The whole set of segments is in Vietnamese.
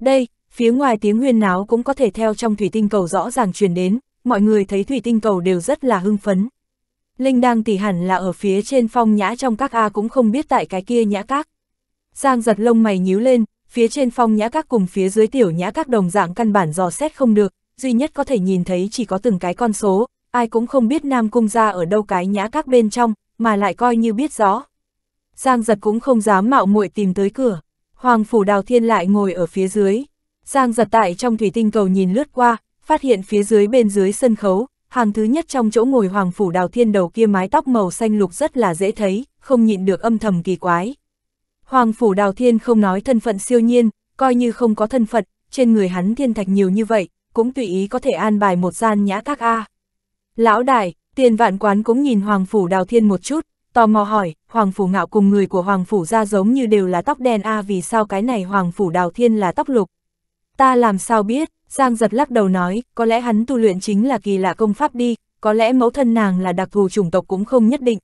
Đây, phía ngoài tiếng huyên náo cũng có thể theo trong thủy tinh cầu rõ ràng truyền đến, mọi người thấy thủy tinh cầu đều rất là hưng phấn. Linh đang tỉ hẳn là ở phía trên phong nhã trong các A cũng không biết tại cái kia nhã các. Giang giật lông mày nhíu lên, phía trên phong nhã các cùng phía dưới tiểu nhã các đồng dạng căn bản dò xét không được, duy nhất có thể nhìn thấy chỉ có từng cái con số, ai cũng không biết Nam Cung ra ở đâu cái nhã các bên trong, mà lại coi như biết rõ. Giang giật cũng không dám mạo muội tìm tới cửa. Hoàng phủ đào thiên lại ngồi ở phía dưới. Giang giật tại trong thủy tinh cầu nhìn lướt qua, phát hiện phía dưới bên dưới sân khấu, hàng thứ nhất trong chỗ ngồi hoàng phủ đào thiên đầu kia mái tóc màu xanh lục rất là dễ thấy, không nhịn được âm thầm kỳ quái. Hoàng phủ đào thiên không nói thân phận siêu nhiên, coi như không có thân phận, trên người hắn thiên thạch nhiều như vậy, cũng tùy ý có thể an bài một gian nhã các A. Lão đại, tiền vạn quán cũng nhìn hoàng phủ đào thiên một chút, tò mò hỏi, Hoàng Phủ Ngạo cùng người của Hoàng Phủ ra giống như đều là tóc đen a à vì sao cái này Hoàng Phủ Đào Thiên là tóc lục. Ta làm sao biết, Giang giật lắc đầu nói, có lẽ hắn tu luyện chính là kỳ lạ công pháp đi, có lẽ mẫu thân nàng là đặc thù chủng tộc cũng không nhất định.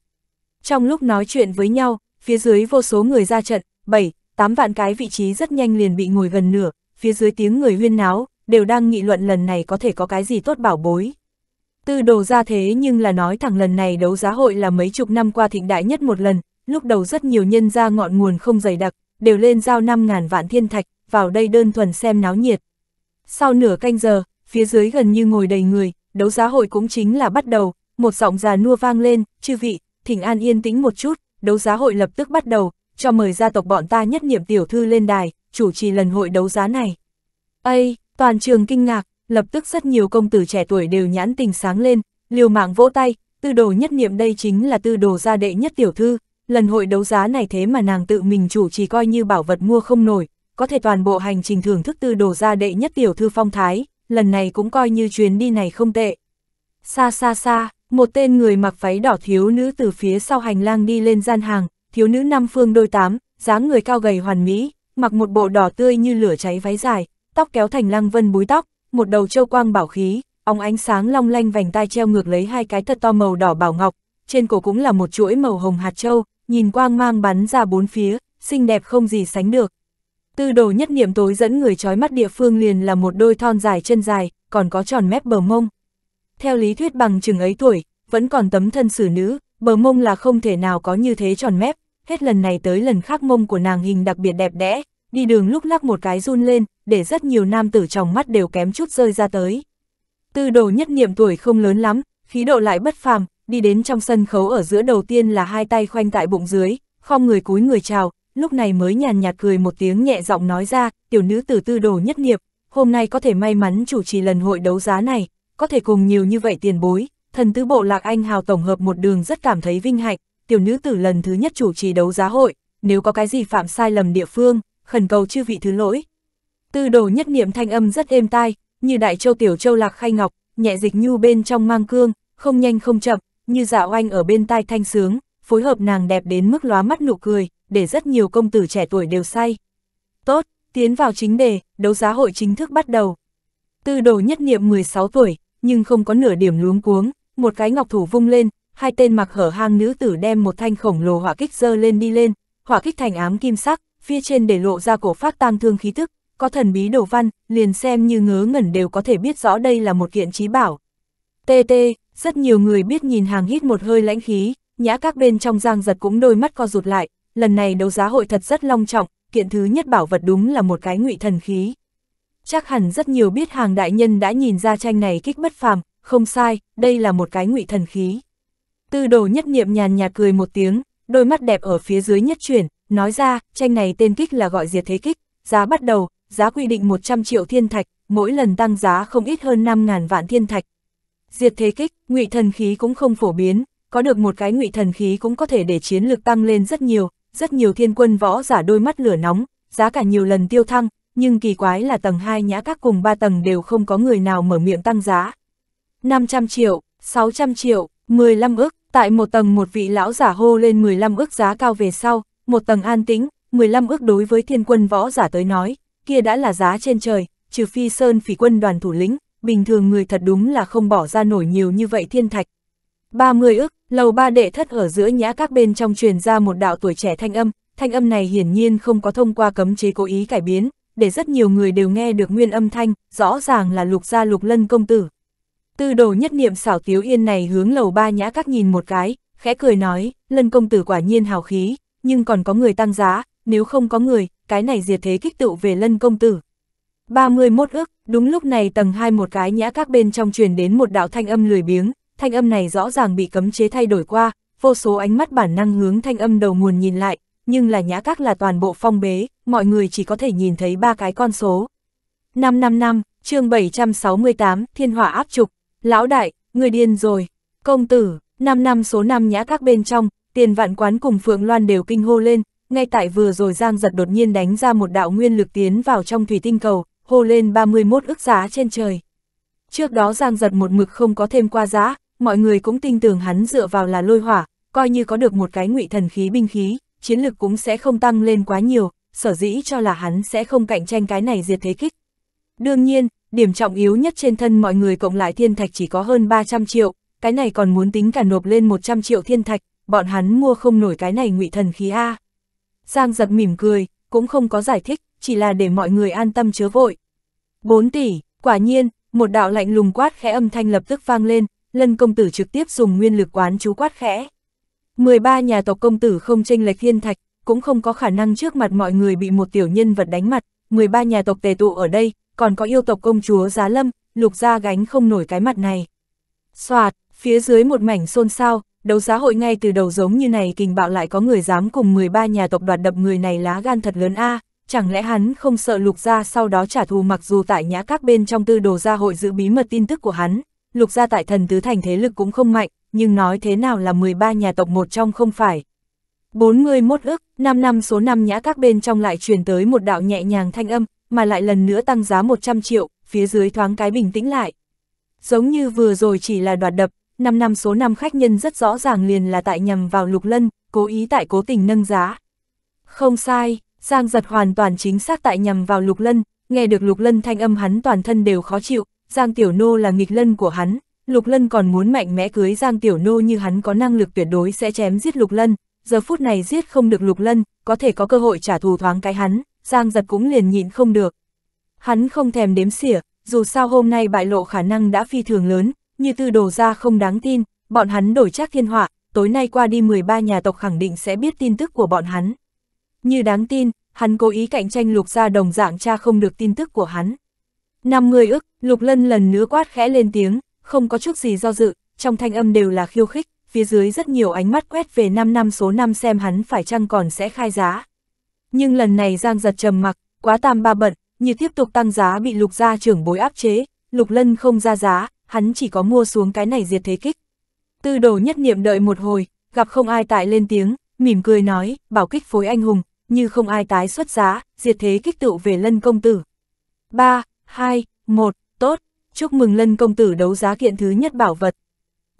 Trong lúc nói chuyện với nhau, phía dưới vô số người ra trận, 7, 8 vạn cái vị trí rất nhanh liền bị ngồi gần nửa, phía dưới tiếng người huyên náo, đều đang nghị luận lần này có thể có cái gì tốt bảo bối. Tư đồ ra thế nhưng là nói thẳng lần này đấu giá hội là mấy chục năm qua thịnh đại nhất một lần, lúc đầu rất nhiều nhân ra ngọn nguồn không dày đặc, đều lên giao 5.000 vạn thiên thạch, vào đây đơn thuần xem náo nhiệt. Sau nửa canh giờ, phía dưới gần như ngồi đầy người, đấu giá hội cũng chính là bắt đầu, một giọng già nua vang lên, chư vị, thỉnh an yên tĩnh một chút, đấu giá hội lập tức bắt đầu, cho mời gia tộc bọn ta nhất niệm tiểu thư lên đài, chủ trì lần hội đấu giá này. Ây, toàn trường kinh ngạc, lập tức rất nhiều công tử trẻ tuổi đều nhãn tình sáng lên, liều mạng vỗ tay, tư đồ nhất niệm đây chính là tư đồ gia đệ nhất tiểu thư, lần hội đấu giá này thế mà nàng tự mình chủ trì coi như bảo vật mua không nổi, có thể toàn bộ hành trình thưởng thức tư đồ ra đệ nhất tiểu thư phong thái, lần này cũng coi như chuyến đi này không tệ. Xa xa xa, một tên người mặc váy đỏ thiếu nữ từ phía sau hành lang đi lên gian hàng, thiếu nữ năm phương đôi tám, dáng người cao gầy hoàn mỹ, mặc một bộ đỏ tươi như lửa cháy váy dài, tóc kéo thành lăng vân búi tóc, một đầu châu quang bảo khí, óng ánh sáng long lanh vành tai treo ngược lấy hai cái thật to màu đỏ bảo ngọc, trên cổ cũng là một chuỗi màu hồng hạt châu, nhìn quang mang bắn ra bốn phía, xinh đẹp không gì sánh được. Tư đồ nhất niệm tối dẫn người trói mắt địa phương liền là một đôi thon dài chân dài, còn có tròn mép bờ mông. Theo lý thuyết bằng chừng ấy tuổi, vẫn còn tấm thân xử nữ, bờ mông là không thể nào có như thế tròn mép, hết lần này tới lần khác mông của nàng hình đặc biệt đẹp đẽ, đi đường lúc lắc một cái run lên, để rất nhiều nam tử trong mắt đều kém chút rơi ra tới. Tư đồ nhất niệm tuổi không lớn lắm, khí độ lại bất phàm, đi đến trong sân khấu ở giữa đầu tiên là hai tay khoanh tại bụng dưới, khom người cúi người chào, lúc này mới nhàn nhạt cười một tiếng nhẹ giọng nói ra, tiểu nữ từ tư đồ nhất nghiệp, hôm nay có thể may mắn chủ trì lần hội đấu giá này, có thể cùng nhiều như vậy tiền bối, thần tứ bộ lạc anh hào tổng hợp một đường rất cảm thấy vinh hạnh, tiểu nữ tử lần thứ nhất chủ trì đấu giá hội, nếu có cái gì phạm sai lầm địa phương, khẩn cầu chư vị thứ lỗi. Tư đồ nhất niệm thanh âm rất êm tai, như đại châu tiểu châu lạc khai ngọc, nhẹ dịch nhu bên trong mang cương, không nhanh không chậm, như dạ oanh ở bên tai thanh sướng, phối hợp nàng đẹp đến mức lóa mắt nụ cười, để rất nhiều công tử trẻ tuổi đều say. Tốt, tiến vào chính đề, đấu giá hội chính thức bắt đầu. Tư đồ nhất niệm 16 tuổi, nhưng không có nửa điểm luống cuống, một cái ngọc thủ vung lên, hai tên mặc hở hang nữ tử đem một thanh khổng lồ hỏa kích dơ lên đi lên, hỏa kích thành ám kim sắc, phía trên để lộ ra cổ phát tang thương khí tức, có thần bí đồ văn, liền xem như ngớ ngẩn đều có thể biết rõ đây là một kiện trí bảo. TT, rất nhiều người biết nhìn hàng hít một hơi lãnh khí, nhã các bên trong giang giật cũng đôi mắt co rụt lại, lần này đấu giá hội thật rất long trọng, kiện thứ nhất bảo vật đúng là một cái ngụy thần khí. Chắc hẳn rất nhiều biết hàng đại nhân đã nhìn ra tranh này kích bất phàm, không sai, đây là một cái ngụy thần khí. Tư đồ nhất niệm nhàn nhạt cười một tiếng, đôi mắt đẹp ở phía dưới nhất chuyển, nói ra, tranh này tên kích là gọi diệt thế kích, giá bắt đầu, giá quy định 100 triệu thiên thạch, mỗi lần tăng giá không ít hơn 5.000 vạn thiên thạch, diệt thế kích, ngụy thần khí cũng không phổ biến, có được một cái ngụy thần khí cũng có thể để chiến lực tăng lên rất nhiều, rất nhiều thiên quân võ giả đôi mắt lửa nóng, giá cả nhiều lần tiêu thăng, nhưng kỳ quái là tầng 2 nhã các cùng 3 tầng đều không có người nào mở miệng tăng giá. 500 triệu, 600 triệu, 15 ức, tại một tầng một vị lão giả hô lên 15 ức giá cao về sau, một tầng an tĩnh, 15 ức đối với thiên quân võ giả tới nói, kia đã là giá trên trời, trừ phi sơn phỉ quân đoàn thủ lĩnh, bình thường người thật đúng là không bỏ ra nổi nhiều như vậy thiên thạch. 30 ức, lầu ba đệ thất ở giữa nhã các bên trong truyền ra một đạo tuổi trẻ thanh âm, thanh âm này hiển nhiên không có thông qua cấm chế cố ý cải biến, để rất nhiều người đều nghe được nguyên âm thanh, rõ ràng là lục gia lục lân công tử. Tư đồ nhất niệm xảo tiếu yên này hướng lầu ba nhã các nhìn một cái, khẽ cười nói, lân công tử quả nhiên hào khí, nhưng còn có người tăng giá, nếu không có người, cái này diệt thế kích tựu về lân công tử. 31 ước đúng lúc này tầng 2 một cái nhã các bên trong truyền đến một đạo thanh âm lười biếng, thanh âm này rõ ràng bị cấm chế thay đổi qua, vô số ánh mắt bản năng hướng thanh âm đầu nguồn nhìn lại, nhưng là nhã các là toàn bộ phong bế, mọi người chỉ có thể nhìn thấy ba cái con số. 555, chương 768, thiên hỏa áp trục, lão đại, người điên rồi, công tử, 5 năm số 5 nhã các bên trong, tiền vạn quán cùng Phượng Loan đều kinh hô lên, ngay tại vừa rồi Giang giật đột nhiên đánh ra một đạo nguyên lực tiến vào trong thủy tinh cầu, hô lên 31 ước giá trên trời. Trước đó Giang giật một mực không có thêm qua giá, mọi người cũng tin tưởng hắn dựa vào là lôi hỏa, coi như có được một cái ngụy thần khí binh khí, chiến lực cũng sẽ không tăng lên quá nhiều, sở dĩ cho là hắn sẽ không cạnh tranh cái này diệt thế kích. Đương nhiên, điểm trọng yếu nhất trên thân mọi người cộng lại thiên thạch chỉ có hơn 300 triệu, cái này còn muốn tính cả nộp lên 100 triệu thiên thạch, bọn hắn mua không nổi cái này ngụy thần khí A. Giang giật mỉm cười, cũng không có giải thích, chỉ là để mọi người an tâm chớ vội, 4 tỷ, quả nhiên, một đạo lạnh lùng quát khẽ âm thanh lập tức vang lên, lân công tử trực tiếp dùng nguyên lực quán chú quát khẽ. 13 nhà tộc công tử không tranh lệch thiên thạch, cũng không có khả năng trước mặt mọi người bị một tiểu nhân vật đánh mặt, 13 nhà tộc tề tụ ở đây, còn có yêu tộc công chúa Giá Lâm, lục gia gánh không nổi cái mặt này. Xoạt, phía dưới một mảnh xôn xao, đấu giá hội ngay từ đầu giống như này kình bạo lại có người dám cùng 13 nhà tộc đoạt đập người này lá gan thật lớn a. À. Chẳng lẽ hắn không sợ lục gia sau đó trả thù mặc dù tại nhã các bên trong tư đồ gia hội giữ bí mật tin tức của hắn, lục gia tại thần tứ thành thế lực cũng không mạnh, nhưng nói thế nào là 13 nhà tộc một trong không phải. 41 ức, 5 năm số năm nhã các bên trong lại truyền tới một đạo nhẹ nhàng thanh âm, mà lại lần nữa tăng giá 100 triệu, phía dưới thoáng cái bình tĩnh lại. Giống như vừa rồi chỉ là đoạt đập, 5 năm số năm khách nhân rất rõ ràng liền là tại nhầm vào lục lân, cố ý tại cố tình nâng giá. Không sai, Giang giật hoàn toàn chính xác tại nhằm vào Lục Lân, nghe được Lục Lân thanh âm hắn toàn thân đều khó chịu, Giang Tiểu Nô là nghịch lân của hắn, Lục Lân còn muốn mạnh mẽ cưới Giang Tiểu Nô như hắn có năng lực tuyệt đối sẽ chém giết Lục Lân, giờ phút này giết không được Lục Lân, có thể có cơ hội trả thù thoáng cái hắn, Giang giật cũng liền nhịn không được. Hắn không thèm đếm xỉa, dù sao hôm nay bại lộ khả năng đã phi thường lớn, như tư đồ ra không đáng tin, bọn hắn đổi chắc thiên họa, tối nay qua đi 13 nhà tộc khẳng định sẽ biết tin tức của bọn hắn. Như đáng tin, hắn cố ý cạnh tranh lục ra đồng dạng cha không được tin tức của hắn. Năm người ức, lục lân lần nữa quát khẽ lên tiếng, không có chút gì do dự, trong thanh âm đều là khiêu khích, phía dưới rất nhiều ánh mắt quét về 5 năm số năm xem hắn phải chăng còn sẽ khai giá. Nhưng lần này Giang giật trầm mặc, quá tam ba bận, như tiếp tục tăng giá bị lục gia trưởng bối áp chế, lục lân không ra giá, hắn chỉ có mua xuống cái này diệt thế kích. Tư đồ nhất niệm đợi một hồi, gặp không ai tại lên tiếng, mỉm cười nói, bảo kích phối anh hùng, như không ai tái xuất giá, diệt thế kích tựu về lân công tử. 3, 2, 1, tốt, chúc mừng lân công tử đấu giá kiện thứ nhất bảo vật.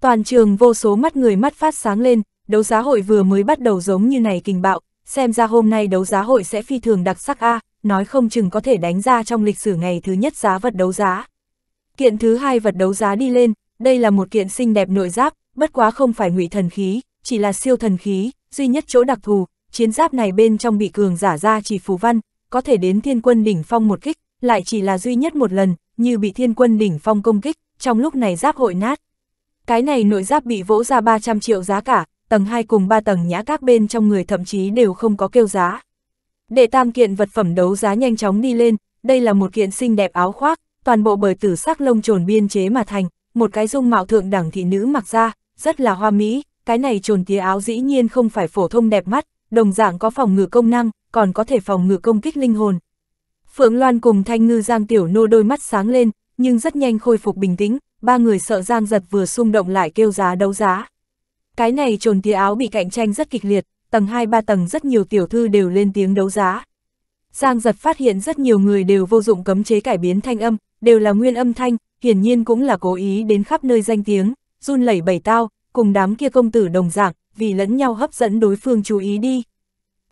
Toàn trường vô số mắt người mắt phát sáng lên, đấu giá hội vừa mới bắt đầu giống như này kinh bạo, xem ra hôm nay đấu giá hội sẽ phi thường đặc sắc A, nói không chừng có thể đánh ra trong lịch sử ngày thứ nhất giá vật đấu giá. Kiện thứ hai vật đấu giá đi lên, đây là một kiện xinh đẹp nội giáp, bất quá không phải ngụy thần khí, chỉ là siêu thần khí, duy nhất chỗ đặc thù, chiến giáp này bên trong bị cường giả ra chỉ phù văn, có thể đến thiên quân đỉnh phong một kích, lại chỉ là duy nhất một lần, như bị thiên quân đỉnh phong công kích, trong lúc này giáp hội nát. Cái này nội giáp bị vỗ ra 300 triệu giá cả, tầng 2 cùng 3 tầng nhã các bên trong người thậm chí đều không có kêu giá. Đệ tam kiện vật phẩm đấu giá nhanh chóng đi lên, đây là một kiện xinh đẹp áo khoác, toàn bộ bởi tử sắc lông trồn biên chế mà thành, một cái dung mạo thượng đẳng thị nữ mặc ra, rất là hoa mỹ, cái này trồn tía áo dĩ nhiên không phải phổ thông đẹp mắt, đồng dạng có phòng ngự công năng, còn có thể phòng ngự công kích linh hồn. Phượng Loan cùng Thanh Ngư Giang Tiểu Nô đôi mắt sáng lên, nhưng rất nhanh khôi phục bình tĩnh, ba người sợ Giang giật vừa xung động lại kêu giá đấu giá. Cái này trồn tia áo bị cạnh tranh rất kịch liệt, tầng 2-3 tầng rất nhiều tiểu thư đều lên tiếng đấu giá. Giang giật phát hiện rất nhiều người đều vô dụng cấm chế cải biến thanh âm, đều là nguyên âm thanh, hiển nhiên cũng là cố ý đến khắp nơi danh tiếng, run lẩy bẩy tao, cùng đám kia công tử đồng dạng, vì lẫn nhau hấp dẫn đối phương chú ý đi.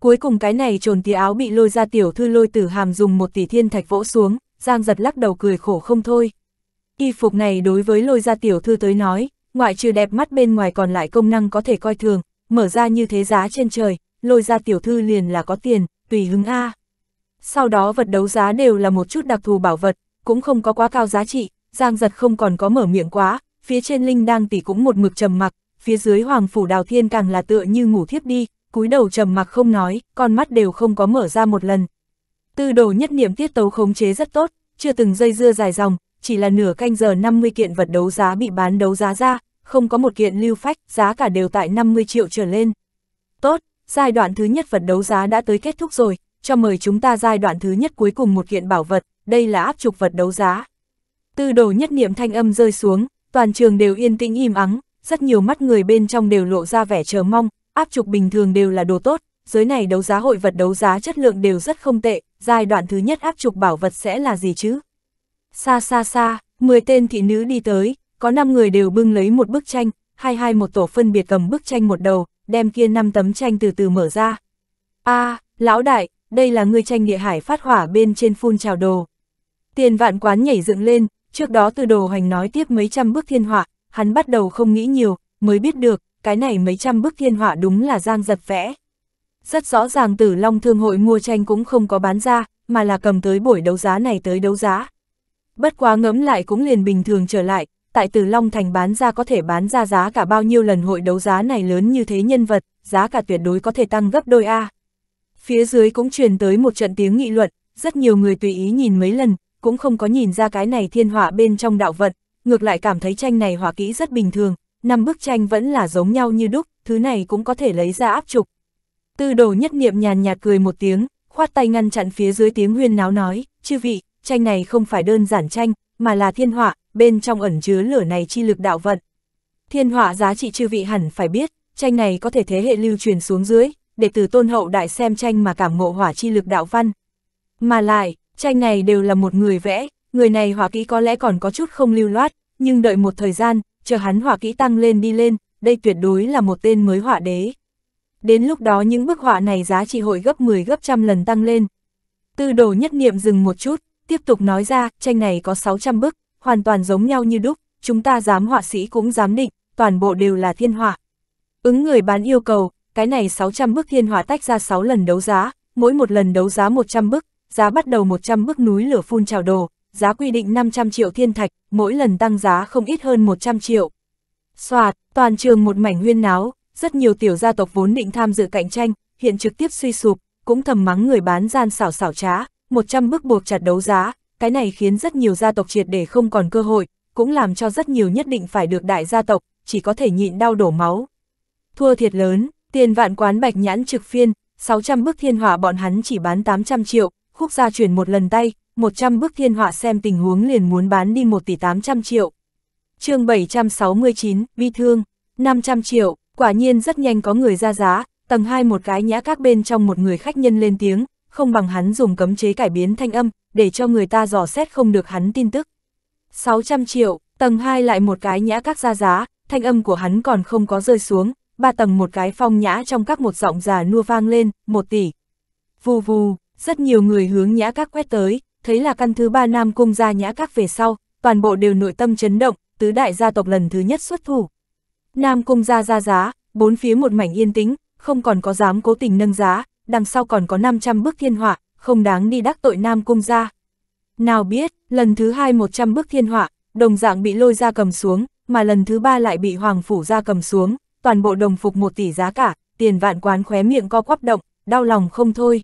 Cuối cùng cái này trồn tía áo bị lôi ra tiểu thư lôi tử hàm dùng một tỷ thiên thạch vỗ xuống, Giang giật lắc đầu cười khổ không thôi. Y phục này đối với lôi ra tiểu thư tới nói, ngoại trừ đẹp mắt bên ngoài còn lại công năng có thể coi thường, mở ra như thế giá trên trời, lôi ra tiểu thư liền là có tiền, tùy hứng A. Sau đó vật đấu giá đều là một chút đặc thù bảo vật, cũng không có quá cao giá trị, Giang giật không còn có mở miệng quá, phía trên linh đang tỷ cũng một mực trầm mặc, phía dưới hoàng phủ đào thiên càng là tựa như ngủ thiếp đi, cúi đầu trầm mặc không nói, con mắt đều không có mở ra một lần. Tư đồ nhất niệm tiết tấu khống chế rất tốt, chưa từng dây dưa dài dòng, chỉ là nửa canh giờ 50 kiện vật đấu giá bị bán đấu giá ra, không có một kiện lưu phách, giá cả đều tại 50 triệu trở lên. Tốt, giai đoạn thứ nhất vật đấu giá đã tới kết thúc rồi, cho mời chúng ta giai đoạn thứ nhất cuối cùng một kiện bảo vật, đây là áp trục vật đấu giá. Tư đồ nhất niệm thanh âm rơi xuống, toàn trường đều yên tĩnh im ắng, rất nhiều mắt người bên trong đều lộ ra vẻ chờ mong, áp trục bình thường đều là đồ tốt, giới này đấu giá hội vật đấu giá chất lượng đều rất không tệ, giai đoạn thứ nhất áp trục bảo vật sẽ là gì chứ? Xa xa xa, 10 tên thị nữ đi tới, có 5 người đều bưng lấy một bức tranh, hai hai một tổ phân biệt cầm bức tranh một đầu, đem kia 5 tấm tranh từ từ mở ra. a à, lão đại, đây là người tranh địa hải phát hỏa bên trên phun trào đồ. Tiền vạn quán nhảy dựng lên, trước đó từ đồ hành nói tiếp mấy trăm bức thiên họa, hắn bắt đầu không nghĩ nhiều, mới biết được, cái này mấy trăm bức thiên họa đúng là giang giật vẽ. Rất rõ ràng tử long thương hội mua tranh cũng không có bán ra, mà là cầm tới buổi đấu giá này tới đấu giá. Bất quá ngẫm lại cũng liền bình thường trở lại, tại tử long thành bán ra có thể bán ra giá cả bao nhiêu lần hội đấu giá này lớn như thế nhân vật, giá cả tuyệt đối có thể tăng gấp đôi A. Phía dưới cũng truyền tới một trận tiếng nghị luận, rất nhiều người tùy ý nhìn mấy lần, cũng không có nhìn ra cái này thiên họa bên trong đạo vận, ngược lại cảm thấy tranh này hỏa kỹ rất bình thường, năm bức tranh vẫn là giống nhau như đúc, thứ này cũng có thể lấy ra áp trục. Tư đồ nhất niệm nhàn nhạt cười một tiếng, khoát tay ngăn chặn phía dưới tiếng huyên náo nói, chư vị, tranh này không phải đơn giản tranh, mà là thiên họa, bên trong ẩn chứa lửa này chi lực đạo vận. Thiên họa giá trị chư vị hẳn phải biết, tranh này có thể thế hệ lưu truyền xuống dưới, để từ tôn hậu đại xem tranh mà cảm ngộ hỏa chi lực đạo văn. Mà lại, tranh này đều là một người vẽ, người này hỏa kỹ có lẽ còn có chút không lưu loát, nhưng đợi một thời gian, chờ hắn hỏa kỹ tăng lên đi lên, đây tuyệt đối là một tên mới hỏa đế. Đến lúc đó những bức họa này giá trị hội gấp 10 gấp trăm lần tăng lên. Tư đồ nhất niệm dừng một chút, tiếp tục nói ra, tranh này có 600 bức, hoàn toàn giống nhau như đúc, chúng ta dám họa sĩ cũng dám định, toàn bộ đều là thiên họa. Ứng người bán yêu cầu, cái này 600 bức thiên họa tách ra 6 lần đấu giá, mỗi một lần đấu giá 100 bức, giá bắt đầu 100 bức núi lửa phun trào đồ, giá quy định 500 triệu thiên thạch, mỗi lần tăng giá không ít hơn 100 triệu. Xoạt, toàn trường một mảnh huyên náo, rất nhiều tiểu gia tộc vốn định tham dự cạnh tranh, hiện trực tiếp suy sụp, cũng thầm mắng người bán gian xảo xảo trá, 100 bước buộc chặt đấu giá, cái này khiến rất nhiều gia tộc triệt để không còn cơ hội, cũng làm cho rất nhiều nhất định phải được đại gia tộc, chỉ có thể nhịn đau đổ máu. Thua thiệt lớn, tiền vạn quán bạch nhãn trực phiên, 600 bước thiên hỏa bọn hắn chỉ bán 800 triệu, khúc gia chuyển một lần tay, 100 bước thiên họa xem tình huống liền muốn bán đi 1 tỷ 800 triệu. chương 769, bi thương, 500 triệu, quả nhiên rất nhanh có người ra giá, tầng 2 một cái nhã các bên trong một người khách nhân lên tiếng, không bằng hắn dùng cấm chế cải biến thanh âm, để cho người ta dò xét không được hắn tin tức. 600 triệu, tầng 2 lại một cái nhã các ra giá, thanh âm của hắn còn không có rơi xuống, ba tầng một cái phong nhã trong các một giọng già nua vang lên, một tỷ. Vù vù, rất nhiều người hướng nhã các quét tới, thấy là căn thứ ba Nam Cung gia nhã các về sau, toàn bộ đều nội tâm chấn động, tứ đại gia tộc lần thứ nhất xuất thủ. Nam Cung gia ra giá, bốn phía một mảnh yên tĩnh, không còn có dám cố tình nâng giá, đằng sau còn có 500 bước thiên họa, không đáng đi đắc tội Nam Cung gia. Nào biết, lần thứ hai 100 bước thiên họa, đồng dạng bị lôi ra cầm xuống, mà lần thứ ba lại bị Hoàng Phủ ra cầm xuống, toàn bộ đồng phục một tỷ giá cả, tiền vạn quán khóe miệng co quắp động, đau lòng không thôi.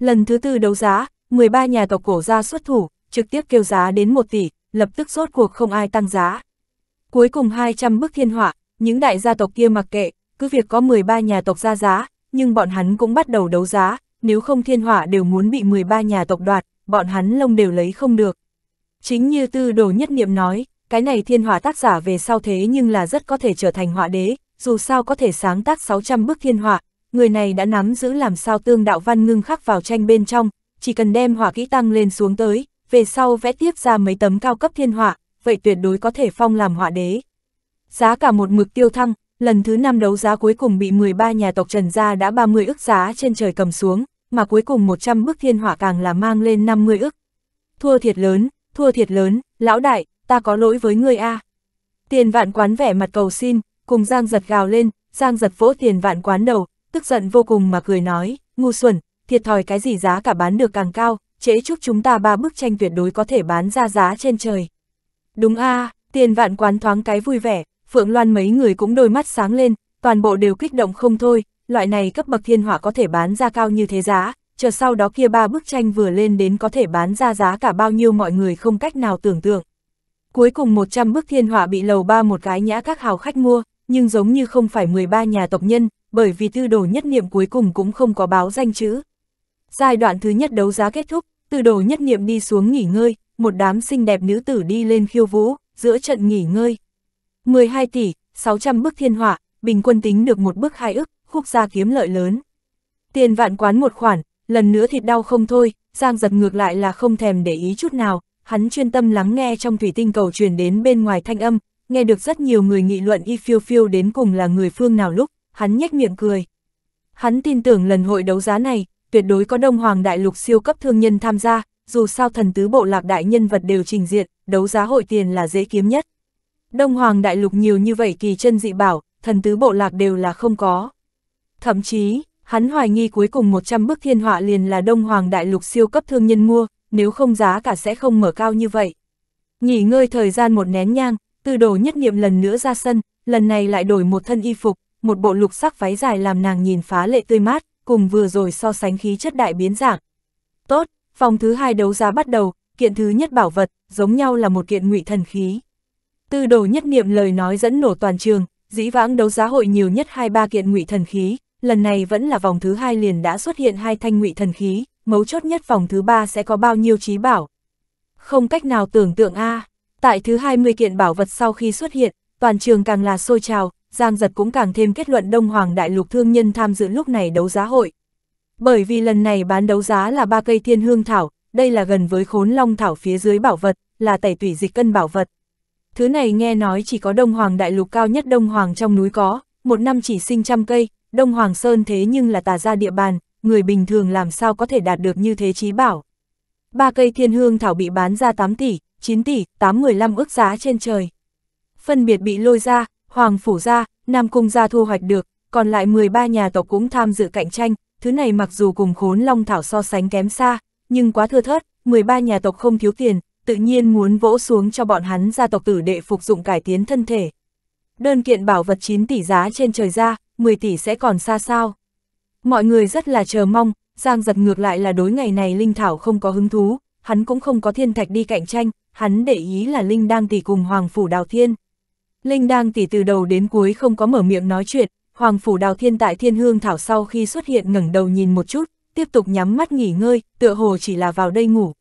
Lần thứ tư đấu giá, 13 nhà tộc cổ ra xuất thủ, trực tiếp kêu giá đến 1 tỷ, lập tức rốt cuộc không ai tăng giá. Cuối cùng 200 bức thiên họa, những đại gia tộc kia mặc kệ, cứ việc có 13 nhà tộc ra giá, nhưng bọn hắn cũng bắt đầu đấu giá, nếu không thiên họa đều muốn bị 13 nhà tộc đoạt, bọn hắn lông đều lấy không được. Chính như tư đồ nhất niệm nói, cái này thiên họa tác giả về sau thế nhưng là rất có thể trở thành họa đế, dù sao có thể sáng tác 600 bức thiên họa, người này đã nắm giữ làm sao tương đạo văn ngưng khắc vào tranh bên trong, chỉ cần đem hỏa kỹ tăng lên xuống tới, về sau vẽ tiếp ra mấy tấm cao cấp thiên hỏa, vậy tuyệt đối có thể phong làm hỏa đế. Giá cả một mực tiêu thăng, lần thứ năm đấu giá cuối cùng bị 13 nhà tộc Trần Gia đã 30 ức giá trên trời cầm xuống, mà cuối cùng 100 bức thiên hỏa càng là mang lên 50 ức. Thua thiệt lớn, thua thiệt lớn, lão đại, ta có lỗi với ngươi a. À. Tiền vạn quán vẻ mặt cầu xin, cùng Giang giật gào lên, Giang giật vỗ tiền vạn quán đầu, tức giận vô cùng mà cười nói, ngu xuẩn, thiệt thòi cái gì giá cả bán được càng cao, chế chúc chúng ta ba bức tranh tuyệt đối có thể bán ra giá trên trời. Đúng a à, tiền vạn quán thoáng cái vui vẻ, Phượng Loan mấy người cũng đôi mắt sáng lên, toàn bộ đều kích động không thôi, loại này cấp bậc thiên hỏa có thể bán ra cao như thế giá, chờ sau đó kia ba bức tranh vừa lên đến có thể bán ra giá cả bao nhiêu mọi người không cách nào tưởng tượng. Cuối cùng 100 bức thiên hỏa bị lầu ba một cái nhã các hào khách mua, nhưng giống như không phải 13 nhà tộc nhân, bởi vì tư đồ nhất niệm cuối cùng cũng không có báo danh chữ. Giai đoạn thứ nhất đấu giá kết thúc, tư đồ nhất niệm đi xuống nghỉ ngơi, một đám xinh đẹp nữ tử đi lên khiêu vũ, giữa trận nghỉ ngơi. 12 tỷ, 600 bức thiên hỏa, bình quân tính được một bức hai ức, khúc gia kiếm lợi lớn. Tiền vạn quán một khoản, lần nữa thịt đau không thôi, Giang giật ngược lại là không thèm để ý chút nào, hắn chuyên tâm lắng nghe trong thủy tinh cầu truyền đến bên ngoài thanh âm, nghe được rất nhiều người nghị luận y phiêu phiêu đến cùng là người phương nào lúc, hắn nhếch miệng cười. Hắn tin tưởng lần hội đấu giá này, tuyệt đối có đông hoàng đại lục siêu cấp thương nhân tham gia, dù sao thần tứ bộ lạc đại nhân vật đều trình diện, đấu giá hội tiền là dễ kiếm nhất. Đông hoàng đại lục nhiều như vậy kỳ chân dị bảo, thần tứ bộ lạc đều là không có. Thậm chí, hắn hoài nghi cuối cùng 100 bức thiên họa liền là đông hoàng đại lục siêu cấp thương nhân mua, nếu không giá cả sẽ không mở cao như vậy. Nghỉ ngơi thời gian một nén nhang, từ đồ nhất niệm lần nữa ra sân, lần này lại đổi một thân y phục, một bộ lục sắc váy dài làm nàng nhìn phá lệ tươi mát, cùng vừa rồi so sánh khí chất đại biến dạng. Tốt, vòng thứ hai đấu giá bắt đầu, kiện thứ nhất bảo vật, giống nhau là một kiện ngụy thần khí. Tư đồ nhất niệm lời nói dẫn nổ toàn trường, dĩ vãng đấu giá hội nhiều nhất hai ba kiện ngụy thần khí, lần này vẫn là vòng thứ hai liền đã xuất hiện hai thanh ngụy thần khí, mấu chốt nhất vòng thứ ba sẽ có bao nhiêu trí bảo. Không cách nào tưởng tượng a à, tại thứ 20 kiện bảo vật sau khi xuất hiện, toàn trường càng là sôi trào, Giang Giật cũng càng thêm kết luận Đông Hoàng Đại Lục thương nhân tham dự lúc này đấu giá hội. Bởi vì lần này bán đấu giá là ba cây thiên hương thảo, đây là gần với khốn long thảo phía dưới bảo vật, là tẩy tủy dịch cân bảo vật. Thứ này nghe nói chỉ có Đông Hoàng Đại Lục cao nhất Đông Hoàng trong núi có, một năm chỉ sinh trăm cây, Đông Hoàng Sơn thế nhưng là tà ra địa bàn, người bình thường làm sao có thể đạt được như thế trí bảo. Ba cây thiên hương thảo bị bán ra 8 tỷ, 9 tỷ, 8-15 ước giá trên trời. Phân biệt bị lôi ra, Hoàng Phủ Gia, Nam Cung Gia thu hoạch được, còn lại 13 nhà tộc cũng tham dự cạnh tranh, thứ này mặc dù cùng khốn long thảo so sánh kém xa, nhưng quá thưa thớt, 13 nhà tộc không thiếu tiền, tự nhiên muốn vỗ xuống cho bọn hắn gia tộc tử đệ phục dụng cải tiến thân thể. Đơn kiện bảo vật 9 tỷ giá trên trời ra, 10 tỷ sẽ còn xa sao. Mọi người rất là chờ mong, Giang giật ngược lại là đối ngày này Linh Thảo không có hứng thú, hắn cũng không có thiên thạch đi cạnh tranh, hắn để ý là Linh đang tỷ cùng Hoàng Phủ Đào Thiên. Linh đang tỷ từ đầu đến cuối không có mở miệng nói chuyện, Hoàng Phủ Đào Thiên tại Thiên Hương Thảo sau khi xuất hiện ngẩng đầu nhìn một chút, tiếp tục nhắm mắt nghỉ ngơi, tựa hồ chỉ là vào đây ngủ.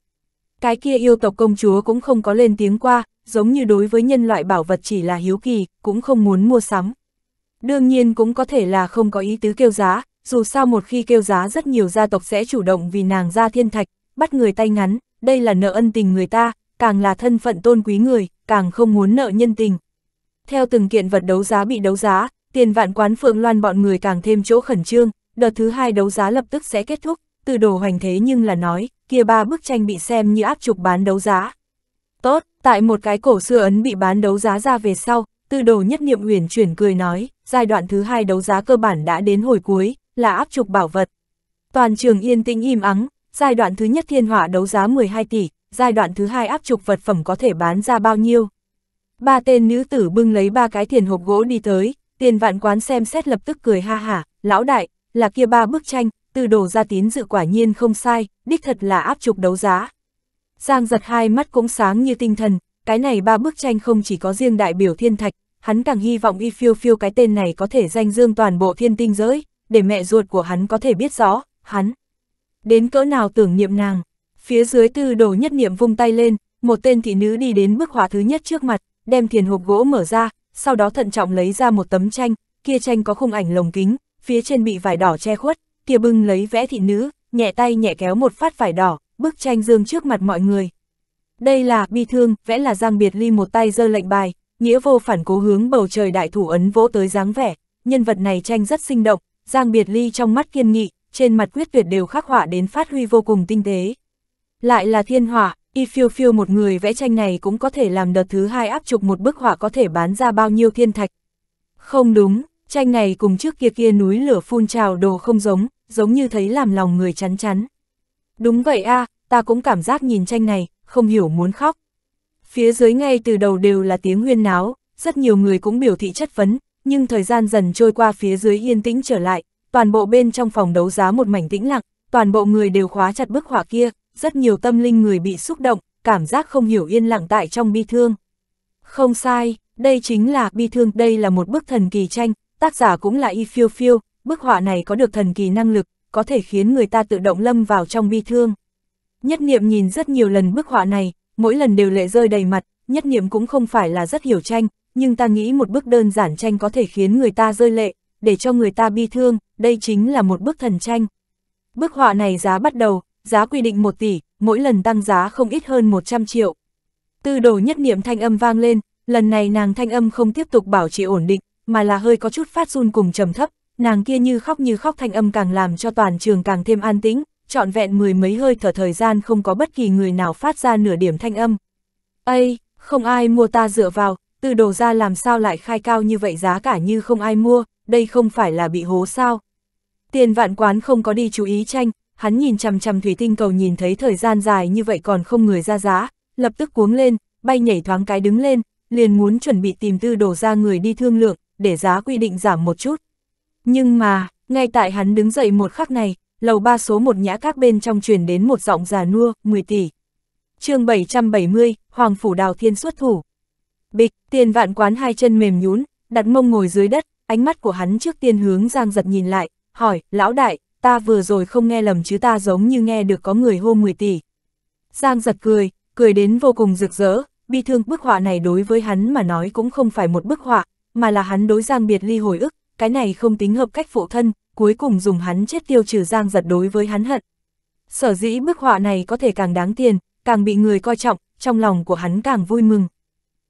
Cái kia yêu tộc công chúa cũng không có lên tiếng qua, giống như đối với nhân loại bảo vật chỉ là hiếu kỳ, cũng không muốn mua sắm. Đương nhiên cũng có thể là không có ý tứ kêu giá, dù sao một khi kêu giá rất nhiều gia tộc sẽ chủ động vì nàng ra thiên thạch, bắt người tay ngắn, đây là nợ ân tình người ta, càng là thân phận tôn quý người, càng không muốn nợ nhân tình, theo từng kiện vật đấu giá bị đấu giá, tiền vạn quán phượng loan bọn người càng thêm chỗ khẩn trương, đợt thứ hai đấu giá lập tức sẽ kết thúc, từ đồ hoành thế nhưng là nói, kia ba bức tranh bị xem như áp trục bán đấu giá. Tốt, tại một cái cổ xưa ấn bị bán đấu giá ra về sau, tư đồ nhất niệm huyền chuyển cười nói, giai đoạn thứ hai đấu giá cơ bản đã đến hồi cuối, là áp trục bảo vật. Toàn trường yên tĩnh im ắng, giai đoạn thứ nhất thiên hỏa đấu giá 12 tỷ, giai đoạn thứ hai áp trục vật phẩm có thể bán ra bao nhiêu, Ba tên nữ tử bưng lấy ba cái thiền hộp gỗ đi tới, tiền vạn quán xem xét lập tức cười ha hả, lão đại, là kia ba bức tranh, từ đồ ra tín dự quả nhiên không sai, đích thật là áp trục đấu giá. Giang giật hai mắt cũng sáng như tinh thần, cái này ba bức tranh không chỉ có riêng đại biểu thiên thạch, hắn càng hy vọng y phiêu phiêu cái tên này có thể danh dương toàn bộ thiên tinh giới, để mẹ ruột của hắn có thể biết rõ, hắn. Đến cỡ nào tưởng niệm nàng, phía dưới tư đồ nhất niệm vung tay lên, một tên thị nữ đi đến bức họa thứ nhất trước mặt, đem thiền hộp gỗ mở ra, sau đó thận trọng lấy ra một tấm tranh, kia tranh có khung ảnh lồng kính, phía trên bị vải đỏ che khuất, kia bưng lấy vẽ thị nữ, nhẹ tay nhẹ kéo một phát vải đỏ, bức tranh dương trước mặt mọi người. Đây là bi thương, vẽ là Giang Biệt Ly một tay giơ lệnh bài, nghĩa vô phản cố hướng bầu trời đại thủ ấn vỗ tới dáng vẻ, nhân vật này tranh rất sinh động, Giang Biệt Ly trong mắt kiên nghị, trên mặt quyết tuyệt đều khắc họa đến phát huy vô cùng tinh tế. Lại là thiên hỏa, Y phiêu phiêu một người vẽ tranh này cũng có thể làm đợt thứ hai áp trục một bức họa có thể bán ra bao nhiêu thiên thạch. Không đúng, tranh này cùng trước kia kia núi lửa phun trào đồ không giống, giống như thấy làm lòng người chắn chắn. Đúng vậy a à, ta cũng cảm giác nhìn tranh này, không hiểu muốn khóc. Phía dưới ngay từ đầu đều là tiếng huyên náo, rất nhiều người cũng biểu thị chất vấn, nhưng thời gian dần trôi qua phía dưới yên tĩnh trở lại, toàn bộ bên trong phòng đấu giá một mảnh tĩnh lặng, toàn bộ người đều khóa chặt bức họa kia, rất nhiều tâm linh người bị xúc động, cảm giác không hiểu yên lặng tại trong bi thương. Không sai, đây chính là bi thương, đây là một bức thần kỳ tranh, tác giả cũng là y phiêu phiêu, bức họa này có được thần kỳ năng lực, có thể khiến người ta tự động lâm vào trong bi thương. Nhất niệm nhìn rất nhiều lần bức họa này, mỗi lần đều lệ rơi đầy mặt, nhất niệm cũng không phải là rất hiểu tranh, nhưng ta nghĩ một bức đơn giản tranh có thể khiến người ta rơi lệ, để cho người ta bi thương, đây chính là một bức thần tranh. Bức họa này giá bắt đầu, giá quy định 1 tỷ, mỗi lần tăng giá không ít hơn 100 triệu. Tư đồ nhất niệm thanh âm vang lên, lần này nàng thanh âm không tiếp tục bảo trì ổn định, mà là hơi có chút phát run cùng trầm thấp, nàng kia như khóc như khóc thanh âm càng làm cho toàn trường càng thêm an tĩnh, trọn vẹn mười mấy hơi thở thời gian không có bất kỳ người nào phát ra nửa điểm thanh âm. Ây, không ai mua ta dựa vào, từ đồ ra làm sao lại khai cao như vậy giá cả như không ai mua, đây không phải là bị hố sao. Tiền vạn quán không có đi chú ý tranh, hắn nhìn chằm chằm thủy tinh cầu nhìn thấy thời gian dài như vậy còn không người ra giá, lập tức cuống lên, bay nhảy thoáng cái đứng lên, liền muốn chuẩn bị tìm tư đổ ra người đi thương lượng, để giá quy định giảm một chút. Nhưng mà, ngay tại hắn đứng dậy một khắc này, lầu ba số một nhã các bên trong truyền đến một giọng già nua, 10 tỷ. chương 770, Hoàng Phủ Đào Thiên xuất thủ. Bịch, tiền vạn quán hai chân mềm nhún, đặt mông ngồi dưới đất, ánh mắt của hắn trước tiên hướng Giang giật nhìn lại, hỏi, lão đại, ta vừa rồi không nghe lầm chứ ta giống như nghe được có người hô 10 tỷ. Giang giật cười, cười đến vô cùng rực rỡ, bi thương bức họa này đối với hắn mà nói cũng không phải một bức họa, mà là hắn đối Giang biệt ly hồi ức, cái này không tính hợp cách phụ thân, cuối cùng dùng hắn chết tiêu trừ Giang giật đối với hắn hận. Sở dĩ bức họa này có thể càng đáng tiền, càng bị người coi trọng, trong lòng của hắn càng vui mừng.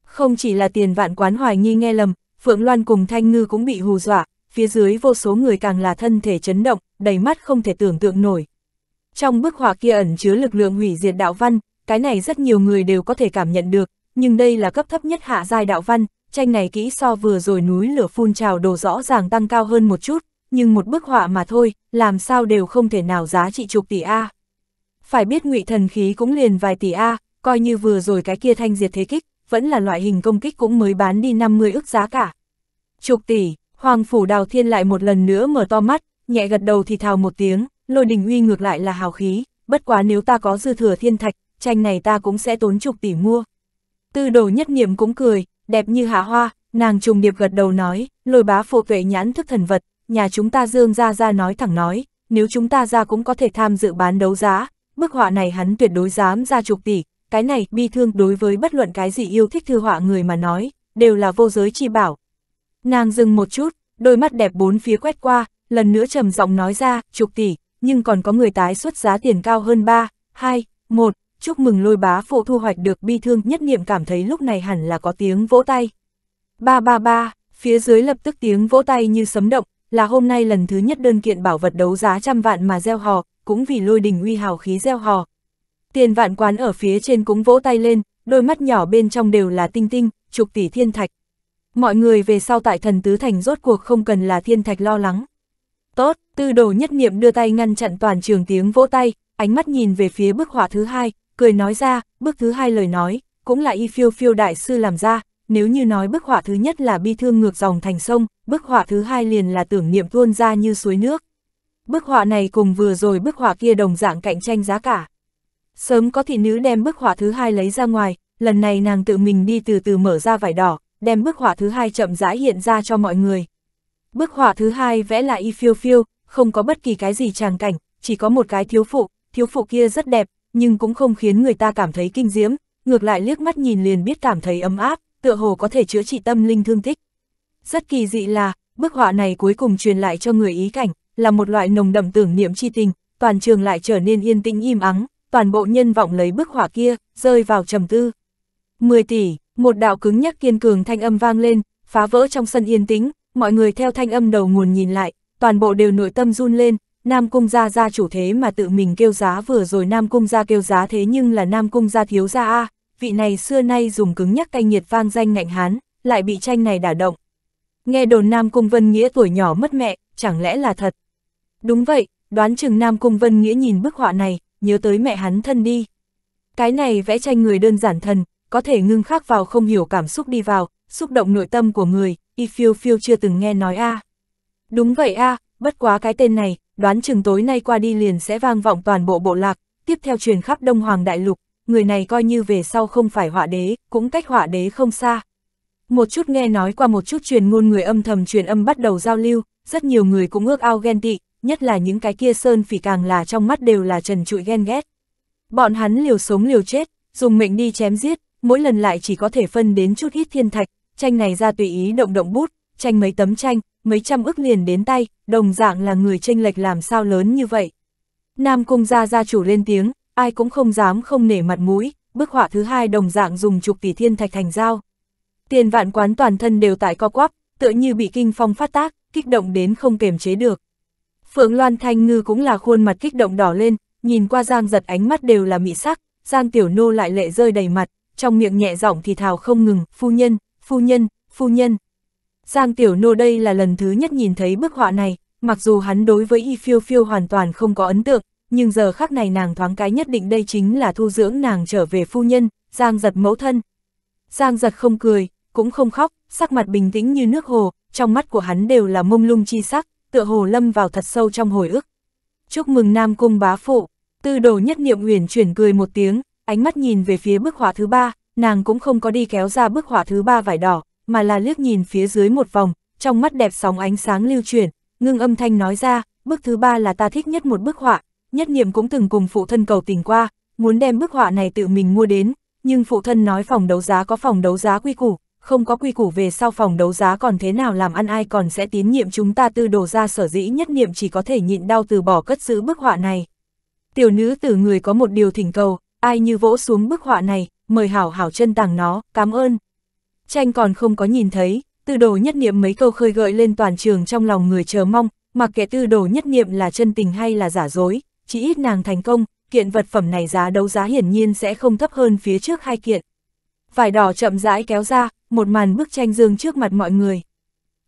Không chỉ là tiền vạn quán hoài nghi nghe lầm, Phượng Loan cùng Thanh Ngư cũng bị hù dọa, phía dưới vô số người càng là thân thể chấn động, đầy mắt không thể tưởng tượng nổi. Trong bức họa kia ẩn chứa lực lượng hủy diệt đạo văn, cái này rất nhiều người đều có thể cảm nhận được, nhưng đây là cấp thấp nhất hạ giai đạo văn, tranh này kỹ so vừa rồi núi lửa phun trào đồ rõ ràng tăng cao hơn một chút, nhưng một bức họa mà thôi, làm sao đều không thể nào giá trị chục tỷ A. Phải biết ngụy thần khí cũng liền vài tỷ A, coi như vừa rồi cái kia thanh diệt thế kích, vẫn là loại hình công kích cũng mới bán đi 50 ức giá cả. Chục tỷ, Hoàng phủ đào thiên lại một lần nữa mở to mắt, nhẹ gật đầu thì thào một tiếng, lôi đình uy ngược lại là hào khí, bất quá nếu ta có dư thừa thiên thạch, tranh này ta cũng sẽ tốn chục tỷ mua. Tư đồ nhất niệm cũng cười, đẹp như hạ hoa, nàng trùng điệp gật đầu nói, lôi bá phổ tuệ nhãn thức thần vật, nhà chúng ta dương ra ra nói thẳng nói, nếu chúng ta ra cũng có thể tham dự bán đấu giá, bức họa này hắn tuyệt đối dám ra chục tỷ, cái này bi thương đối với bất luận cái gì yêu thích thư họa người mà nói, đều là vô giới chi bảo, Nàng dừng một chút, đôi mắt đẹp bốn phía quét qua, lần nữa trầm giọng nói ra, chục tỷ, nhưng còn có người tái xuất giá tiền cao hơn 3, 2, 1, chúc mừng lôi bá phụ thu hoạch được bi thương nhất niệm cảm thấy lúc này hẳn là có tiếng vỗ tay. Ba ba ba, phía dưới lập tức tiếng vỗ tay như sấm động, là hôm nay lần thứ nhất đơn kiện bảo vật đấu giá trăm vạn mà gieo hò, cũng vì lôi đình uy hào khí gieo hò. Tiền vạn quán ở phía trên cũng vỗ tay lên, đôi mắt nhỏ bên trong đều là tinh tinh, chục tỷ thiên thạch, mọi người về sau tại thần tứ thành rốt cuộc không cần là thiên thạch lo lắng. Tốt, tư đồ nhất niệm đưa tay ngăn chặn toàn trường tiếng vỗ tay, ánh mắt nhìn về phía bức họa thứ hai, cười nói ra, bức thứ hai lời nói, cũng là y phiêu phiêu đại sư làm ra, nếu như nói bức họa thứ nhất là bi thương ngược dòng thành sông, bức họa thứ hai liền là tưởng niệm tuôn ra như suối nước. Bức họa này cùng vừa rồi bức họa kia đồng dạng cạnh tranh giá cả. Sớm có thị nữ đem bức họa thứ hai lấy ra ngoài, lần này nàng tự mình đi từ từ mở ra vải đỏ, đem bức họa thứ hai chậm rãi hiện ra cho mọi người. Bức họa thứ hai vẽ là y phiêu phiêu, không có bất kỳ cái gì tràng cảnh, chỉ có một cái thiếu phụ, thiếu phụ kia rất đẹp, nhưng cũng không khiến người ta cảm thấy kinh diễm, ngược lại liếc mắt nhìn liền biết cảm thấy ấm áp, tựa hồ có thể chữa trị tâm linh thương tích. Rất kỳ dị là, bức họa này cuối cùng truyền lại cho người ý cảnh, là một loại nồng đậm tưởng niệm chi tình, toàn trường lại trở nên yên tĩnh im ắng, toàn bộ nhân vọng lấy bức họa kia, rơi vào trầm tư. 10 tỷ, một đạo cứng nhắc kiên cường thanh âm vang lên, phá vỡ trong sân yên tĩnh, mọi người theo thanh âm đầu nguồn nhìn lại, toàn bộ đều nội tâm run lên, Nam Cung gia gia chủ thế mà tự mình kêu giá vừa rồi Nam Cung gia kêu giá thế nhưng là Nam Cung gia thiếu gia a, vị này xưa nay dùng cứng nhắc cay nhiệt vang danh ngạnh hán, lại bị tranh này đả động. Nghe đồn Nam Cung Vân Nghĩa tuổi nhỏ mất mẹ, chẳng lẽ là thật? Đúng vậy, đoán chừng Nam Cung Vân Nghĩa nhìn bức họa này, nhớ tới mẹ hắn thân đi. Cái này vẽ tranh người đơn giản thần, có thể ngưng khắc vào không hiểu cảm xúc đi vào, xúc động nội tâm của người, y phiêu phiêu chưa từng nghe nói a à. Đúng vậy a à, bất quá cái tên này, đoán chừng tối nay qua đi liền sẽ vang vọng toàn bộ bộ lạc, tiếp theo truyền khắp Đông Hoàng Đại Lục, người này coi như về sau không phải họa đế, cũng cách họa đế không xa. Một chút nghe nói qua một chút truyền ngôn người âm thầm truyền âm bắt đầu giao lưu, rất nhiều người cũng ước ao ghen tị, nhất là những cái kia sơn phỉ càng là trong mắt đều là trần trụi ghen ghét. Bọn hắn liều sống liều chết, dùng mệnh đi chém giết, mỗi lần lại chỉ có thể phân đến chút ít thiên thạch, tranh này ra tùy ý động động bút, tranh mấy tấm tranh, mấy trăm ước liền đến tay, đồng dạng là người tranh lệch làm sao lớn như vậy. Nam Cung gia gia chủ lên tiếng, ai cũng không dám không nể mặt mũi, bức họa thứ hai đồng dạng dùng chục tỷ thiên thạch thành dao. Tiền vạn quán toàn thân đều tại co quắp, tựa như bị kinh phong phát tác, kích động đến không kềm chế được. Phượng Loan Thanh Ngư cũng là khuôn mặt kích động đỏ lên, nhìn qua Giang giật ánh mắt đều là mị sắc, Giang Tiểu Nô lại lệ rơi đầy mặt, trong miệng nhẹ giọng thì thào không ngừng, phu nhân, phu nhân, phu nhân. Giang Tiểu Nô đây là lần thứ nhất nhìn thấy bức họa này, mặc dù hắn đối với Y Phiêu Phiêu hoàn toàn không có ấn tượng, nhưng giờ khắc này nàng thoáng cái nhất định đây chính là thu dưỡng nàng trở về phu nhân, Giang giật mẫu thân. Giang giật không cười, cũng không khóc, sắc mặt bình tĩnh như nước hồ, trong mắt của hắn đều là mông lung chi sắc, tựa hồ lâm vào thật sâu trong hồi ức. Chúc mừng Nam Cung bá phụ, tư đồ nhất niệm huyền chuyển cười một tiếng, ánh mắt nhìn về phía bức họa thứ ba, nàng cũng không có đi kéo ra bức họa thứ ba vải đỏ, mà là liếc nhìn phía dưới một vòng, trong mắt đẹp sóng ánh sáng lưu chuyển, ngưng âm thanh nói ra, bức thứ ba là ta thích nhất một bức họa, nhất niệm cũng từng cùng phụ thân cầu tình qua, muốn đem bức họa này tự mình mua đến, nhưng phụ thân nói phòng đấu giá có phòng đấu giá quy củ, không có quy củ về sau phòng đấu giá còn thế nào làm ăn ai còn sẽ tín nhiệm chúng ta tư đồ ra sở dĩ nhất niệm chỉ có thể nhịn đau từ bỏ cất giữ bức họa này. Tiểu nữ tử người có một điều thỉnh cầu, ai như vỗ xuống bức họa này, mời hảo hảo chân tàng nó, cảm ơn. Tranh còn không có nhìn thấy, tư đồ nhất niệm mấy câu khơi gợi lên toàn trường trong lòng người chờ mong, mặc kệ tư đồ nhất niệm là chân tình hay là giả dối, chỉ ít nàng thành công, kiện vật phẩm này giá đấu giá hiển nhiên sẽ không thấp hơn phía trước hai kiện. Vải đỏ chậm rãi kéo ra, một màn bức tranh dương trước mặt mọi người.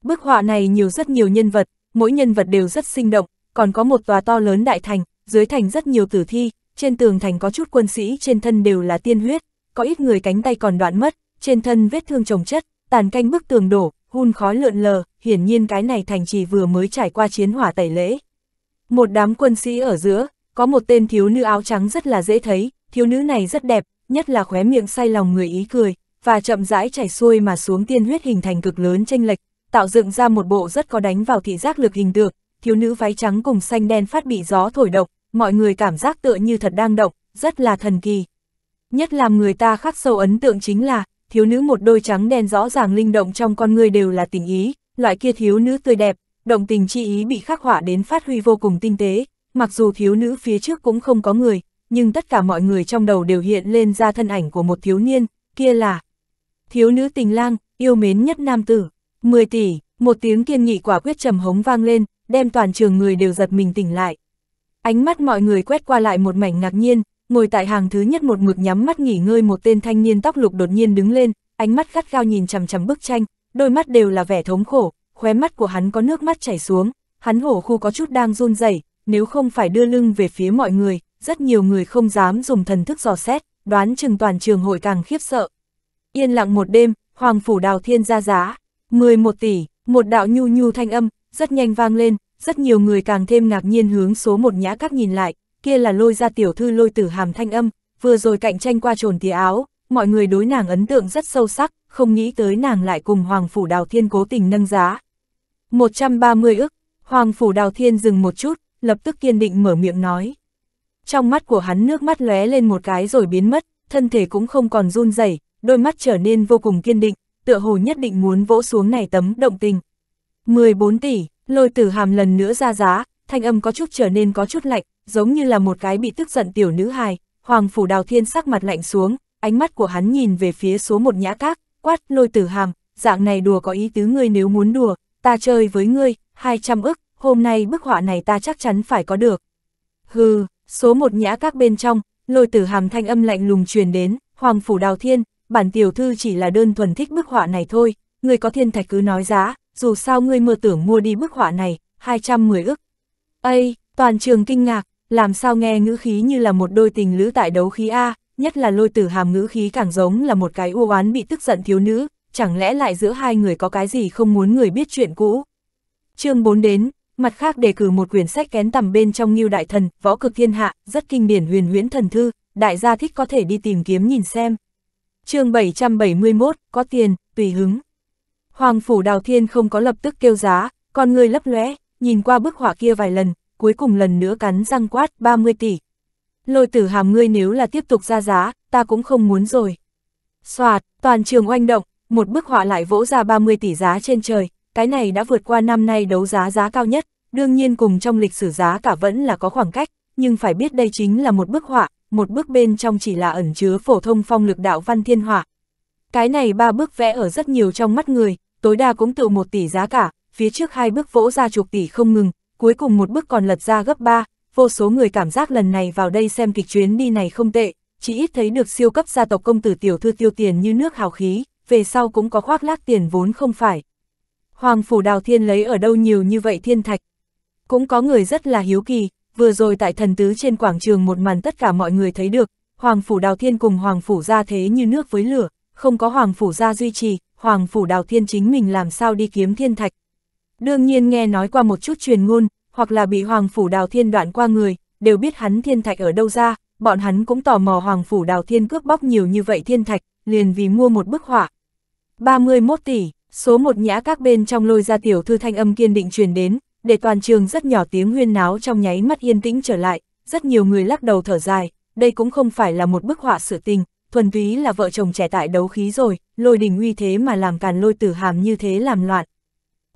Bức họa này nhiều rất nhiều nhân vật, mỗi nhân vật đều rất sinh động, còn có một tòa to lớn đại thành, dưới thành rất nhiều tử thi, trên tường thành có chút quân sĩ trên thân đều là tiên huyết, có ít người cánh tay còn đoạn mất, trên thân vết thương chồng chất, tàn canh bức tường đổ, hun khói lượn lờ, hiển nhiên cái này thành trì vừa mới trải qua chiến hỏa tẩy lễ. Một đám quân sĩ ở giữa, có một tên thiếu nữ áo trắng rất là dễ thấy, thiếu nữ này rất đẹp, nhất là khóe miệng say lòng người ý cười, và chậm rãi chảy xuôi mà xuống tiên huyết hình thành cực lớn tranh lệch, tạo dựng ra một bộ rất có đánh vào thị giác lực hình tượng, thiếu nữ váy trắng cùng xanh đen phát bị gió thổi độc, mọi người cảm giác tựa như thật đang động, rất là thần kỳ. Nhất làm người ta khắc sâu ấn tượng chính là, thiếu nữ một đôi trắng đen rõ ràng linh động trong con người đều là tình ý, loại kia thiếu nữ tươi đẹp, động tình chi ý bị khắc họa đến phát huy vô cùng tinh tế, mặc dù thiếu nữ phía trước cũng không có người, nhưng tất cả mọi người trong đầu đều hiện lên ra thân ảnh của một thiếu niên, kia là thiếu nữ tình lang, yêu mến nhất nam tử, 10 tỷ, một tiếng kiên nghị quả quyết trầm hống vang lên, đem toàn trường người đều giật mình tỉnh lại, Ánh mắt mọi người quét qua lại một mảnh ngạc nhiên, ngồi tại hàng thứ nhất một mực nhắm mắt nghỉ ngơi một tên thanh niên tóc lục đột nhiên đứng lên, ánh mắt gắt gao nhìn chằm chằm bức tranh, đôi mắt đều là vẻ thống khổ, khóe mắt của hắn có nước mắt chảy xuống, hắn hổ khu có chút đang run rẩy, nếu không phải đưa lưng về phía mọi người, rất nhiều người không dám dùng thần thức dò xét, đoán chừng toàn trường hội càng khiếp sợ. Yên lặng một đêm, Hoàng phủ Đào Thiên ra giá, 11 tỷ, một đạo nhu nhu thanh âm, rất nhanh vang lên, rất nhiều người càng thêm ngạc nhiên hướng số một nhã các nhìn lại, kia là lôi ra tiểu thư lôi tử hàm thanh âm, vừa rồi cạnh tranh qua trồn tía áo, mọi người đối nàng ấn tượng rất sâu sắc, không nghĩ tới nàng lại cùng Hoàng Phủ Đào Thiên cố tình nâng giá. 130 ức, Hoàng Phủ Đào Thiên dừng một chút, lập tức kiên định mở miệng nói. Trong mắt của hắn nước mắt lóe lên một cái rồi biến mất, thân thể cũng không còn run rẩy, đôi mắt trở nên vô cùng kiên định, tựa hồ nhất định muốn vỗ xuống này tấm động tình. 14 tỷ, Lôi tử hàm lần nữa ra giá, thanh âm có chút trở nên có chút lạnh, giống như là một cái bị tức giận tiểu nữ hài, Hoàng Phủ Đào Thiên sắc mặt lạnh xuống, ánh mắt của hắn nhìn về phía số một nhã các, quát lôi tử hàm, dạng này đùa có ý tứ ngươi nếu muốn đùa, ta chơi với ngươi, 200 ức, hôm nay bức họa này ta chắc chắn phải có được. Hừ, số một nhã các bên trong, lôi tử hàm thanh âm lạnh lùng truyền đến, Hoàng Phủ Đào Thiên, bản tiểu thư chỉ là đơn thuần thích bức họa này thôi, ngươi có thiên thạch cứ nói giá, dù sao ngươi mơ tưởng mua đi bức họa này, 210 ức. Ây, toàn trường kinh ngạc, làm sao nghe ngữ khí như là một đôi tình lữ tại đấu khí A, nhất là lôi tử hàm ngữ khí càng giống là một cái u oán bị tức giận thiếu nữ, chẳng lẽ lại giữa hai người có cái gì không muốn người biết chuyện cũ. chương 4 đến, mặt khác đề cử một quyển sách kén tầm bên trong Nghiêu Đại Thần, Võ Cực Thiên Hạ, rất kinh điển huyền huyễn thần thư, đại gia thích có thể đi tìm kiếm nhìn xem. chương 771, có tiền, tùy hứng. Hoàng phủ Đào Thiên không có lập tức kêu giá, con người lấp lóe, nhìn qua bức họa kia vài lần, cuối cùng lần nữa cắn răng quát 30 tỷ. Lôi tử hàm ngươi nếu là tiếp tục ra giá, ta cũng không muốn rồi. Xoạt, toàn trường oanh động, một bức họa lại vỗ ra 30 tỷ giá trên trời, cái này đã vượt qua năm nay đấu giá giá cao nhất, đương nhiên cùng trong lịch sử giá cả vẫn là có khoảng cách, nhưng phải biết đây chính là một bức họa, một bức bên trong chỉ là ẩn chứa phổ thông phong lực đạo văn thiên họa. Cái này ba bức vẽ ở rất nhiều trong mắt người, tối đa cũng tự một tỷ giá cả, phía trước hai bước vỗ ra chục tỷ không ngừng, cuối cùng một bước còn lật ra gấp ba vô số người cảm giác lần này vào đây xem kịch chuyến đi này không tệ, chỉ ít thấy được siêu cấp gia tộc công tử tiểu thư tiêu tiền như nước hào khí, về sau cũng có khoác lác tiền vốn không phải. Hoàng phủ đào thiên lấy ở đâu nhiều như vậy thiên thạch. Cũng có người rất là hiếu kỳ, vừa rồi tại thần tứ trên quảng trường một màn tất cả mọi người thấy được, Hoàng phủ đào thiên cùng Hoàng phủ ra thế như nước với lửa, không có Hoàng Phủ gia duy trì, Hoàng Phủ Đào Thiên chính mình làm sao đi kiếm thiên thạch. Đương nhiên nghe nói qua một chút truyền ngôn, hoặc là bị Hoàng Phủ Đào Thiên đoạn qua người, đều biết hắn thiên thạch ở đâu ra, bọn hắn cũng tò mò Hoàng Phủ Đào Thiên cướp bóc nhiều như vậy thiên thạch, liền vì mua một bức họa. 31 tỷ, số một nhã các bên trong lôi ra tiểu thư thanh âm kiên định truyền đến, để toàn trường rất nhỏ tiếng huyên náo trong nháy mắt yên tĩnh trở lại, rất nhiều người lắc đầu thở dài, đây cũng không phải là một bức họa sự tình, thuần túy là vợ chồng trẻ tại đấu khí rồi, lôi đình uy thế mà làm càn lôi tử hàm như thế làm loạn.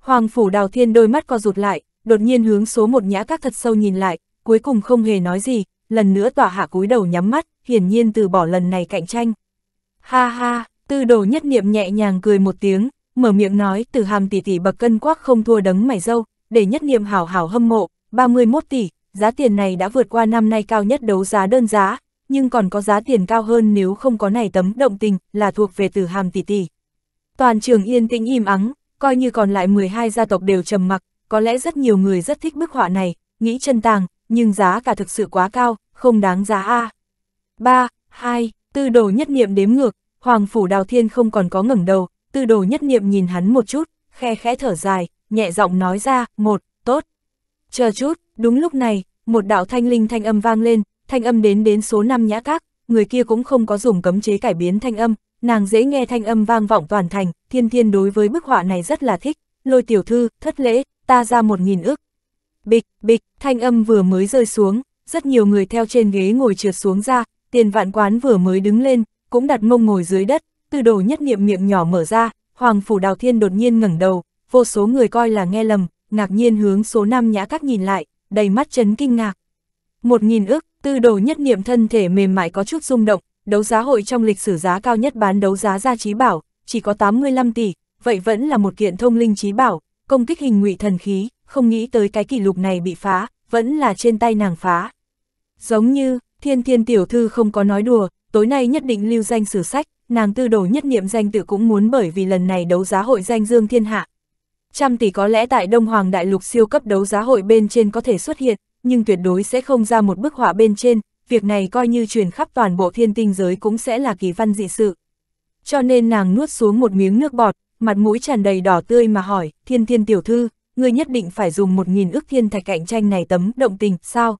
Hoàng phủ đào thiên đôi mắt co rụt lại, đột nhiên hướng số một nhã các thật sâu nhìn lại, cuối cùng không hề nói gì, lần nữa tỏa hạ cúi đầu nhắm mắt, hiển nhiên từ bỏ lần này cạnh tranh. Ha ha, tư đồ nhất niệm nhẹ nhàng cười một tiếng, mở miệng nói từ hàm tỷ tỷ bậc cân quắc không thua đấng mày dâu, để nhất niệm hảo hảo hâm mộ, 31 tỷ, giá tiền này đã vượt qua năm nay cao nhất đấu giá đơn giá, nhưng còn có giá tiền cao hơn nếu không có này tấm động tình, là thuộc về tử hàm tỷ tỷ. Toàn trường yên tĩnh im ắng, coi như còn lại 12 gia tộc đều trầm mặc, có lẽ rất nhiều người rất thích bức họa này, nghĩ chân tàng, nhưng giá cả thực sự quá cao, không đáng giá a. 3, 2, tư đồ nhất niệm đếm ngược, hoàng phủ đào thiên không còn có ngẩng đầu, tư đồ nhất niệm nhìn hắn một chút, khe khẽ thở dài, nhẹ giọng nói ra, một, tốt. Chờ chút, đúng lúc này, một đạo thanh linh thanh âm vang lên, thanh âm đến đến số 5 nhã các, người kia cũng không có dùng cấm chế cải biến thanh âm, nàng dễ nghe thanh âm vang vọng toàn thành, thiên thiên đối với bức họa này rất là thích, lôi tiểu thư, thất lễ, ta ra một nghìn ước. Bịch, bịch, thanh âm vừa mới rơi xuống, rất nhiều người theo trên ghế ngồi trượt xuống ra, tiền vạn quán vừa mới đứng lên, cũng đặt mông ngồi dưới đất, từ đồ nhất niệm miệng nhỏ mở ra, hoàng phủ đào thiên đột nhiên ngẩng đầu, vô số người coi là nghe lầm, ngạc nhiên hướng số 5 nhã các nhìn lại, đầy mắt chấn kinh ngạc. Một nghìn ước, Tư đồ nhất niệm thân thể mềm mại có chút rung động, đấu giá hội trong lịch sử giá cao nhất bán đấu giá ra trí bảo, chỉ có 85 tỷ, vậy vẫn là một kiện thông linh trí bảo, công kích hình ngụy thần khí, không nghĩ tới cái kỷ lục này bị phá, vẫn là trên tay nàng phá. Giống như, thiên thiên tiểu thư không có nói đùa, tối nay nhất định lưu danh sử sách, nàng tư đồ nhất niệm danh tự cũng muốn bởi vì lần này đấu giá hội danh dương thiên hạ. Trăm tỷ có lẽ tại Đông Hoàng Đại Lục siêu cấp đấu giá hội bên trên có thể xuất hiện, nhưng tuyệt đối sẽ không ra một bức họa bên trên, việc này coi như truyền khắp toàn bộ thiên tinh giới cũng sẽ là kỳ văn dị sự. Cho nên nàng nuốt xuống một miếng nước bọt, mặt mũi tràn đầy đỏ tươi mà hỏi, thiên thiên tiểu thư, ngươi nhất định phải dùng một nghìn ước thiên thạch cạnh tranh này tấm động tình, sao?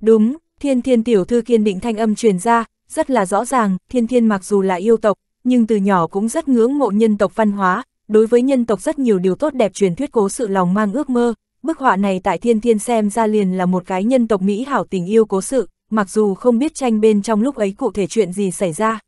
Đúng, thiên thiên tiểu thư kiên định thanh âm truyền ra, rất là rõ ràng, thiên thiên mặc dù là yêu tộc, nhưng từ nhỏ cũng rất ngưỡng mộ nhân tộc văn hóa, đối với nhân tộc rất nhiều điều tốt đẹp truyền thuyết cố sự lòng mang ước mơ, bức họa này tại thiên thiên xem ra liền là một cái nhân tộc Mỹ hảo tình yêu cố sự, mặc dù không biết tranh bên trong lúc ấy cụ thể chuyện gì xảy ra.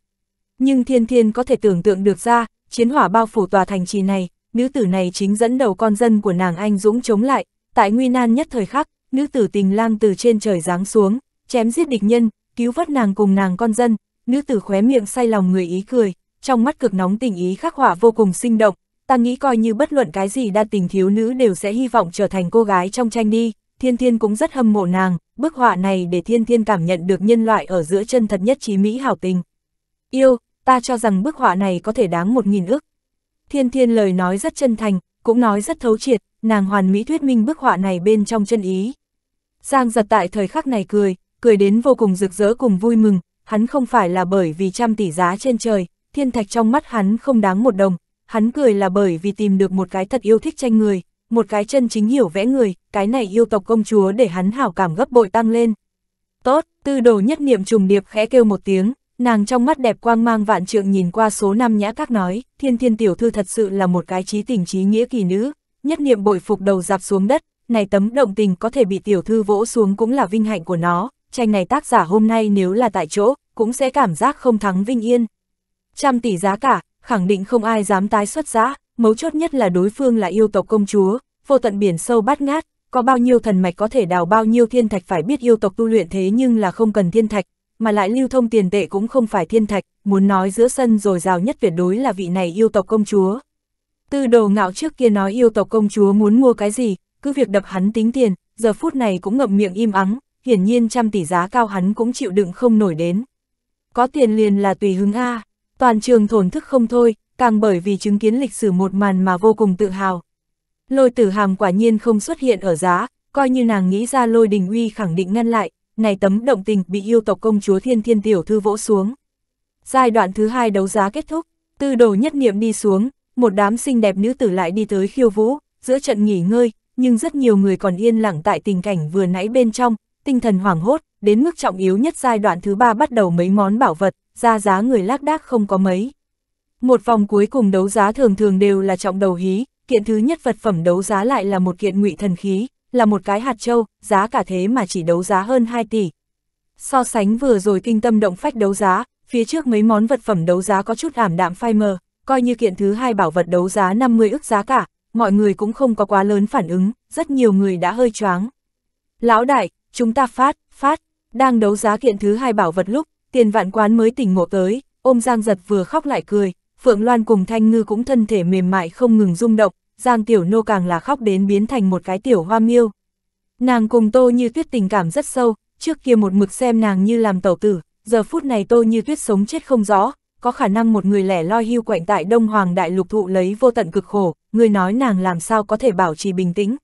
Nhưng thiên thiên có thể tưởng tượng được ra, chiến hỏa bao phủ tòa thành trì này, nữ tử này chính dẫn đầu con dân của nàng anh dũng chống lại, tại nguy nan nhất thời khắc, nữ tử tình lang từ trên trời giáng xuống, chém giết địch nhân, cứu vớt nàng cùng nàng con dân, nữ tử khóe miệng say lòng người ý cười, trong mắt cực nóng tình ý khắc họa vô cùng sinh động, ta nghĩ coi như bất luận cái gì đa tình thiếu nữ đều sẽ hy vọng trở thành cô gái trong tranh đi, thiên thiên cũng rất hâm mộ nàng, bức họa này để thiên thiên cảm nhận được nhân loại ở giữa chân thật nhất trí mỹ hảo tình. Yêu, ta cho rằng bức họa này có thể đáng một nghìn ức. Thiên thiên lời nói rất chân thành, cũng nói rất thấu triệt, nàng hoàn mỹ thuyết minh bức họa này bên trong chân ý. Giang giật tại thời khắc này cười, cười đến vô cùng rực rỡ cùng vui mừng, hắn không phải là bởi vì trăm tỷ giá trên trời, thiên thạch trong mắt hắn không đáng một đồng, hắn cười là bởi vì tìm được một cái thật yêu thích tranh người, một cái chân chính hiểu vẽ người, cái này yêu tộc công chúa để hắn hảo cảm gấp bội tăng lên. Tốt, tư đồ nhất niệm trùng điệp khẽ kêu một tiếng, nàng trong mắt đẹp quang mang vạn trượng nhìn qua số năm nhã các nói, thiên thiên tiểu thư thật sự là một cái trí tình trí nghĩa kỳ nữ, nhất niệm bội phục đầu dạp xuống đất, này tấm động tình có thể bị tiểu thư vỗ xuống cũng là vinh hạnh của nó, tranh này tác giả hôm nay nếu là tại chỗ, cũng sẽ cảm giác không thắng Vinh Yên. Trăm tỷ giá cả, khẳng định không ai dám tái xuất giã, mấu chốt nhất là đối phương là yêu tộc công chúa, vô tận biển sâu bát ngát, có bao nhiêu thần mạch có thể đào bao nhiêu thiên thạch phải biết yêu tộc tu luyện thế nhưng là không cần thiên thạch, mà lại lưu thông tiền tệ cũng không phải thiên thạch, muốn nói giữa sân rồi rào nhất tuyệt đối là vị này yêu tộc công chúa. Tư đồ ngạo trước kia nói yêu tộc công chúa muốn mua cái gì, cứ việc đập hắn tính tiền, giờ phút này cũng ngậm miệng im ắng, hiển nhiên trăm tỷ giá cao hắn cũng chịu đựng không nổi đến. Có tiền liền là tùy hứng A toàn trường thổn thức không thôi, càng bởi vì chứng kiến lịch sử một màn mà vô cùng tự hào. Lôi tử hàm quả nhiên không xuất hiện ở giá, coi như nàng nghĩ ra lôi đình uy khẳng định ngăn lại, này tấm động tình bị yêu tộc công chúa thiên thiên tiểu thư vỗ xuống. Giai đoạn thứ hai đấu giá kết thúc, tư đồ nhất niệm đi xuống, một đám xinh đẹp nữ tử lại đi tới khiêu vũ, giữa trận nghỉ ngơi, nhưng rất nhiều người còn yên lặng tại tình cảnh vừa nãy bên trong, tinh thần hoảng hốt, đến mức trọng yếu nhất giai đoạn thứ ba bắt đầu mấy món bảo vật, ra giá người lác đác không có mấy. Một vòng cuối cùng đấu giá thường thường đều là trọng đầu hí, kiện thứ nhất vật phẩm đấu giá lại là một kiện ngụy thần khí, là một cái hạt châu, giá cả thế mà chỉ đấu giá hơn 2 tỷ. So sánh vừa rồi kinh tâm động phách đấu giá, phía trước mấy món vật phẩm đấu giá có chút ảm đạm phai mờ, coi như kiện thứ hai bảo vật đấu giá 50 ức giá cả, mọi người cũng không có quá lớn phản ứng, rất nhiều người đã hơi choáng. Lão đại, chúng ta phát, phát, đang đấu giá kiện thứ hai bảo vật lúc, tiền vạn quán mới tỉnh ngộ tới, ôm Giang giật vừa khóc lại cười, Phượng Loan cùng Thanh Ngư cũng thân thể mềm mại không ngừng rung động, Giang Tiểu Nô càng là khóc đến biến thành một cái tiểu hoa miêu. Nàng cùng Tô Như Tuyết tình cảm rất sâu, trước kia một mực xem nàng như làm tẩu tử, giờ phút này Tô Như Tuyết sống chết không rõ, có khả năng một người lẻ loi hưu quạnh tại Đông Hoàng Đại Lục thụ lấy vô tận cực khổ, người nói nàng làm sao có thể bảo trì bình tĩnh.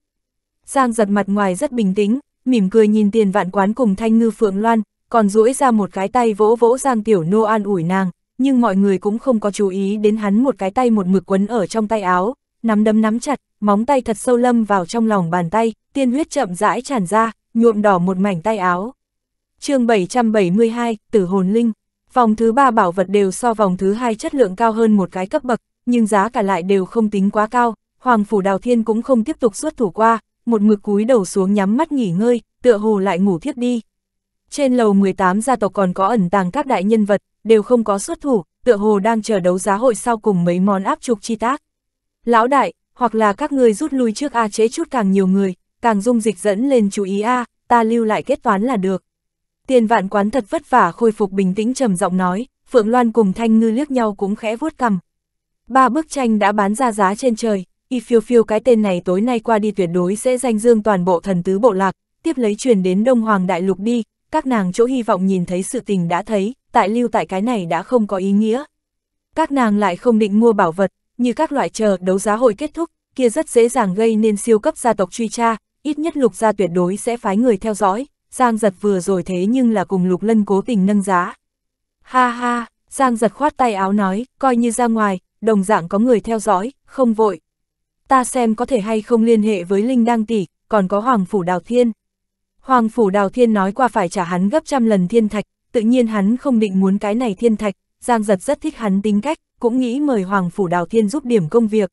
Giang giật mặt ngoài rất bình tĩnh, mỉm cười nhìn tiền vạn quán cùng Thanh Ngư Phượng Loan, còn duỗi ra một cái tay vỗ vỗ Giang Tiểu Nô an ủi nàng, nhưng mọi người cũng không có chú ý đến hắn một cái tay một mực quấn ở trong tay áo, nắm đấm nắm chặt, móng tay thật sâu lâm vào trong lòng bàn tay, tiên huyết chậm rãi tràn ra, nhuộm đỏ một mảnh tay áo. chương 772, Tử Hồn Linh Vòng thứ ba bảo vật đều so vòng thứ hai chất lượng cao hơn một cái cấp bậc, nhưng giá cả lại đều không tính quá cao, Hoàng Phủ Đào Thiên cũng không tiếp tục xuất thủ qua, một mực cúi đầu xuống nhắm mắt nghỉ ngơi, tựa hồ lại ngủ thiếp đi, trên lầu 18 gia tộc còn có ẩn tàng các đại nhân vật, đều không có xuất thủ, tựa hồ đang chờ đấu giá hội sau cùng mấy món áp trục chi tác. Lão đại, hoặc là các ngươi rút lui trước A chế chút càng nhiều người, càng dung dịch dẫn lên chú ý A, ta lưu lại kết toán là được. Tiền vạn quán thật vất vả khôi phục bình tĩnh trầm giọng nói, Phượng Loan cùng Thanh Ngư liếc nhau cũng khẽ vuốt cằm. Ba bức tranh đã bán ra giá trên trời, y phiêu phiêu cái tên này tối nay qua đi tuyệt đối sẽ danh dương toàn bộ thần tứ bộ lạc, tiếp lấy truyền đến Đông Hoàng Đại Lục đi, các nàng chỗ hy vọng nhìn thấy sự tình đã thấy, tại lưu tại cái này đã không có ý nghĩa. Các nàng lại không định mua bảo vật, như các loại chờ đấu giá hội kết thúc, kia rất dễ dàng gây nên siêu cấp gia tộc truy tra, ít nhất lục gia tuyệt đối sẽ phái người theo dõi, Giang giật vừa rồi thế nhưng là cùng lục lân cố tình nâng giá. Ha ha, Giang giật khoát tay áo nói, coi như ra ngoài, đồng dạng có người theo dõi, không vội. Ta xem có thể hay không liên hệ với Linh đăng Tỷ, còn có Hoàng Phủ Đào Thiên. Hoàng phủ Đào Thiên nói qua phải trả hắn gấp trăm lần thiên thạch, tự nhiên hắn không định muốn cái này thiên thạch, Giang Giật rất thích hắn tính cách, cũng nghĩ mời Hoàng phủ Đào Thiên giúp điểm công việc.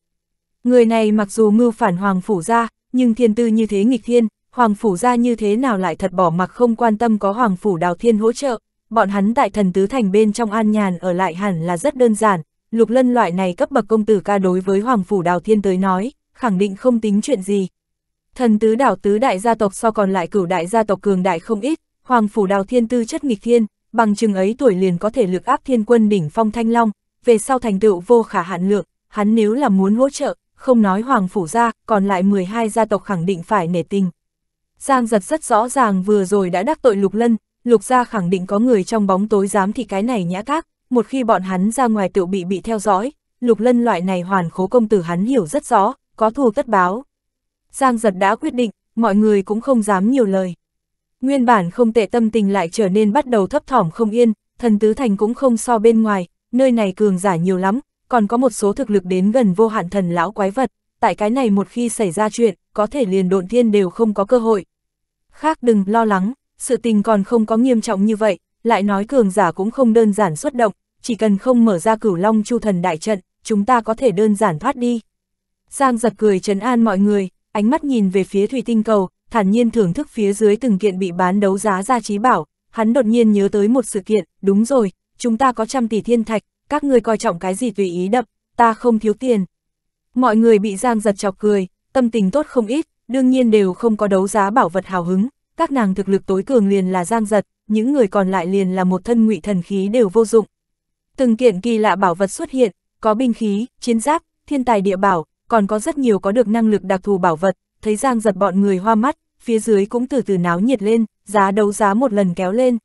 Người này mặc dù mưu phản Hoàng phủ ra, nhưng thiên tư như thế nghịch thiên, Hoàng phủ ra như thế nào lại thật bỏ mặc không quan tâm có Hoàng phủ Đào Thiên hỗ trợ, bọn hắn tại thần tứ thành bên trong an nhàn ở lại hẳn là rất đơn giản, lục lân loại này cấp bậc công tử ca đối với Hoàng phủ Đào Thiên tới nói, khẳng định không tính chuyện gì, Thần tứ đảo tứ đại gia tộc so còn lại cửu đại gia tộc cường đại không ít, hoàng phủ đào thiên tư chất nghịch thiên, bằng chừng ấy tuổi liền có thể lực áp thiên quân đỉnh phong thanh long, về sau thành tựu vô khả hạn lượng, hắn nếu là muốn hỗ trợ, không nói hoàng phủ ra, còn lại 12 gia tộc khẳng định phải nể tình. Giang giật rất rõ ràng vừa rồi đã đắc tội lục lân, lục gia khẳng định có người trong bóng tối dám thì cái này nhã các, một khi bọn hắn ra ngoài tựu bị bị theo dõi, lục lân loại này hoàn khố công tử hắn hiểu rất rõ, có thù tất báo. Giang giật đã quyết định, mọi người cũng không dám nhiều lời. Nguyên bản không tệ tâm tình lại trở nên bắt đầu thấp thỏm không yên, thần tứ thành cũng không so bên ngoài, nơi này cường giả nhiều lắm, còn có một số thực lực đến gần vô hạn thần lão quái vật, tại cái này một khi xảy ra chuyện, có thể liền độn thiên đều không có cơ hội. Khác đừng lo lắng, sự tình còn không có nghiêm trọng như vậy, lại nói cường giả cũng không đơn giản xuất động, chỉ cần không mở ra cửu long chu thần đại trận, chúng ta có thể đơn giản thoát đi. Giang giật cười trấn an mọi người, ánh mắt nhìn về phía thủy tinh cầu, thản nhiên thưởng thức phía dưới từng kiện bị bán đấu giá ra trí bảo, hắn đột nhiên nhớ tới một sự kiện, đúng rồi, chúng ta có trăm tỷ thiên thạch, các người coi trọng cái gì tùy ý đập, ta không thiếu tiền. Mọi người bị Giang giật chọc cười, tâm tình tốt không ít, đương nhiên đều không có đấu giá bảo vật hào hứng, các nàng thực lực tối cường liền là Giang giật, những người còn lại liền là một thân ngụy thần khí đều vô dụng. Từng kiện kỳ lạ bảo vật xuất hiện, có binh khí, chiến giáp, thiên tài địa bảo, còn có rất nhiều có được năng lực đặc thù bảo vật, thấy Giang giật bọn người hoa mắt, phía dưới cũng từ từ náo nhiệt lên, giá đấu giá một lần kéo lên.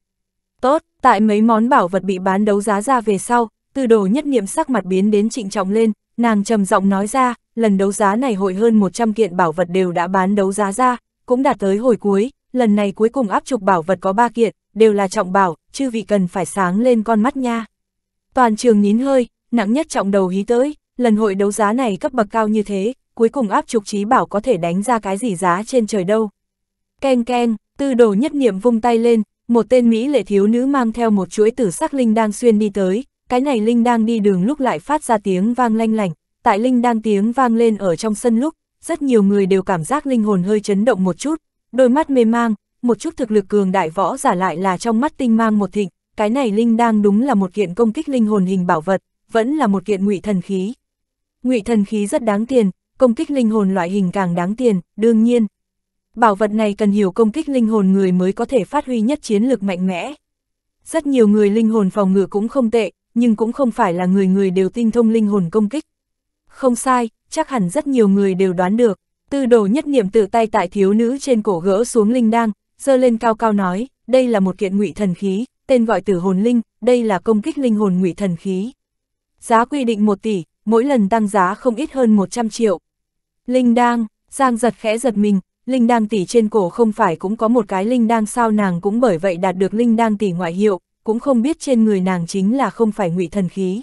Tốt, tại mấy món bảo vật bị bán đấu giá ra về sau, từ đồ nhất niệm sắc mặt biến đến trịnh trọng lên, nàng trầm giọng nói ra, lần đấu giá này hội hơn 100 kiện bảo vật đều đã bán đấu giá ra, cũng đạt tới hồi cuối, lần này cuối cùng áp trục bảo vật có 3 kiện, đều là trọng bảo, chư vị cần phải sáng lên con mắt nha. Toàn trường nín hơi, nặng nhất trọng đầu hí tới lần hội đấu giá này cấp bậc cao như thế, cuối cùng áp trục trí bảo có thể đánh ra cái gì giá trên trời đâu. Ken Ken, tư đồ nhất niệm vung tay lên, một tên Mỹ lệ thiếu nữ mang theo một chuỗi tử sắc linh đang xuyên đi tới, cái này linh đang đi đường lúc lại phát ra tiếng vang lanh lành, tại linh đang tiếng vang lên ở trong sân lúc, rất nhiều người đều cảm giác linh hồn hơi chấn động một chút, đôi mắt mê mang, một chút thực lực cường đại võ giả lại là trong mắt tinh mang một thịnh, cái này linh đang đúng là một kiện công kích linh hồn hình bảo vật, vẫn là một kiện ngụy thần khí, ngụy thần khí rất đáng tiền, công kích linh hồn loại hình càng đáng tiền, đương nhiên. Bảo vật này cần hiểu công kích linh hồn người mới có thể phát huy nhất chiến lược mạnh mẽ. Rất nhiều người linh hồn phòng ngự cũng không tệ, nhưng cũng không phải là người người đều tinh thông linh hồn công kích. Không sai, chắc hẳn rất nhiều người đều đoán được. Tư đồ nhất niệm tự tay tại thiếu nữ trên cổ gỡ xuống linh đang, giơ lên cao cao nói, đây là một kiện ngụy thần khí, tên gọi tử hồn linh, đây là công kích linh hồn ngụy thần khí. Giá quy định 1 tỷ, mỗi lần tăng giá không ít hơn 100 triệu. Linh đang, Giang giật khẽ giật mình, linh đang tỷ trên cổ không phải cũng có một cái linh đang sao nàng cũng bởi vậy đạt được linh đang tỷ ngoại hiệu, cũng không biết trên người nàng chính là không phải ngụy thần khí.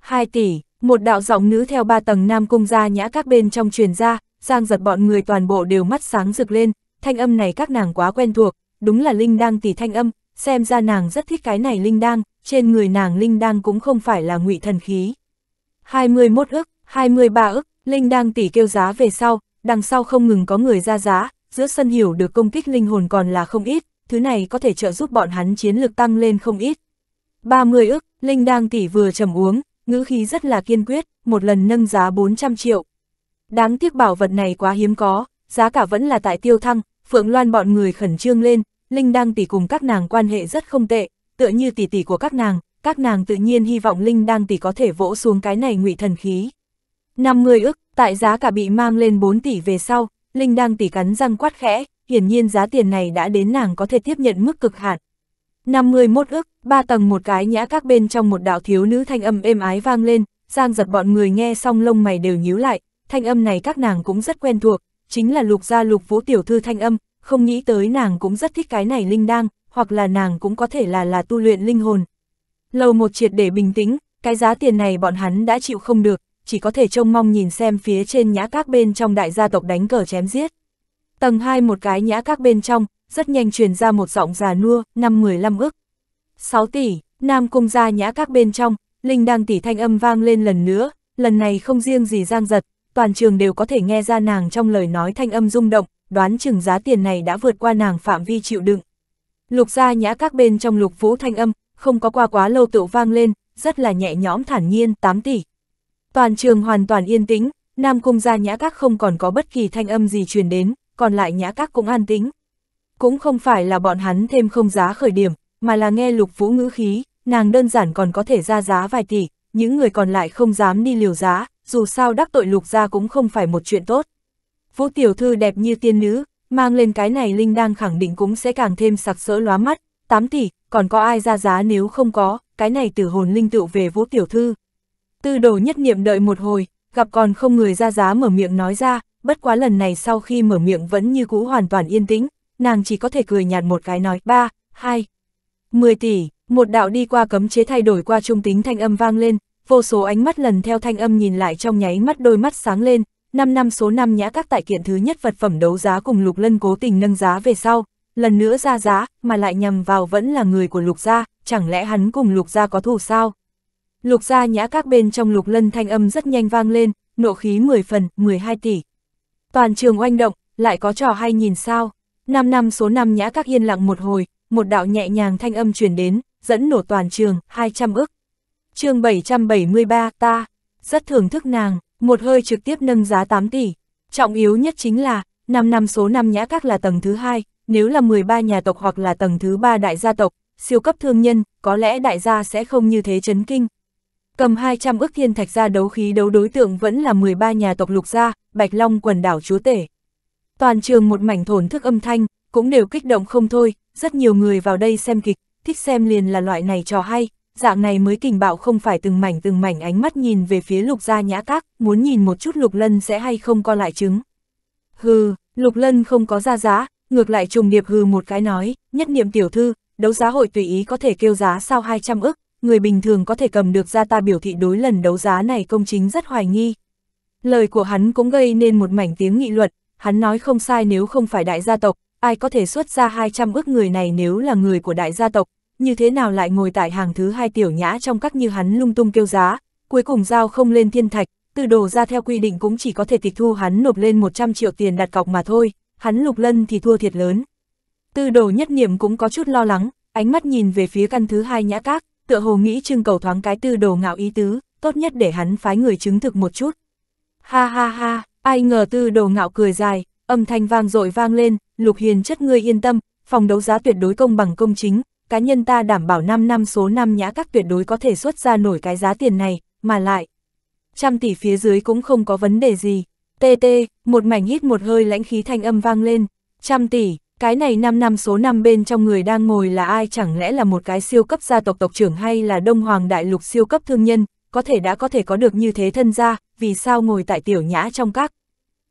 2 tỷ, một đạo giọng nữ theo ba tầng nam cung ra nhã các bên trong truyền ra, Giang giật bọn người toàn bộ đều mắt sáng rực lên, thanh âm này các nàng quá quen thuộc, đúng là linh đang tỷ thanh âm, xem ra nàng rất thích cái này linh đang, trên người nàng linh đang cũng không phải là ngụy thần khí. 21 ức, 23 ức, Linh đang tỉ kêu giá về sau, đằng sau không ngừng có người ra giá, giữa sân hiểu được công kích linh hồn còn là không ít, thứ này có thể trợ giúp bọn hắn chiến lực tăng lên không ít. 30 ức, Linh đang tỉ vừa trầm uống, ngữ khí rất là kiên quyết, một lần nâng giá 400 triệu. Đáng tiếc bảo vật này quá hiếm có, giá cả vẫn là tại tiêu thăng, Phượng Loan bọn người khẩn trương lên, Linh đang tỉ cùng các nàng quan hệ rất không tệ, tựa như tỷ tỷ của các nàng, các nàng tự nhiên hy vọng Linh Đang Tỷ có thể vỗ xuống cái này ngụy thần khí. 50 ức, tại giá cả bị mang lên 4 tỷ về sau, Linh Đang Tỷ cắn răng quát khẽ, hiển nhiên giá tiền này đã đến nàng có thể tiếp nhận mức cực hạn. 51 ức, ba tầng một cái nhã các bên trong một đạo thiếu nữ thanh âm êm ái vang lên, giang giật bọn người nghe xong lông mày đều nhíu lại, thanh âm này các nàng cũng rất quen thuộc, chính là lục gia lục vũ tiểu thư thanh âm, không nghĩ tới nàng cũng rất thích cái này linh đang, hoặc là nàng cũng có thể là là tu luyện linh hồn, Lầu một triệt để bình tĩnh, cái giá tiền này bọn hắn đã chịu không được, chỉ có thể trông mong nhìn xem phía trên nhã các bên trong đại gia tộc đánh cờ chém giết. Tầng 2 một cái nhã các bên trong, rất nhanh truyền ra một giọng già nua, năm 15 ức. 6 tỷ, Nam Cung gia nhã các bên trong, Linh đang tỷ thanh âm vang lên lần nữa, lần này không riêng gì giang giật, toàn trường đều có thể nghe ra nàng trong lời nói thanh âm rung động, đoán chừng giá tiền này đã vượt qua nàng phạm vi chịu đựng. Lục gia nhã các bên trong lục vũ thanh âm, không có qua quá lâu tựu vang lên, rất là nhẹ nhõm thản nhiên, 8 tỷ. Toàn trường hoàn toàn yên tĩnh, Nam Cung gia nhã các không còn có bất kỳ thanh âm gì truyền đến, còn lại nhã các cũng an tĩnh. Cũng không phải là bọn hắn thêm không giá khởi điểm, mà là nghe lục vũ ngữ khí, nàng đơn giản còn có thể ra giá vài tỷ, những người còn lại không dám đi liều giá, dù sao đắc tội lục gia cũng không phải một chuyện tốt. Vũ tiểu thư đẹp như tiên nữ, mang lên cái này Linh đang khẳng định cũng sẽ càng thêm sặc sỡ lóa mắt, 8 tỷ, còn có ai ra giá nếu không có, cái này tử hồn linh tựu về vũ tiểu thư. Tư đồ nhất niệm đợi một hồi, gặp còn không người ra giá mở miệng nói ra, bất quá lần này sau khi mở miệng vẫn như cũ hoàn toàn yên tĩnh, nàng chỉ có thể cười nhạt một cái nói, ba, hai, mười tỷ, một đạo đi qua cấm chế thay đổi qua trung tính thanh âm vang lên, vô số ánh mắt lần theo thanh âm nhìn lại trong nháy mắt đôi mắt sáng lên, 5 năm số năm nhã các tại kiện thứ nhất vật phẩm đấu giá cùng lục lân cố tình nâng giá về sau, lần nữa ra giá, mà lại nhầm vào vẫn là người của lục gia, chẳng lẽ hắn cùng lục gia có thù sao? Lục gia nhã các bên trong lục lân thanh âm rất nhanh vang lên, nộ khí 10 phần, 12 tỷ. Toàn trường oanh động, lại có trò hay nhìn sao? 5 năm số năm nhã các yên lặng một hồi, một đạo nhẹ nhàng thanh âm truyền đến, dẫn nổ toàn trường, 200 ức. chương 773 ta, rất thưởng thức nàng, một hơi trực tiếp nâng giá 8 tỷ. Trọng yếu nhất chính là, 5 năm số năm nhã các là tầng thứ hai nếu là 13 nhà tộc hoặc là tầng thứ 3 đại gia tộc, siêu cấp thương nhân, có lẽ đại gia sẽ không như thế chấn kinh. Cầm 200 ước thiên thạch ra đấu khí đấu đối tượng vẫn là 13 nhà tộc lục gia, Bạch Long quần đảo chúa tể. Toàn trường một mảnh thổn thức âm thanh, cũng đều kích động không thôi, rất nhiều người vào đây xem kịch, thích xem liền là loại này trò hay, dạng này mới kình bạo không phải từng mảnh từng mảnh ánh mắt nhìn về phía lục gia nhã các, muốn nhìn một chút lục lân sẽ hay không co lại chứng. Hừ, lục lân không có ra giá, ngược lại trùng điệp hừ một cái nói, nhất niệm tiểu thư, đấu giá hội tùy ý có thể kêu giá sao 200 ức, người bình thường có thể cầm được ra ta biểu thị đối lần đấu giá này công chính rất hoài nghi. Lời của hắn cũng gây nên một mảnh tiếng nghị luận, hắn nói không sai nếu không phải đại gia tộc, ai có thể xuất ra 200 ức người này nếu là người của đại gia tộc, như thế nào lại ngồi tại hàng thứ hai tiểu nhã trong các như hắn lung tung kêu giá, cuối cùng giao không lên thiên thạch, từ đồ ra theo quy định cũng chỉ có thể tịch thu hắn nộp lên 100 triệu tiền đặt cọc mà thôi hắn lục lân thì thua thiệt lớn. Tư đồ nhất niệm cũng có chút lo lắng, ánh mắt nhìn về phía căn thứ hai nhã các, tựa hồ nghĩ trưng cầu thoáng cái tư đồ ngạo ý tứ, tốt nhất để hắn phái người chứng thực một chút. Ha ha ha, ai ngờ tư đồ ngạo cười dài, âm thanh vang dội vang lên, lục hiền chất ngươi yên tâm, phòng đấu giá tuyệt đối công bằng công chính, cá nhân ta đảm bảo 5 năm số 5 nhã các tuyệt đối có thể xuất ra nổi cái giá tiền này, mà lại. Trăm tỷ phía dưới cũng không có vấn đề gì. Tê tê, một mảnh hít một hơi lãnh khí thanh âm vang lên, trăm tỷ, cái này 5 năm số năm bên trong người đang ngồi là ai chẳng lẽ là một cái siêu cấp gia tộc tộc trưởng hay là đông hoàng đại lục siêu cấp thương nhân, có thể đã có thể có được như thế thân gia vì sao ngồi tại tiểu nhã trong các.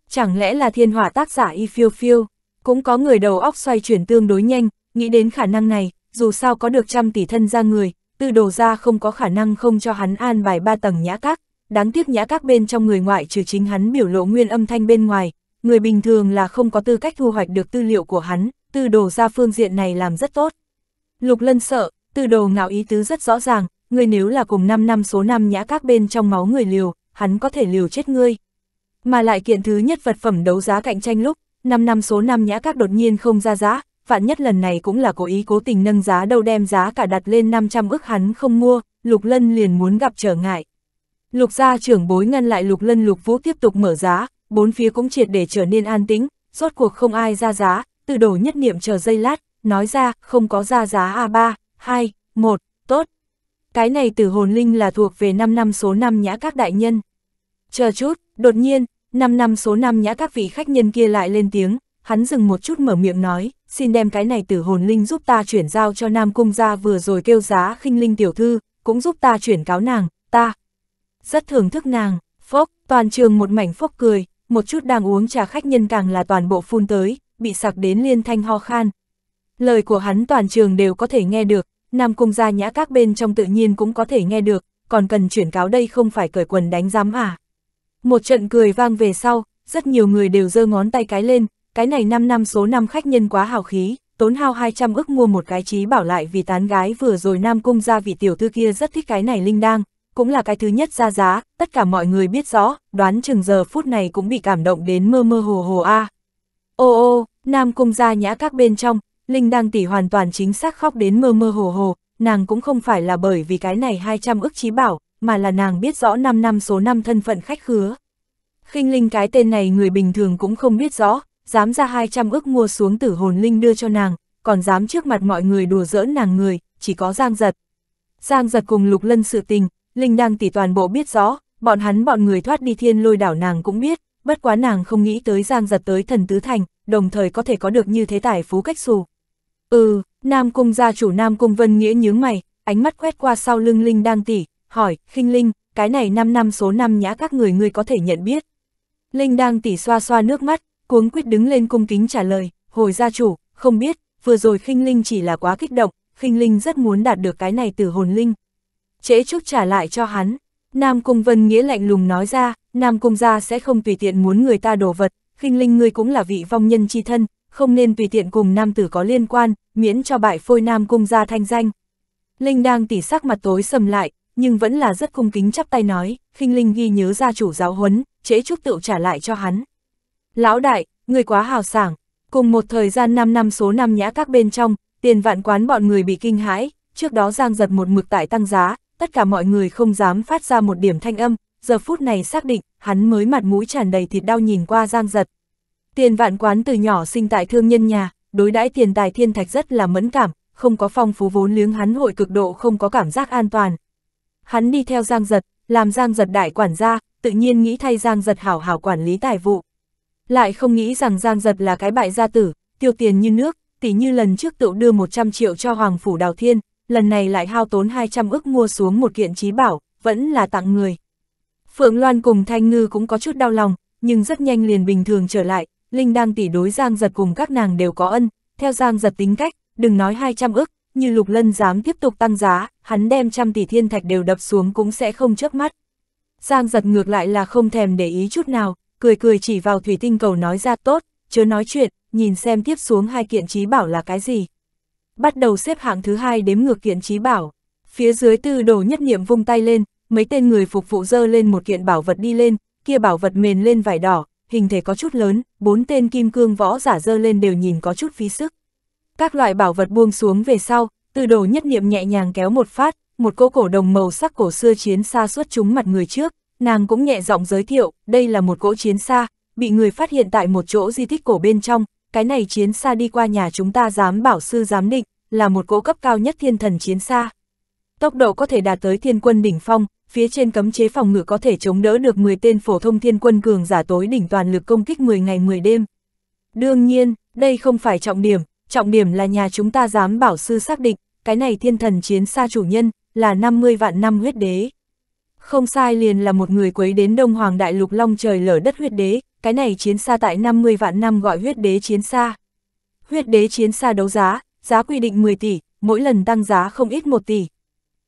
Chẳng lẽ là thiên hỏa tác giả y phiêu phiêu, cũng có người đầu óc xoay chuyển tương đối nhanh, nghĩ đến khả năng này, dù sao có được trăm tỷ thân gia người, từ đồ ra không có khả năng không cho hắn an bài ba tầng nhã các, đáng tiếc nhã các bên trong người ngoại trừ chính hắn biểu lộ nguyên âm thanh bên ngoài, người bình thường là không có tư cách thu hoạch được tư liệu của hắn, tư đồ ra phương diện này làm rất tốt. Lục lân sợ, tư đồ ngạo ý tứ rất rõ ràng, người nếu là cùng 5 năm số năm nhã các bên trong máu người liều, hắn có thể liều chết ngươi. Mà lại kiện thứ nhất vật phẩm đấu giá cạnh tranh lúc, 5 năm số năm nhã các đột nhiên không ra giá, vạn nhất lần này cũng là cố ý cố tình nâng giá đâu đem giá cả đặt lên 500 ức hắn không mua, Lục Lân liền muốn gặp trở ngại. Lục gia trưởng bối ngăn lại lục lân lục vũ tiếp tục mở giá, bốn phía cũng triệt để trở nên an tĩnh, rốt cuộc không ai ra giá, từ đổ nhất niệm chờ giây lát, nói ra không có ra giá A3, 2, 1, tốt. Cái này từ hồn linh là thuộc về 5 năm số 5 nhã các đại nhân. Chờ chút, đột nhiên, 5 năm số 5 nhã các vị khách nhân kia lại lên tiếng, hắn dừng một chút mở miệng nói, xin đem cái này từ hồn linh giúp ta chuyển giao cho Nam Cung gia vừa rồi kêu giá khinh linh tiểu thư, cũng giúp ta chuyển cáo nàng, ta, rất thưởng thức nàng, phốc, toàn trường một mảnh phốc cười, một chút đang uống trà khách nhân càng là toàn bộ phun tới, bị sặc đến liên thanh ho khan. Lời của hắn toàn trường đều có thể nghe được, Nam Cung gia nhã các bên trong tự nhiên cũng có thể nghe được, còn cần chuyển cáo đây không phải cởi quần đánh giám à. Một trận cười vang về sau, rất nhiều người đều giơ ngón tay cái lên, cái này 5 năm số năm khách nhân quá hào khí, tốn hao 200 ức mua một cái trí bảo lại vì tán gái vừa rồi Nam Cung gia vị tiểu thư kia rất thích cái này linh đang, cũng là cái thứ nhất ra giá, tất cả mọi người biết rõ, đoán chừng giờ phút này cũng bị cảm động đến mơ mơ hồ hồ a. À. Ô ô, Nam Cung gia nhã các bên trong, Linh Đăng tỷ hoàn toàn chính xác khóc đến mơ mơ hồ hồ, nàng cũng không phải là bởi vì cái này 200 ức chí bảo, mà là nàng biết rõ 5 năm số 5 thân phận khách khứa. khinh Linh cái tên này người bình thường cũng không biết rõ, dám ra 200 ức mua xuống tử hồn linh đưa cho nàng, còn dám trước mặt mọi người đùa giỡn nàng người, chỉ có Giang Giật. Giang Giật cùng Lục Lân sự tình, Linh đang tỷ toàn bộ biết rõ, bọn hắn bọn người thoát đi thiên lôi đảo nàng cũng biết, bất quá nàng không nghĩ tới giang giật tới thần tứ thành, đồng thời có thể có được như thế tài phú cách xù. Ừ, Nam Cung gia chủ Nam Cung Vân Nghĩa nhướng mày, ánh mắt quét qua sau lưng Linh đang tỷ, hỏi, khinh Linh, cái này 5 năm số năm nhã các người ngươi có thể nhận biết. Linh đang tỷ xoa xoa nước mắt, cuống quyết đứng lên cung kính trả lời, hồi gia chủ, không biết, vừa rồi khinh Linh chỉ là quá kích động, khinh Linh rất muốn đạt được cái này từ hồn Linh trễ chút trả lại cho hắn. Nam Cung Vân Nghĩa lạnh lùng nói ra, Nam Cung gia sẽ không tùy tiện muốn người ta đổ vật, khinh linh ngươi cũng là vị vong nhân chi thân, không nên tùy tiện cùng nam tử có liên quan, miễn cho bại phôi Nam Cung gia thanh danh. Linh đang tỉ sắc mặt tối sầm lại, nhưng vẫn là rất cung kính chắp tay nói, khinh linh ghi nhớ gia chủ giáo huấn, trễ chút tự trả lại cho hắn. Lão đại, người quá hào sảng, cùng một thời gian 5 năm số năm nhã các bên trong, tiền vạn quán bọn người bị kinh hãi, trước đó giang giật một mực tại tăng giá, tất cả mọi người không dám phát ra một điểm thanh âm, giờ phút này xác định, hắn mới mặt mũi tràn đầy thịt đau nhìn qua Giang Giật. Tiền vạn quán từ nhỏ sinh tại thương nhân nhà, đối đãi tiền tài thiên thạch rất là mẫn cảm, không có phong phú vốn liếng hắn hội cực độ không có cảm giác an toàn. Hắn đi theo Giang Giật, làm Giang Giật đại quản gia, tự nhiên nghĩ thay Giang Giật hảo hảo quản lý tài vụ. Lại không nghĩ rằng Giang Giật là cái bại gia tử, tiêu tiền như nước, tỷ như lần trước tựu đưa 100 triệu cho Hoàng Phủ Đào Thiên, lần này lại hao tốn 200 ức mua xuống một kiện trí bảo, vẫn là tặng người. Phượng Loan cùng Thanh Ngư cũng có chút đau lòng, nhưng rất nhanh liền bình thường trở lại, Linh đang tỷ đối Giang giật cùng các nàng đều có ân, theo Giang giật tính cách, đừng nói 200 ức, như Lục Lân dám tiếp tục tăng giá, hắn đem trăm tỷ thiên thạch đều đập xuống cũng sẽ không chớp mắt. Giang giật ngược lại là không thèm để ý chút nào, cười cười chỉ vào thủy tinh cầu nói ra tốt, chớ nói chuyện, nhìn xem tiếp xuống hai kiện trí bảo là cái gì bắt đầu xếp hạng thứ hai đếm ngược kiện trí bảo. Phía dưới tư đồ nhất niệm vung tay lên, mấy tên người phục vụ dơ lên một kiện bảo vật đi lên, kia bảo vật mền lên vải đỏ, hình thể có chút lớn, bốn tên kim cương võ giả dơ lên đều nhìn có chút phí sức. Các loại bảo vật buông xuống về sau, tư đồ nhất niệm nhẹ nhàng kéo một phát, một cỗ cổ đồng màu sắc cổ xưa chiến xa suốt chúng mặt người trước, nàng cũng nhẹ giọng giới thiệu, đây là một cỗ chiến xa, bị người phát hiện tại một chỗ di tích cổ bên trong, cái này chiến xa đi qua nhà chúng ta dám bảo sư giám định, là một cỗ cấp cao nhất thiên thần chiến xa. Tốc độ có thể đạt tới thiên quân đỉnh phong, phía trên cấm chế phòng ngự có thể chống đỡ được 10 tên phổ thông thiên quân cường giả tối đỉnh toàn lực công kích 10 ngày 10 đêm. Đương nhiên, đây không phải trọng điểm, trọng điểm là nhà chúng ta dám bảo sư xác định, cái này thiên thần chiến xa chủ nhân, là 50 vạn năm huyết đế. Không sai liền là một người quấy đến Đông Hoàng Đại Lục Long trời lở đất huyết đế, cái này chiến xa tại 50 vạn năm gọi huyết đế chiến xa. Huyết đế chiến xa đấu giá, giá quy định 10 tỷ, mỗi lần tăng giá không ít 1 tỷ.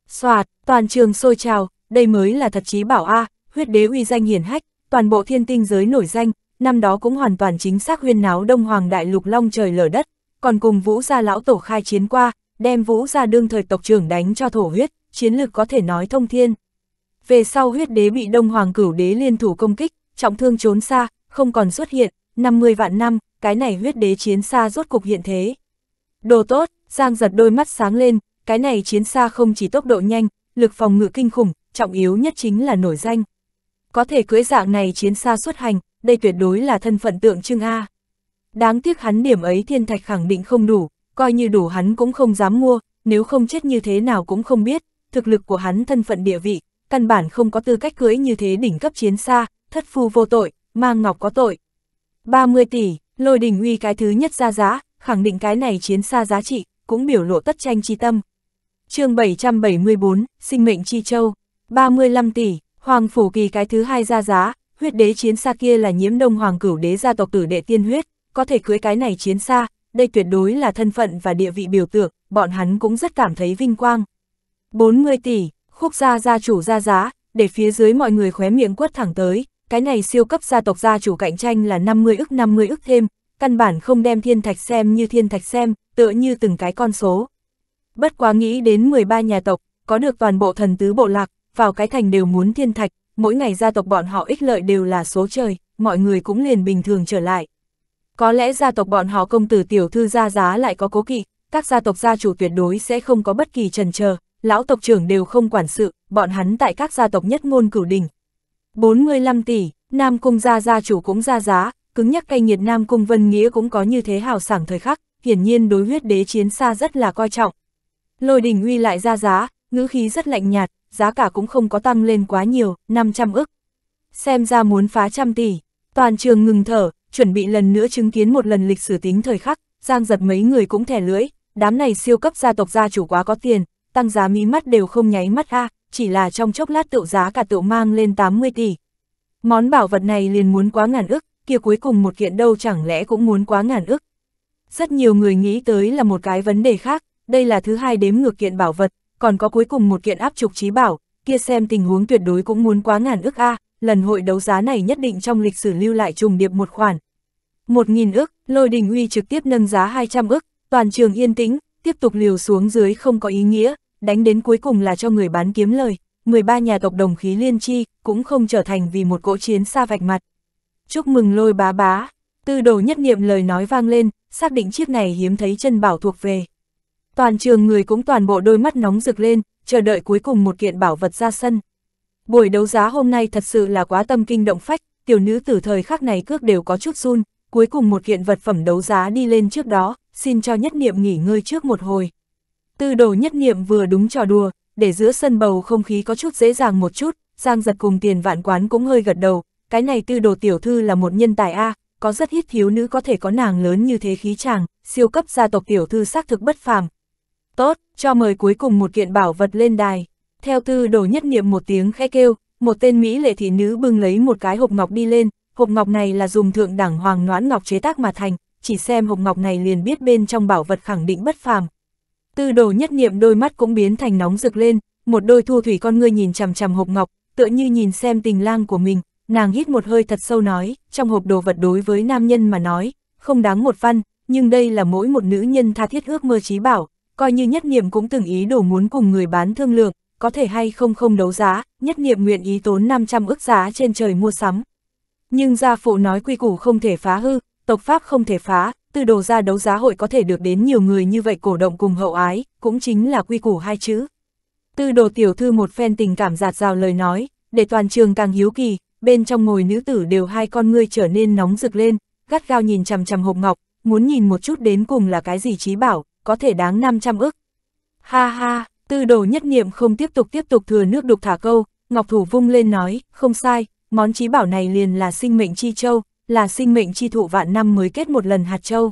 Xoạt, toàn trường sôi trào, đây mới là thật chí bảo A, huyết đế uy danh hiển hách, toàn bộ thiên tinh giới nổi danh, năm đó cũng hoàn toàn chính xác huyên náo Đông Hoàng Đại Lục Long trời lở đất, còn cùng Vũ gia lão tổ khai chiến qua, đem Vũ gia đương thời tộc trưởng đánh cho thổ huyết, chiến lược có thể nói thông thiên về sau huyết đế bị Đông Hoàng cửu đế liên thủ công kích, trọng thương trốn xa, không còn xuất hiện, 50 vạn năm, cái này huyết đế chiến xa rốt cục hiện thế. Đồ tốt, Giang giật đôi mắt sáng lên, cái này chiến xa không chỉ tốc độ nhanh, lực phòng ngự kinh khủng, trọng yếu nhất chính là nổi danh. Có thể cưỡi dạng này chiến xa xuất hành, đây tuyệt đối là thân phận tượng trưng A. Đáng tiếc hắn điểm ấy thiên thạch khẳng định không đủ, coi như đủ hắn cũng không dám mua, nếu không chết như thế nào cũng không biết, thực lực của hắn thân phận địa vị căn bản không có tư cách cưới như thế đỉnh cấp chiến xa, thất phu vô tội, mang ngọc có tội. 30 tỷ, lôi đình uy cái thứ nhất ra giá, khẳng định cái này chiến xa giá trị, cũng biểu lộ tất tranh chi tâm. chương 774, sinh mệnh chi châu, 35 tỷ, hoàng phủ kỳ cái thứ hai ra giá, huyết đế chiến xa kia là nhiễm đông hoàng cửu đế gia tộc tử đệ tiên huyết, có thể cưới cái này chiến xa, đây tuyệt đối là thân phận và địa vị biểu tượng, bọn hắn cũng rất cảm thấy vinh quang. 40 tỷ, khúc gia gia chủ ra giá, để phía dưới mọi người khóe miệng quất thẳng tới, cái này siêu cấp gia tộc gia chủ cạnh tranh là 50 ức 50 ức thêm, căn bản không đem thiên thạch xem như thiên thạch xem, tựa như từng cái con số. Bất quá nghĩ đến 13 nhà tộc, có được toàn bộ thần tứ bộ lạc, vào cái thành đều muốn thiên thạch, mỗi ngày gia tộc bọn họ ích lợi đều là số trời, mọi người cũng liền bình thường trở lại. Có lẽ gia tộc bọn họ công tử tiểu thư gia giá lại có cố kỵ, các gia tộc gia chủ tuyệt đối sẽ không có bất kỳ trần chờ lão tộc trưởng đều không quản sự, bọn hắn tại các gia tộc nhất ngôn cửu đình. 45 tỷ, Nam Cung gia gia chủ cũng ra giá, cứng nhắc cay nghiệt Nam Cung Vân Nghĩa cũng có như thế hào sảng thời khắc, hiển nhiên đối huyết đế chiến xa rất là coi trọng. Lôi đình uy lại ra giá, ngữ khí rất lạnh nhạt, giá cả cũng không có tăng lên quá nhiều, 500 ức. Xem ra muốn phá trăm tỷ, toàn trường ngừng thở, chuẩn bị lần nữa chứng kiến một lần lịch sử tính thời khắc, giang giật mấy người cũng thẻ lưỡi, đám này siêu cấp gia tộc gia chủ quá có tiền, tăng giá mí mắt đều không nháy mắt a à, chỉ là trong chốc lát tựu giá cả tựu mang lên 80 tỷ. Món bảo vật này liền muốn quá ngàn ức, kia cuối cùng một kiện đâu chẳng lẽ cũng muốn quá ngàn ức. Rất nhiều người nghĩ tới là một cái vấn đề khác, đây là thứ hai đếm ngược kiện bảo vật, còn có cuối cùng một kiện áp trục trí bảo, kia xem tình huống tuyệt đối cũng muốn quá ngàn ức a à, lần hội đấu giá này nhất định trong lịch sử lưu lại trùng điệp một khoản. một nghìn ức, lôi đình uy trực tiếp nâng giá 200 ức, toàn trường yên tĩnh, tiếp tục liều xuống dưới không có ý nghĩa, đánh đến cuối cùng là cho người bán kiếm lời, 13 nhà tộc đồng khí liên chi, cũng không trở thành vì một cỗ chiến xa vạch mặt. Chúc mừng lôi bá bá, tư đồ nhất niệm lời nói vang lên, xác định chiếc này hiếm thấy chân bảo thuộc về. Toàn trường người cũng toàn bộ đôi mắt nóng rực lên, chờ đợi cuối cùng một kiện bảo vật ra sân. Buổi đấu giá hôm nay thật sự là quá tâm kinh động phách, tiểu nữ tử thời khắc này cước đều có chút run, cuối cùng một kiện vật phẩm đấu giá đi lên trước đó, xin cho nhất niệm nghỉ ngơi trước một hồi. Tư đồ nhất niệm vừa đúng trò đùa, để giữa sân bầu không khí có chút dễ dàng một chút, Giang giật cùng tiền vạn quán cũng hơi gật đầu, cái này tư đồ tiểu thư là một nhân tài A, có rất ít thiếu nữ có thể có nàng lớn như thế khí chàng, siêu cấp gia tộc tiểu thư xác thực bất phàm. Tốt, cho mời cuối cùng một kiện bảo vật lên đài. Theo tư đồ nhất niệm một tiếng khẽ kêu, một tên Mỹ lệ thị nữ bưng lấy một cái hộp ngọc đi lên, hộp ngọc này là dùng thượng đẳng hoàng noãn ngọc chế tác mà thành, chỉ xem hộp ngọc này liền biết bên trong bảo vật khẳng định bất phàm, Tư đồ nhất niệm đôi mắt cũng biến thành nóng rực lên, một đôi thu thủy con ngươi nhìn chằm chằm hộp ngọc, tựa như nhìn xem tình lang của mình, nàng hít một hơi thật sâu nói, trong hộp đồ vật đối với nam nhân mà nói, không đáng một văn, nhưng đây là mỗi một nữ nhân tha thiết ước mơ trí bảo, coi như nhất niệm cũng từng ý đồ muốn cùng người bán thương lượng, có thể hay không không đấu giá, nhất niệm nguyện ý tốn 500 ước giá trên trời mua sắm. Nhưng gia phụ nói quy củ không thể phá hư, tộc pháp không thể phá, tư đồ ra đấu giá hội có thể được đến nhiều người như vậy cổ động cùng hậu ái, cũng chính là quy củ hai chữ. Tư đồ tiểu thư một phen tình cảm giạt rào lời nói, để toàn trường càng hiếu kỳ, bên trong ngồi nữ tử đều hai con ngươi trở nên nóng rực lên, gắt gao nhìn chằm chằm hộp ngọc, muốn nhìn một chút đến cùng là cái gì trí bảo, có thể đáng 500 ức. Ha ha, tư đồ nhất niệm không tiếp tục tiếp tục thừa nước đục thả câu, ngọc thủ vung lên nói, không sai, món trí bảo này liền là sinh mệnh chi châu, là sinh mệnh chi thụ vạn năm mới kết một lần hạt châu.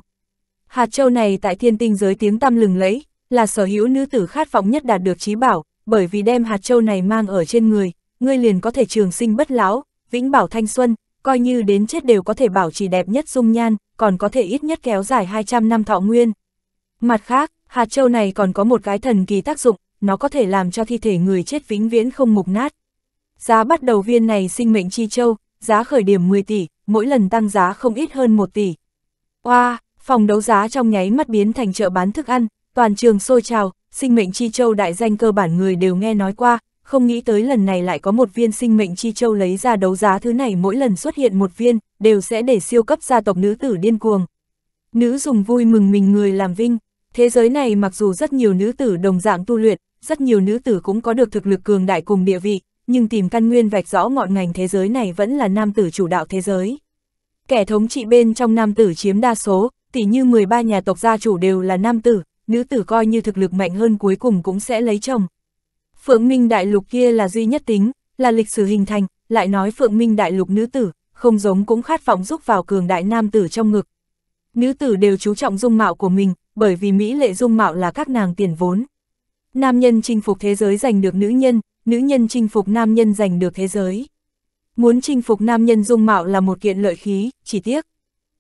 Hạt châu này tại thiên tinh giới tiếng tăm lừng lẫy, là sở hữu nữ tử khát vọng nhất đạt được trí bảo, bởi vì đem hạt châu này mang ở trên người, ngươi liền có thể trường sinh bất lão, vĩnh bảo thanh xuân, coi như đến chết đều có thể bảo trì đẹp nhất dung nhan, còn có thể ít nhất kéo dài 200 năm thọ nguyên. Mặt khác, hạt châu này còn có một cái thần kỳ tác dụng, nó có thể làm cho thi thể người chết vĩnh viễn không mục nát. Giá bắt đầu viên này sinh mệnh chi châu, giá khởi điểm 10 tỷ, mỗi lần tăng giá không ít hơn 1 tỷ. Oa, wow, phòng đấu giá trong nháy mắt biến thành chợ bán thức ăn, toàn trường sôi trào, sinh mệnh chi châu đại danh cơ bản người đều nghe nói qua, không nghĩ tới lần này lại có một viên sinh mệnh chi châu lấy ra đấu giá thứ này mỗi lần xuất hiện một viên, đều sẽ để siêu cấp gia tộc nữ tử điên cuồng. Nữ dùng vui mừng mình người làm vinh, thế giới này mặc dù rất nhiều nữ tử đồng dạng tu luyện, rất nhiều nữ tử cũng có được thực lực cường đại cùng địa vị, nhưng tìm căn nguyên vạch rõ ngọn ngành thế giới này vẫn là nam tử chủ đạo thế giới. Kẻ thống trị bên trong nam tử chiếm đa số, tỉ như 13 nhà tộc gia chủ đều là nam tử, nữ tử coi như thực lực mạnh hơn cuối cùng cũng sẽ lấy chồng. Phượng Minh Đại Lục kia là duy nhất tính, là lịch sử hình thành, lại nói Phượng Minh Đại Lục nữ tử, không giống cũng khát vọng rúc vào cường đại nam tử trong ngực. Nữ tử đều chú trọng dung mạo của mình, bởi vì Mỹ lệ dung mạo là các nàng tiền vốn. Nam nhân chinh phục thế giới giành được nữ nhân, nữ nhân chinh phục nam nhân giành được thế giới. Muốn chinh phục nam nhân dung mạo là một kiện lợi khí, chỉ tiếc.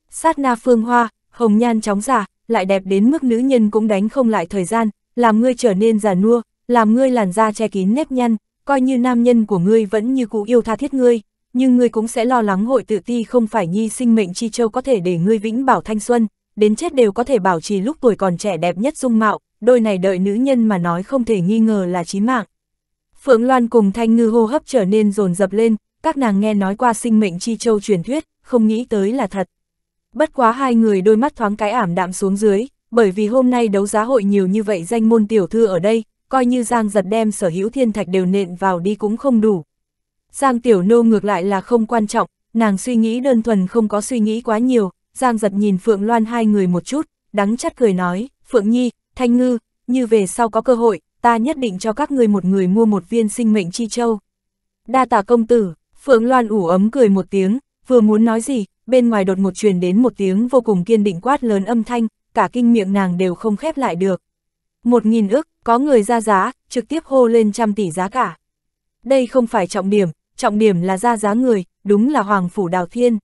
Sát na phương hoa, hồng nhan chóng giả, lại đẹp đến mức nữ nhân cũng đánh không lại thời gian, làm ngươi trở nên già nua, làm ngươi làn da che kín nếp nhăn, coi như nam nhân của ngươi vẫn như cũ yêu tha thiết ngươi, nhưng ngươi cũng sẽ lo lắng hội tự ti không phải nhi sinh mệnh chi châu có thể để ngươi vĩnh bảo thanh xuân, đến chết đều có thể bảo trì lúc tuổi còn trẻ đẹp nhất dung mạo, đôi này đợi nữ nhân mà nói không thể nghi ngờ là chí mạng. Phượng Loan cùng Thanh Ngư hô hấp trở nên rồn rập lên, các nàng nghe nói qua sinh mệnh chi châu truyền thuyết, không nghĩ tới là thật. Bất quá hai người đôi mắt thoáng cái ảm đạm xuống dưới, bởi vì hôm nay đấu giá hội nhiều như vậy danh môn tiểu thư ở đây, coi như Giang giật đem sở hữu thiên thạch đều nện vào đi cũng không đủ. Giang tiểu nô ngược lại là không quan trọng, nàng suy nghĩ đơn thuần không có suy nghĩ quá nhiều, Giang giật nhìn Phượng Loan hai người một chút, đắng chắt cười nói, Phượng Nhi, Thanh Ngư, như về sau có cơ hội, ta nhất định cho các ngươi một người mua một viên sinh mệnh chi châu. Đa tạ công tử, Phượng Loan ủ ấm cười một tiếng, vừa muốn nói gì, bên ngoài đột một truyền đến một tiếng vô cùng kiên định quát lớn âm thanh, cả kinh miệng nàng đều không khép lại được. Một nghìn ức, có người ra giá, trực tiếp hô lên trăm tỷ giá cả. Đây không phải trọng điểm, trọng điểm là ra giá người, đúng là Hoàng Phủ Đào Thiên.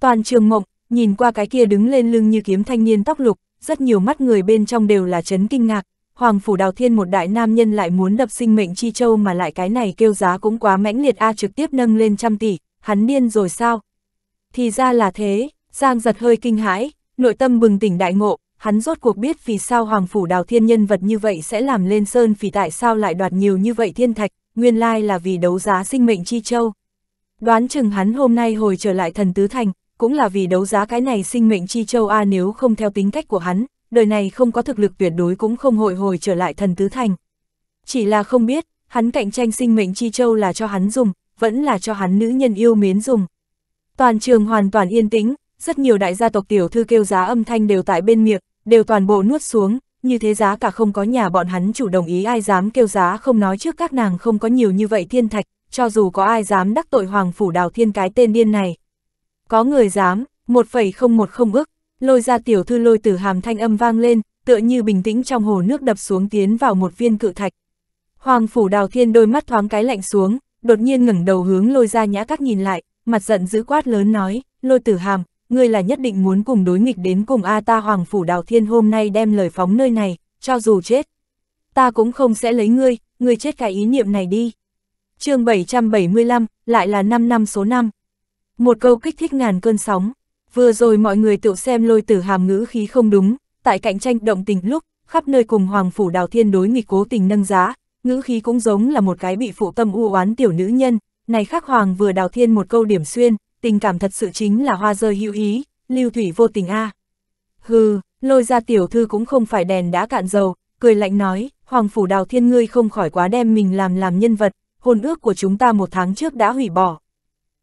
Toàn trường mộng, nhìn qua cái kia đứng lên lưng như kiếm thanh niên tóc lục, rất nhiều mắt người bên trong đều là chấn kinh ngạc, Hoàng Phủ Đào Thiên một đại nam nhân lại muốn đập sinh mệnh chi châu mà lại cái này kêu giá cũng quá mãnh liệt A trực tiếp nâng lên trăm tỷ, hắn điên rồi sao? Thì ra là thế, Giang giật hơi kinh hãi, nội tâm bừng tỉnh đại ngộ, hắn rốt cuộc biết vì sao Hoàng Phủ Đào Thiên nhân vật như vậy sẽ làm lên sơn vì tại sao lại đoạt nhiều như vậy thiên thạch, nguyên lai là vì đấu giá sinh mệnh chi châu. Đoán chừng hắn hôm nay hồi trở lại thần tứ thành, cũng là vì đấu giá cái này sinh mệnh chi châu A nếu không theo tính cách của hắn, đời này không có thực lực tuyệt đối cũng không hội hồi trở lại thần tứ thành. Chỉ là không biết, hắn cạnh tranh sinh mệnh chi châu là cho hắn dùng, vẫn là cho hắn nữ nhân yêu mến dùng. Toàn trường hoàn toàn yên tĩnh, rất nhiều đại gia tộc tiểu thư kêu giá âm thanh đều tại bên miệng, đều toàn bộ nuốt xuống, như thế giá cả không có nhà bọn hắn chủ đồng ý ai dám kêu giá không nói trước các nàng không có nhiều như vậy thiên thạch, cho dù có ai dám đắc tội hoàng phủ đào thiên cái tên điên này. Có người dám, 1,010 ước Lôi ra tiểu thư lôi tử hàm thanh âm vang lên, tựa như bình tĩnh trong hồ nước đập xuống tiến vào một viên cự thạch. Hoàng phủ đào thiên đôi mắt thoáng cái lạnh xuống, đột nhiên ngẩng đầu hướng lôi ra nhã các nhìn lại, mặt giận dữ quát lớn nói, lôi tử hàm, ngươi là nhất định muốn cùng đối nghịch đến cùng A ta hoàng phủ đào thiên hôm nay đem lời phóng nơi này, cho dù chết. Ta cũng không sẽ lấy ngươi, ngươi chết cái ý niệm này đi. chương 775, lại là 5 năm số 5. Một câu kích thích ngàn cơn sóng vừa rồi mọi người tự xem lôi tử hàm ngữ khí không đúng, tại cạnh tranh động tình lúc, khắp nơi cùng Hoàng Phủ Đào Thiên đối nghịch cố tình nâng giá, ngữ khí cũng giống là một cái bị phụ tâm u oán tiểu nữ nhân, này khắc Hoàng vừa Đào Thiên một câu điểm xuyên, tình cảm thật sự chính là hoa rơi hữu ý, lưu thủy vô tình a à. Hừ, lôi ra tiểu thư cũng không phải đèn đã cạn dầu, cười lạnh nói, Hoàng Phủ Đào Thiên ngươi không khỏi quá đem mình làm làm nhân vật, hôn ước của chúng ta một tháng trước đã hủy bỏ.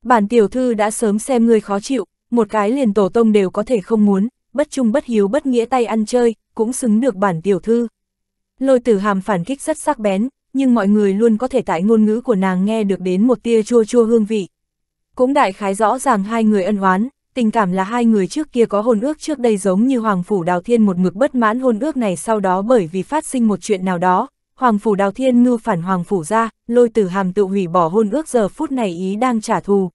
Bản tiểu thư đã sớm xem ngươi khó chịu, một cái liền tổ tông đều có thể không muốn, bất trung bất hiếu bất nghĩa tay ăn chơi, cũng xứng được bản tiểu thư. Lôi tử hàm phản kích rất sắc bén, nhưng mọi người luôn có thể tại ngôn ngữ của nàng nghe được đến một tia chua chua hương vị. Cũng đại khái rõ ràng hai người ân oán, tình cảm là hai người trước kia có hôn ước trước đây giống như Hoàng Phủ Đào Thiên một mực bất mãn hôn ước này sau đó bởi vì phát sinh một chuyện nào đó, Hoàng Phủ Đào Thiên ngư phản Hoàng Phủ ra, lôi tử hàm tự hủy bỏ hôn ước giờ phút này ý đang trả thù,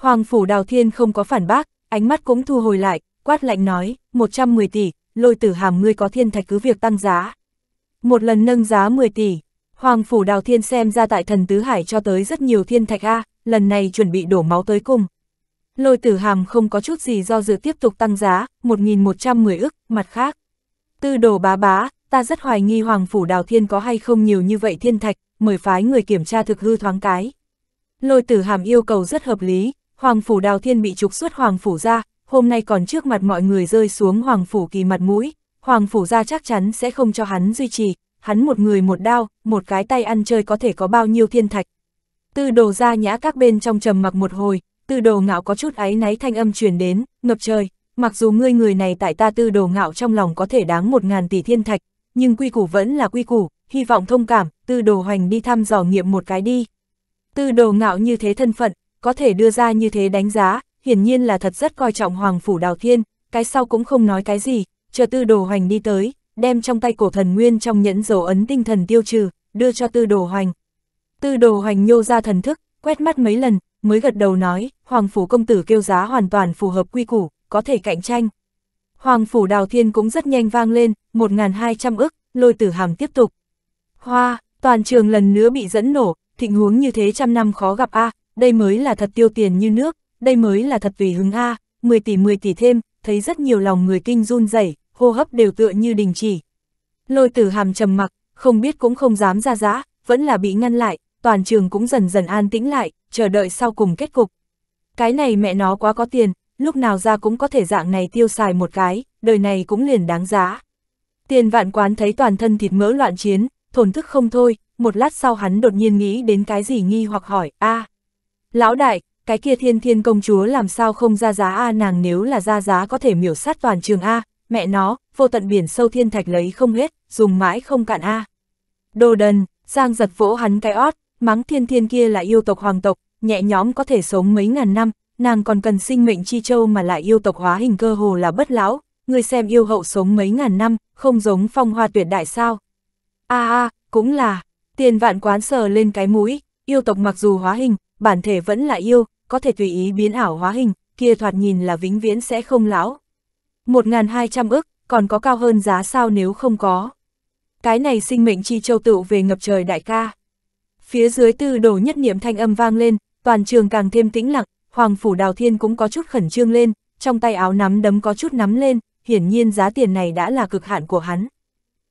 Hoàng phủ Đào Thiên không có phản bác, ánh mắt cũng thu hồi lại, quát lạnh nói, 110 tỷ, lôi tử hàm ngươi có thiên thạch cứ việc tăng giá. Một lần nâng giá 10 tỷ, Hoàng phủ Đào Thiên xem ra tại thần Tứ Hải cho tới rất nhiều thiên thạch A, lần này chuẩn bị đổ máu tới cùng. Lôi tử hàm không có chút gì do dự tiếp tục tăng giá, 1.110 ức, mặt khác. Tư đồ bá bá, ta rất hoài nghi Hoàng phủ Đào Thiên có hay không nhiều như vậy thiên thạch, mời phái người kiểm tra thực hư thoáng cái. Lôi tử hàm yêu cầu rất hợp lý, Hoàng phủ Đào Thiên bị trục xuất hoàng phủ ra, hôm nay còn trước mặt mọi người rơi xuống hoàng phủ kỳ mặt mũi, hoàng phủ ra chắc chắn sẽ không cho hắn duy trì, hắn một người một đao, một cái tay ăn chơi có thể có bao nhiêu thiên thạch. Tư đồ ra nhã các bên trong trầm mặc một hồi, tư đồ ngạo có chút áy náy thanh âm truyền đến, ngập trời, mặc dù ngươi người này tại ta tư đồ ngạo trong lòng có thể đáng một ngàn tỷ thiên thạch, nhưng quy củ vẫn là quy củ, hy vọng thông cảm, tư đồ hoành đi thăm dò nghiệm một cái đi. Tư đồ ngạo như thế thân phận, có thể đưa ra như thế đánh giá, hiển nhiên là thật rất coi trọng Hoàng Phủ Đào Thiên, cái sau cũng không nói cái gì, chờ tư đồ hoành đi tới, đem trong tay cổ thần nguyên trong nhẫn dấu ấn tinh thần tiêu trừ, đưa cho tư đồ hoành. Tư đồ hoành nhô ra thần thức, quét mắt mấy lần, mới gật đầu nói, Hoàng Phủ Công Tử kêu giá hoàn toàn phù hợp quy củ, có thể cạnh tranh. Hoàng Phủ Đào Thiên cũng rất nhanh vang lên, 1.200 ức, lôi tử hàm tiếp tục. Hoa, toàn trường lần nữa bị dẫn nổ, thịnh huống như thế trăm năm khó gặp a à, đây mới là thật tiêu tiền như nước, đây mới là thật tùy hứng A, 10 tỷ 10 tỷ thêm, thấy rất nhiều lòng người kinh run rẩy hô hấp đều tựa như đình chỉ. Lôi tử hàm trầm mặc, không biết cũng không dám ra giã, vẫn là bị ngăn lại, toàn trường cũng dần dần an tĩnh lại, chờ đợi sau cùng kết cục. Cái này mẹ nó quá có tiền, lúc nào ra cũng có thể dạng này tiêu xài một cái, đời này cũng liền đáng giá. Tiền vạn quán thấy toàn thân thịt mỡ loạn chiến, thổn thức không thôi, một lát sau hắn đột nhiên nghĩ đến cái gì nghi hoặc hỏi, a à, Lão đại, cái kia thiên thiên công chúa làm sao không ra giá A nàng nếu là ra giá có thể miểu sát toàn trường A, mẹ nó, vô tận biển sâu thiên thạch lấy không hết, dùng mãi không cạn A. Đồ đần, Giang giật vỗ hắn cái ót, mắng thiên thiên kia là yêu tộc hoàng tộc, nhẹ nhóm có thể sống mấy ngàn năm, nàng còn cần sinh mệnh chi châu mà lại yêu tộc hóa hình cơ hồ là bất lão, người xem yêu hậu sống mấy ngàn năm, không giống phong hoa tuyệt đại sao. a a cũng là, tiền vạn quán sờ lên cái mũi, yêu tộc mặc dù hóa hình, bản thể vẫn là yêu, có thể tùy ý biến ảo hóa hình, kia thoạt nhìn là vĩnh viễn sẽ không lão. 1.200 ức, còn có cao hơn giá sao nếu không có. Cái này sinh mệnh chi châu tựu về ngập trời đại ca. Phía dưới tư đồ nhất niệm thanh âm vang lên, toàn trường càng thêm tĩnh lặng, Hoàng Phủ Đào Thiên cũng có chút khẩn trương lên, trong tay áo nắm đấm có chút nắm lên, hiển nhiên giá tiền này đã là cực hạn của hắn.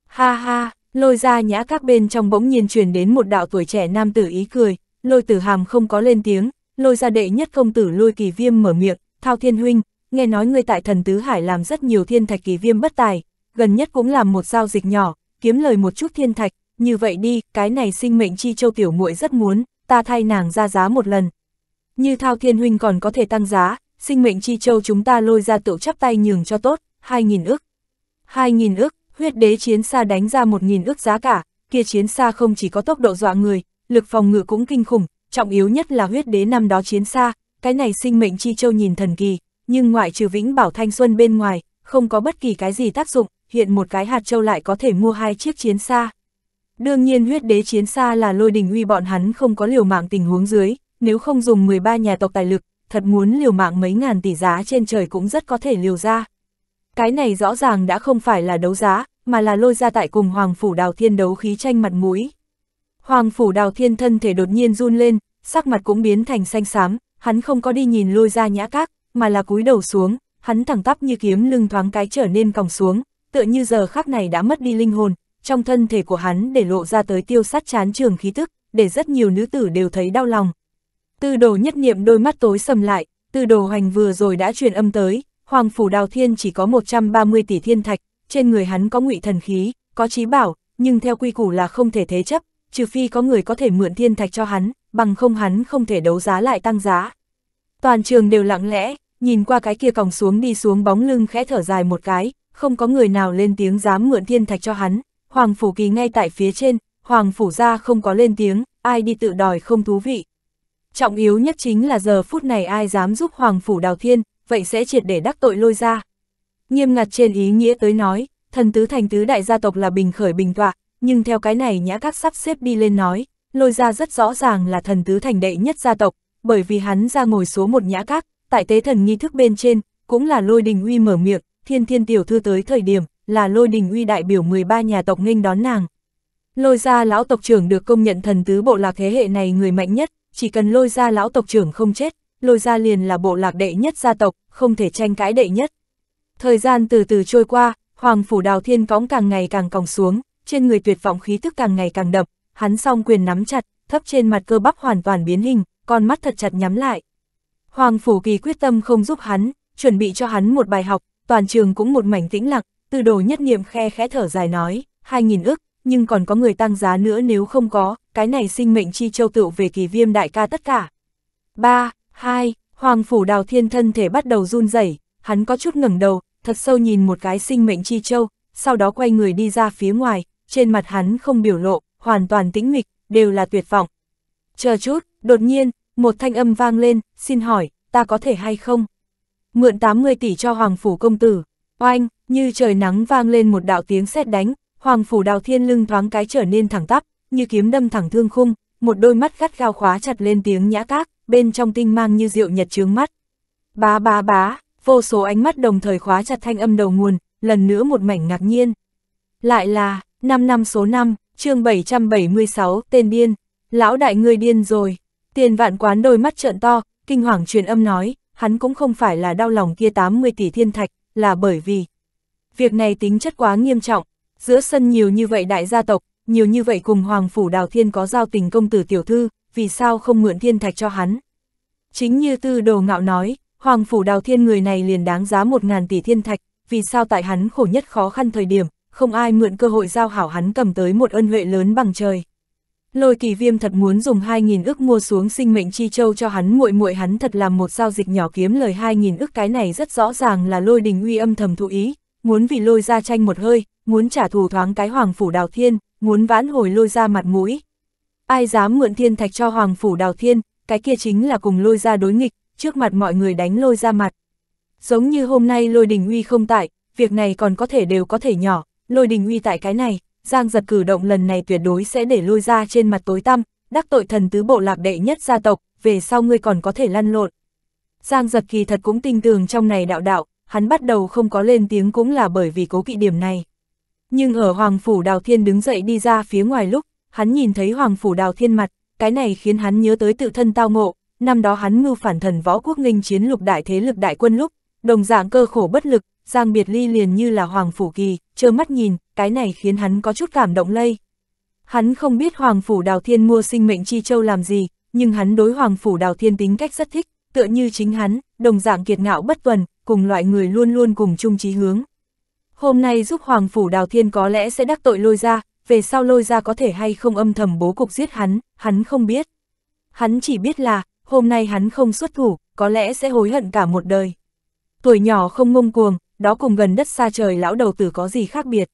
Ha ha, lôi ra nhã các bên trong bỗng nhiên truyền đến một đạo tuổi trẻ nam tử ý cười, lôi tử hàm không có lên tiếng, lôi ra đệ nhất công tử lôi kỳ viêm mở miệng, thao thiên huynh, nghe nói ngươi tại thần tứ hải làm rất nhiều thiên thạch kỳ viêm bất tài, gần nhất cũng làm một giao dịch nhỏ, kiếm lời một chút thiên thạch, như vậy đi, cái này sinh mệnh chi châu tiểu muội rất muốn, ta thay nàng ra giá một lần. Như thao thiên huynh còn có thể tăng giá, sinh mệnh chi châu chúng ta lôi ra tựu chắp tay nhường cho tốt, 2.000 ức. 2.000 ức, huyết đế chiến xa đánh ra 1.000 ức giá cả, kia chiến xa không chỉ có tốc độ dọa người, lực phòng ngự cũng kinh khủng, trọng yếu nhất là huyết đế năm đó chiến xa, cái này sinh mệnh chi châu nhìn thần kỳ, nhưng ngoại trừ vĩnh bảo thanh xuân bên ngoài, không có bất kỳ cái gì tác dụng, hiện một cái hạt châu lại có thể mua hai chiếc chiến xa. Đương nhiên huyết đế chiến xa là lôi đình uy bọn hắn không có liều mạng tình huống dưới, nếu không dùng 13 nhà tộc tài lực, thật muốn liều mạng mấy ngàn tỷ giá trên trời cũng rất có thể liều ra. Cái này rõ ràng đã không phải là đấu giá, mà là lôi ra tại cùng Hoàng Phủ Đào Thiên đấu khí tranh mặt mũi. Hoàng phủ đào thiên thân thể đột nhiên run lên, sắc mặt cũng biến thành xanh xám, hắn không có đi nhìn lôi ra nhã các, mà là cúi đầu xuống, hắn thẳng tắp như kiếm lưng thoáng cái trở nên còng xuống, tựa như giờ khắc này đã mất đi linh hồn, trong thân thể của hắn để lộ ra tới tiêu sát chán trường khí tức, để rất nhiều nữ tử đều thấy đau lòng. Tư đồ nhất niệm đôi mắt tối sầm lại, tư đồ hoành vừa rồi đã truyền âm tới, Hoàng Phủ Đào Thiên chỉ có 130 tỷ thiên thạch, trên người hắn có ngụy thần khí, có trí bảo, nhưng theo quy củ là không thể thế chấp, trừ phi có người có thể mượn thiên thạch cho hắn, bằng không hắn không thể đấu giá lại tăng giá. Toàn trường đều lặng lẽ, nhìn qua cái kia còng xuống đi xuống bóng lưng khẽ thở dài một cái, không có người nào lên tiếng dám mượn thiên thạch cho hắn. Hoàng Phủ Kỳ ngay tại phía trên, Hoàng Phủ ra không có lên tiếng, ai đi tự đòi không thú vị. Trọng yếu nhất chính là giờ phút này ai dám giúp Hoàng Phủ đào thiên, vậy sẽ triệt để đắc tội lôi ra. Nghiêm ngặt trên ý nghĩa tới nói, thần tứ thành tứ đại gia tộc là bình khởi bình tọa, nhưng theo cái này nhã các sắp xếp đi lên nói, lôi ra rất rõ ràng là thần tứ thành đệ nhất gia tộc, bởi vì hắn ra ngồi số một nhã các, tại tế thần nghi thức bên trên, cũng là lôi đình uy mở miệng, thiên thiên tiểu thư tới thời điểm, là lôi đình uy đại biểu 13 nhà tộc nghênh đón nàng. Lôi ra lão tộc trưởng được công nhận thần tứ bộ lạc thế hệ này người mạnh nhất, chỉ cần lôi ra lão tộc trưởng không chết, lôi ra liền là bộ lạc đệ nhất gia tộc, không thể tranh cãi đệ nhất. Thời gian từ từ trôi qua, hoàng phủ đào thiên cõng càng ngày càng còng xuống, trên người tuyệt vọng khí thức càng ngày càng đậm, hắn song quyền nắm chặt, thấp trên mặt cơ bắp hoàn toàn biến hình, con mắt thật chặt nhắm lại. Hoàng Phủ Kỳ quyết tâm không giúp hắn, chuẩn bị cho hắn một bài học, toàn trường cũng một mảnh tĩnh lặng, từ đồ nhất niệm khe khẽ thở dài nói, hai nghìn ức, nhưng còn có người tăng giá nữa nếu không có, cái này sinh mệnh chi châu tựu về kỳ viêm đại ca tất cả. 3, 2, Hoàng Phủ Đào Thiên thân thể bắt đầu run rẩy hắn có chút ngẩng đầu, thật sâu nhìn một cái sinh mệnh chi châu, sau đó quay người đi ra phía ngoài, trên mặt hắn không biểu lộ, hoàn toàn tĩnh mịch, đều là tuyệt vọng. Chờ chút, đột nhiên, một thanh âm vang lên, xin hỏi, ta có thể hay không? Mượn 80 tỷ cho Hoàng Phủ Công Tử, oanh, như trời nắng vang lên một đạo tiếng sét đánh, Hoàng Phủ Đào Thiên lưng thoáng cái trở nên thẳng tắp, như kiếm đâm thẳng thương khung, một đôi mắt gắt gao khóa chặt lên tiếng nhã các, bên trong tinh mang như rượu nhật trướng mắt. Bá bá bá, vô số ánh mắt đồng thời khóa chặt thanh âm đầu nguồn, lần nữa một mảnh ngạc nhiên. Lại là, 5 năm số 5, chương 776, tên điên, lão đại ngươi điên rồi. Tiền vạn quán đôi mắt trợn to, kinh hoàng truyền âm nói, hắn cũng không phải là đau lòng kia 80 tỷ thiên thạch, là bởi vì việc này tính chất quá nghiêm trọng, giữa sân nhiều như vậy đại gia tộc, nhiều như vậy cùng hoàng phủ đào thiên có giao tình công tử tiểu thư, vì sao không mượn thiên thạch cho hắn. Chính như tư đồ ngạo nói, hoàng phủ đào thiên người này liền đáng giá 1.000 tỷ thiên thạch, vì sao tại hắn khổ nhất khó khăn thời điểm, không ai mượn cơ hội giao hảo hắn cầm tới một ân huệ lớn bằng trời. Lôi kỳ viêm thật muốn dùng 2.000 ức mua xuống sinh mệnh chi châu cho hắn muội muội hắn thật làm một giao dịch nhỏ kiếm lời 2.000 ức cái này rất rõ ràng là lôi đình uy âm thầm thụ ý, muốn vì lôi ra tranh một hơi, muốn trả thù thoáng cái hoàng phủ đào thiên, muốn vãn hồi lôi ra mặt mũi. Ai dám mượn thiên thạch cho hoàng phủ đào thiên, cái kia chính là cùng lôi ra đối nghịch, trước mặt mọi người đánh lôi ra mặt. Giống như hôm nay lôi đình uy không tại, việc này còn có thể đều có thể nhỏ, lôi đình uy tại cái này, Giang giật cử động lần này tuyệt đối sẽ để lôi ra trên mặt tối tăm, đắc tội thần tứ bộ lạc đệ nhất gia tộc, về sau ngươi còn có thể lăn lộn. Giang giật kỳ thật cũng tinh tường trong này đạo đạo, hắn bắt đầu không có lên tiếng cũng là bởi vì cố kỵ điểm này. Nhưng ở Hoàng Phủ Đào Thiên đứng dậy đi ra phía ngoài lúc, hắn nhìn thấy Hoàng Phủ Đào Thiên mặt, cái này khiến hắn nhớ tới tự thân tao ngộ, năm đó hắn mưu phản thần võ quốc nghênh chiến lục đại thế lực đại quân lúc, đồng dạng cơ khổ bất lực, Giang Biệt Ly liền như là Hoàng Phủ Kỳ, trơ mắt nhìn, cái này khiến hắn có chút cảm động lây. Hắn không biết Hoàng Phủ Đào Thiên mua sinh mệnh chi châu làm gì, nhưng hắn đối Hoàng Phủ Đào Thiên tính cách rất thích, tựa như chính hắn, đồng dạng kiệt ngạo bất tuần, cùng loại người luôn luôn cùng chung chí hướng. Hôm nay giúp Hoàng Phủ Đào Thiên có lẽ sẽ đắc tội lôi ra, về sau lôi ra có thể hay không âm thầm bố cục giết hắn, hắn không biết. Hắn chỉ biết là, hôm nay hắn không xuất thủ, có lẽ sẽ hối hận cả một đời. Tuổi nhỏ không ngông cuồng, đó cùng gần đất xa trời lão đầu tử có gì khác biệt.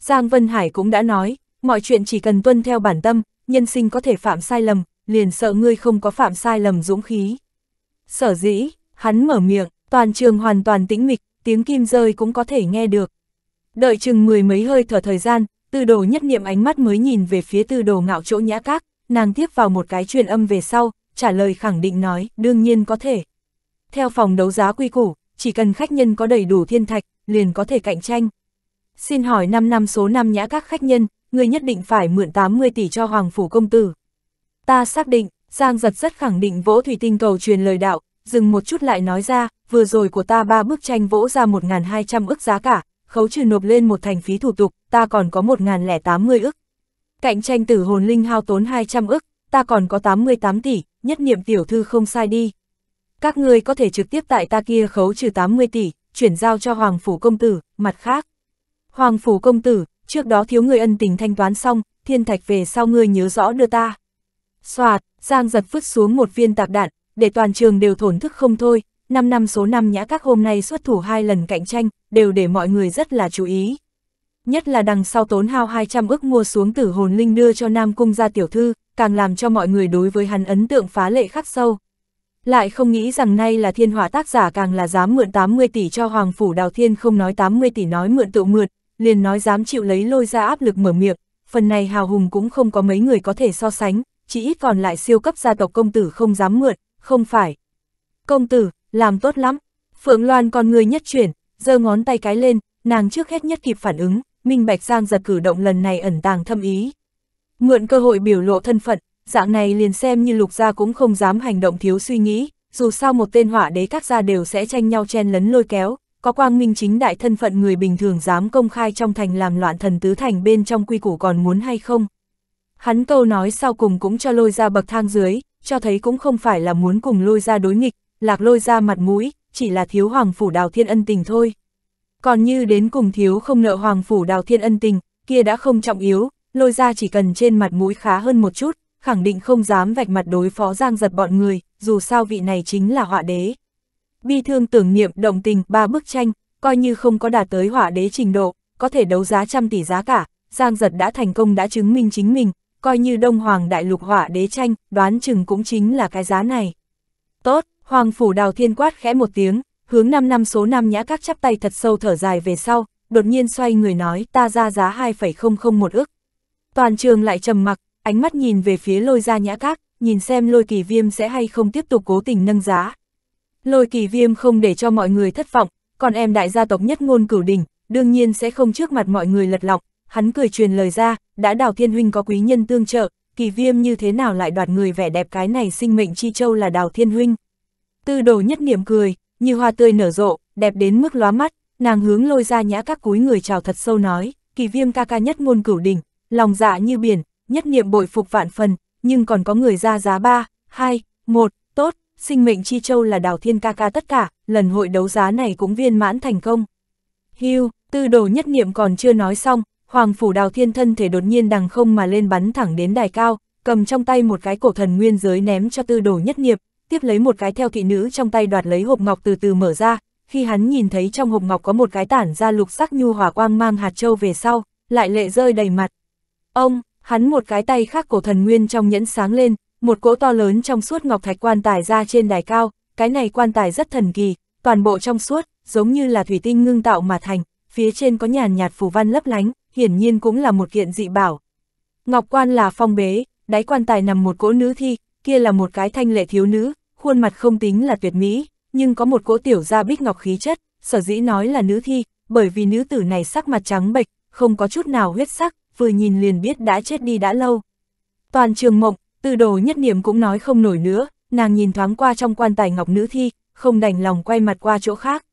Giang Vân Hải cũng đã nói, mọi chuyện chỉ cần tuân theo bản tâm, nhân sinh có thể phạm sai lầm, liền sợ ngươi không có phạm sai lầm dũng khí. Sở dĩ, hắn mở miệng, toàn trường hoàn toàn tĩnh mịch, tiếng kim rơi cũng có thể nghe được. Đợi chừng mười mấy hơi thở thời gian, tư đồ nhất niệm ánh mắt mới nhìn về phía tư đồ ngạo chỗ nhã các, nàng tiếp vào một cái truyền âm về sau, trả lời khẳng định nói, đương nhiên có thể. Theo phòng đấu giá quy củ, chỉ cần khách nhân có đầy đủ thiên thạch, liền có thể cạnh tranh. Xin hỏi 5 năm số năm nhã các khách nhân, người nhất định phải mượn 80 tỷ cho Hoàng Phủ Công Tử. Ta xác định, Giang giật rất khẳng định vỗ thủy tinh cầu truyền lời đạo, dừng một chút lại nói ra, vừa rồi của ta ba bức tranh vỗ ra 1.200 ức giá cả, khấu trừ nộp lên một thành phí thủ tục, ta còn có 1.080 ức. Cạnh tranh tử hồn linh hao tốn 200 ức, ta còn có 88 tỷ, nhất niệm tiểu thư không sai đi các ngươi có thể trực tiếp tại ta kia khấu trừ 80 tỷ, chuyển giao cho Hoàng Phủ Công Tử, mặt khác. Hoàng Phủ Công Tử, trước đó thiếu người ân tình thanh toán xong, thiên thạch về sau ngươi nhớ rõ đưa ta. Xoạt, Giang giật phứt xuống một viên tạp đạn, để toàn trường đều thổn thức không thôi, 5 năm số năm nhã các hôm nay xuất thủ hai lần cạnh tranh, đều để mọi người rất là chú ý. Nhất là đằng sau tốn hao 200 ức mua xuống tử hồn linh đưa cho Nam Cung gia tiểu thư, càng làm cho mọi người đối với hắn ấn tượng phá lệ khắc sâu, lại không nghĩ rằng nay là thiên hỏa tác giả càng là dám mượn 80 tỷ cho Hoàng Phủ Đào Thiên không nói 80 tỷ nói mượn tự mượn, liền nói dám chịu lấy lôi ra áp lực mở miệng, phần này hào hùng cũng không có mấy người có thể so sánh, chỉ ít còn lại siêu cấp gia tộc công tử không dám mượn, không phải. Công tử, làm tốt lắm. Phượng Loan con người nhất chuyển, giơ ngón tay cái lên, nàng trước hết nhất kịp phản ứng, minh bạch giang giật cử động lần này ẩn tàng thâm ý. Mượn cơ hội biểu lộ thân phận, dạng này liền xem như lục gia cũng không dám hành động thiếu suy nghĩ, dù sao một tên hỏa đế các gia đều sẽ tranh nhau chen lấn lôi kéo, có quang minh chính đại thân phận người bình thường dám công khai trong thành làm loạn thần tứ thành bên trong quy củ còn muốn hay không. Hắn câu nói sau cùng cũng cho lôi ra bậc thang dưới, cho thấy cũng không phải là muốn cùng lôi ra đối nghịch, lạc lôi ra mặt mũi, chỉ là thiếu hoàng phủ đào thiên ân tình thôi. Còn như đến cùng thiếu không nợ hoàng phủ đào thiên ân tình, kia đã không trọng yếu, lôi ra chỉ cần trên mặt mũi khá hơn một chút, khẳng định không dám vạch mặt đối phó giang giật bọn người, dù sao vị này chính là họa đế. Bi thương tưởng niệm động tình ba bức tranh, coi như không có đạt tới hỏa đế trình độ, có thể đấu giá trăm tỷ giá cả, Giang Giật đã thành công đã chứng minh chính mình, coi như Đông Hoàng Đại Lục hỏa đế tranh, đoán chừng cũng chính là cái giá này. Tốt, Hoàng Phủ Đào Thiên quát khẽ một tiếng, hướng 5 năm số 5 nhã các chắp tay thật sâu thở dài về sau, đột nhiên xoay người nói ta ra giá 2,001 ức. Toàn trường lại trầm mặc, ánh mắt nhìn về phía lôi gia nhã các, nhìn xem lôi kỳ viêm sẽ hay không tiếp tục cố tình nâng giá. Lôi kỳ viêm không để cho mọi người thất vọng, còn em đại gia tộc nhất ngôn cửu đỉnh, đương nhiên sẽ không trước mặt mọi người lật lọc, hắn cười truyền lời ra, đã đào thiên huynh có quý nhân tương trợ, kỳ viêm như thế nào lại đoạt người vẻ đẹp cái này sinh mệnh chi châu là đào thiên huynh. Tư đồ nhất niệm cười, như hoa tươi nở rộ, đẹp đến mức lóa mắt, nàng hướng lôi ra nhã các cúi người chào thật sâu nói, kỳ viêm ca ca nhất ngôn cửu đỉnh, lòng dạ như biển, nhất niệm bội phục vạn phần, nhưng còn có người ra giá 3, 2, 1, tốt, sinh mệnh chi châu là đào thiên ca ca tất cả, lần hội đấu giá này cũng viên mãn thành công. Hưu, tư đồ nhất niệm còn chưa nói xong, hoàng phủ đào thiên thân thể đột nhiên đằng không mà lên bắn thẳng đến đài cao, cầm trong tay một cái cổ thần nguyên giới ném cho tư đồ nhất niệm, tiếp lấy một cái theo thị nữ trong tay đoạt lấy hộp ngọc từ từ mở ra, khi hắn nhìn thấy trong hộp ngọc có một cái tản ra lục sắc nhu hỏa quang mang hạt châu về sau, lại lệ rơi đầy mặt. Ông, hắn một cái tay khác cổ thần nguyên trong nhẫn sáng lên, một cỗ to lớn trong suốt ngọc thạch quan tài ra trên đài cao, cái này quan tài rất thần kỳ, toàn bộ trong suốt, giống như là thủy tinh ngưng tạo mà thành, phía trên có nhàn nhạt phù văn lấp lánh, hiển nhiên cũng là một kiện dị bảo. Ngọc quan là phong bế, đáy quan tài nằm một cỗ nữ thi, kia là một cái thanh lệ thiếu nữ, khuôn mặt không tính là tuyệt mỹ, nhưng có một cỗ tiểu gia bích ngọc khí chất, sở dĩ nói là nữ thi, bởi vì nữ tử này sắc mặt trắng bệch, không có chút nào huyết sắc, vừa nhìn liền biết đã chết đi đã lâu. Toàn trường mộng, từ đồ nhất niệm cũng nói không nổi nữa, nàng nhìn thoáng qua trong quan tài ngọc nữ thi, không đành lòng quay mặt qua chỗ khác.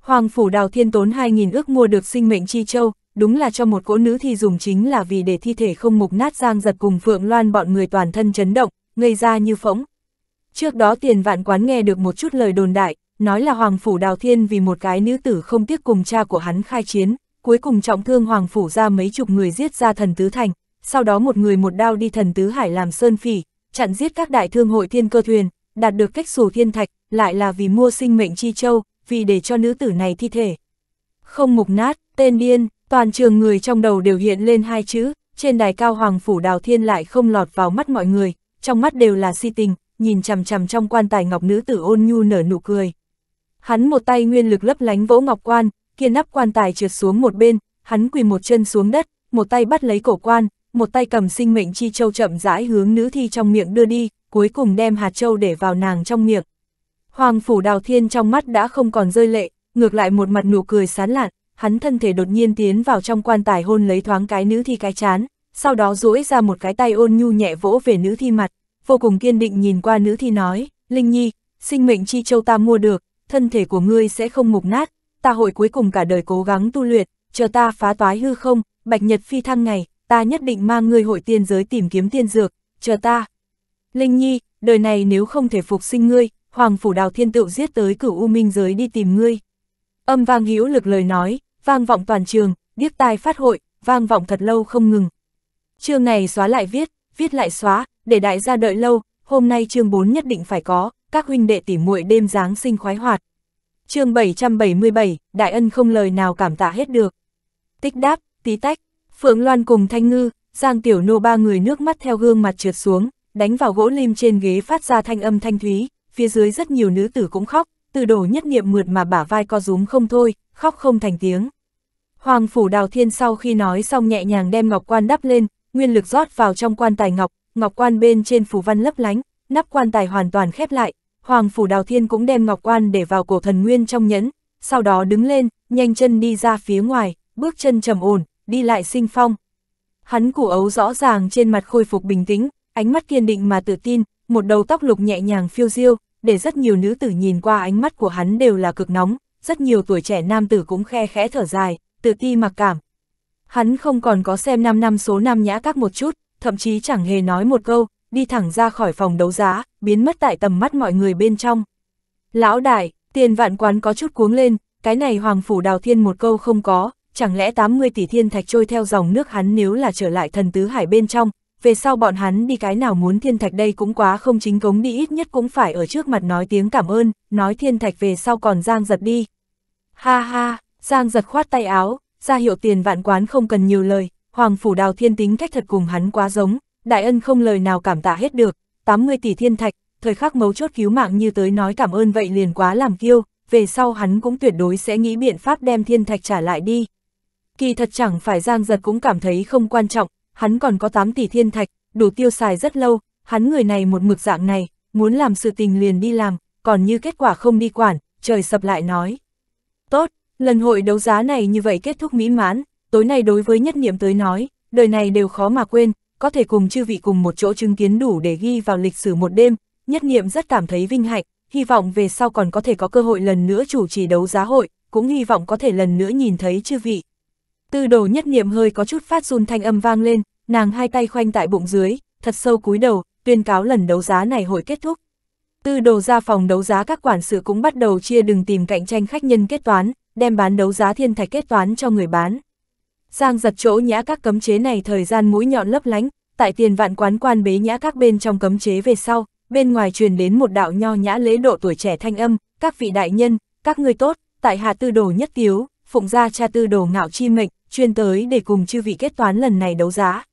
Hoàng phủ đào thiên tốn 2.000 ước mua được sinh mệnh chi châu, đúng là cho một cỗ nữ thi dùng chính là vì để thi thể không mục nát giang giật cùng phượng loan bọn người toàn thân chấn động, ngây ra như phỗng. Trước đó tiền vạn quán nghe được một chút lời đồn đại, nói là Hoàng phủ đào thiên vì một cái nữ tử không tiếc cùng cha của hắn khai chiến, cuối cùng trọng thương Hoàng Phủ ra mấy chục người giết ra thần Tứ Thành, sau đó một người một đao đi thần Tứ Hải làm sơn phỉ, chặn giết các đại thương hội thiên cơ thuyền, đạt được cách sủ thiên thạch, lại là vì mua sinh mệnh chi châu, vì để cho nữ tử này thi thể. Không mục nát, tên điên, toàn trường người trong đầu đều hiện lên hai chữ, trên đài cao Hoàng Phủ Đào Thiên lại không lọt vào mắt mọi người, trong mắt đều là si tình, nhìn chằm chằm trong quan tài ngọc nữ tử ôn nhu nở nụ cười. Hắn một tay nguyên lực lấp lánh vỗ ngọc quan, kia nắp quan tài trượt xuống một bên, hắn quỳ một chân xuống đất, một tay bắt lấy cổ quan, một tay cầm sinh mệnh chi châu chậm rãi hướng nữ thi trong miệng đưa đi, cuối cùng đem hạt châu để vào nàng trong miệng. Hoàng phủ Đào Thiên trong mắt đã không còn rơi lệ, ngược lại một mặt nụ cười sán lạn, hắn thân thể đột nhiên tiến vào trong quan tài hôn lấy thoáng cái nữ thi cái chán, sau đó duỗi ra một cái tay ôn nhu nhẹ vỗ về nữ thi mặt, vô cùng kiên định nhìn qua nữ thi nói, Linh Nhi, sinh mệnh chi châu ta mua được, thân thể của ngươi sẽ không mục nát, ta hội cuối cùng cả đời cố gắng tu luyện, chờ ta phá toái hư không, bạch nhật phi thăng ngày, ta nhất định mang ngươi hội tiên giới tìm kiếm tiên dược, chờ ta. Linh Nhi, đời này nếu không thể phục sinh ngươi, Hoàng Phủ Đào Thiên Tựu giết tới cửu U Minh giới đi tìm ngươi. Âm vang hữu lực lời nói, vang vọng toàn trường, điếc tai phát hội, vang vọng thật lâu không ngừng. Chương này xóa lại viết, viết lại xóa, để đại gia đợi lâu, hôm nay chương 4 nhất định phải có, các huynh đệ tỉ muội đêm giáng sinh khoái hoạt chương 777, Đại Ân không lời nào cảm tạ hết được. Tích đáp, tí tách, Phượng Loan cùng Thanh Ngư, Giang Tiểu Nô ba người nước mắt theo gương mặt trượt xuống, đánh vào gỗ lim trên ghế phát ra thanh âm thanh thúy, phía dưới rất nhiều nữ tử cũng khóc, từ đổ nhất niệm mượt mà bả vai co rúm không thôi, khóc không thành tiếng. Hoàng phủ đào thiên sau khi nói xong nhẹ nhàng đem ngọc quan đắp lên, nguyên lực rót vào trong quan tài ngọc, ngọc quan bên trên phủ văn lấp lánh, nắp quan tài hoàn toàn khép lại, Hoàng Phủ Đào Thiên cũng đem Ngọc Quan để vào cổ thần nguyên trong nhẫn, sau đó đứng lên, nhanh chân đi ra phía ngoài, bước chân trầm ổn, đi lại sinh phong. Hắn củ ấu rõ ràng trên mặt khôi phục bình tĩnh, ánh mắt kiên định mà tự tin, một đầu tóc lục nhẹ nhàng phiêu diêu, để rất nhiều nữ tử nhìn qua ánh mắt của hắn đều là cực nóng, rất nhiều tuổi trẻ nam tử cũng khe khẽ thở dài, tự ti mặc cảm. Hắn không còn có xem 5 năm số nam nhã các một chút, thậm chí chẳng hề nói một câu, đi thẳng ra khỏi phòng đấu giá, biến mất tại tầm mắt mọi người bên trong. Lão đại, tiền vạn quán có chút cuống lên, cái này Hoàng Phủ Đào Thiên một câu không có, chẳng lẽ 80 tỷ thiên thạch trôi theo dòng nước hắn nếu là trở lại thần tứ hải bên trong, về sau bọn hắn đi cái nào muốn thiên thạch đây cũng quá không chính cống đi ít nhất cũng phải ở trước mặt nói tiếng cảm ơn, nói thiên thạch về sau còn Giang giật đi. Ha ha, Giang giật khoát tay áo, ra hiệu tiền vạn quán không cần nhiều lời, Hoàng Phủ Đào Thiên tính cách thật cùng hắn quá giống, đại ân không lời nào cảm tạ hết được, 80 tỷ thiên thạch, thời khắc mấu chốt cứu mạng như tới nói cảm ơn vậy liền quá làm kiêu, về sau hắn cũng tuyệt đối sẽ nghĩ biện pháp đem thiên thạch trả lại đi. Kỳ thật chẳng phải Giang Giật cũng cảm thấy không quan trọng, hắn còn có 8 tỷ thiên thạch, đủ tiêu xài rất lâu, hắn người này một mực dạng này, muốn làm sự tình liền đi làm, còn như kết quả không đi quản, trời sập lại nói. Tốt, lần hội đấu giá này như vậy kết thúc mỹ mãn, tối nay đối với nhất niệm tới nói, đời này đều khó mà quên, có thể cùng chư vị cùng một chỗ chứng kiến đủ để ghi vào lịch sử một đêm, nhất niệm rất cảm thấy vinh hạnh, hy vọng về sau còn có thể có cơ hội lần nữa chủ trì đấu giá hội, cũng hy vọng có thể lần nữa nhìn thấy chư vị. Tư đồ nhất niệm hơi có chút phát run thanh âm vang lên, nàng hai tay khoanh tại bụng dưới, thật sâu cúi đầu, tuyên cáo lần đấu giá này hội kết thúc. Tư đồ ra phòng đấu giá các quản sự cũng bắt đầu chia đừng tìm cạnh tranh khách nhân kết toán, đem bán đấu giá thiên thạch kết toán cho người bán. Giang giật chỗ nhã các cấm chế này thời gian mũi nhọn lấp lánh, tại tiền vạn quán quan bế nhã các bên trong cấm chế về sau, bên ngoài truyền đến một đạo nho nhã lễ độ tuổi trẻ thanh âm, các vị đại nhân, các người tốt, tại hạ tư đồ nhất tiếu, phụng gia cha tư đồ ngạo chi mệnh, chuyên tới để cùng chư vị kết toán lần này đấu giá.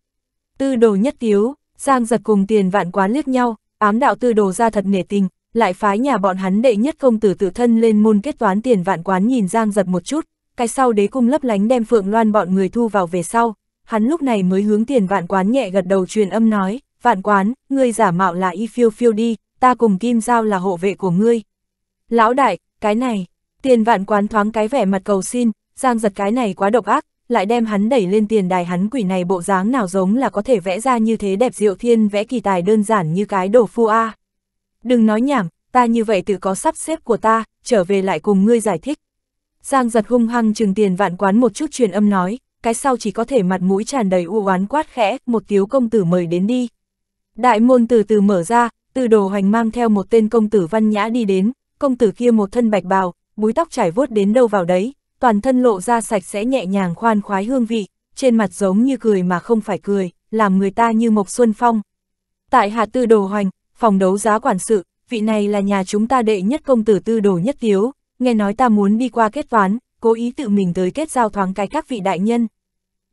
Tư đồ nhất tiếu, Giang giật cùng tiền vạn quán liếc nhau, ám đạo tư đồ ra thật nể tình, lại phái nhà bọn hắn đệ nhất công tử tự thân lên môn kết toán tiền vạn quán nhìn Giang giật một chút, cái sau đế cung lấp lánh đem Phượng Loan bọn người thu vào về sau, hắn lúc này mới hướng tiền vạn quán nhẹ gật đầu truyền âm nói, vạn quán, ngươi giả mạo là y phiêu phiêu đi, ta cùng Kim Giao là hộ vệ của ngươi. Lão đại, cái này, tiền vạn quán thoáng cái vẻ mặt cầu xin, giang giật cái này quá độc ác, lại đem hắn đẩy lên tiền đài hắn quỷ này bộ dáng nào giống là có thể vẽ ra như thế đẹp diệu thiên vẽ kỳ tài đơn giản như cái đồ phu a. À. Đừng nói nhảm, ta như vậy tự có sắp xếp của ta, trở về lại cùng ngươi giải thích. Giang giật hung hăng trừng tiền vạn quán một chút truyền âm nói, cái sau chỉ có thể mặt mũi tràn đầy u oán quát khẽ, một tiếu công tử mời đến đi. Đại môn từ từ mở ra, từ đồ hoành mang theo một tên công tử văn nhã đi đến, công tử kia một thân bạch bào, búi tóc trải vuốt đến đâu vào đấy, toàn thân lộ ra sạch sẽ nhẹ nhàng khoan khoái hương vị, trên mặt giống như cười mà không phải cười, làm người ta như mộc xuân phong. Tại hạ tư đồ hoành, phòng đấu giá quản sự, vị này là nhà chúng ta đệ nhất công tử tư đồ nhất tiếu, nghe nói ta muốn đi qua kết toán, cố ý tự mình tới kết giao thoáng cái các vị đại nhân.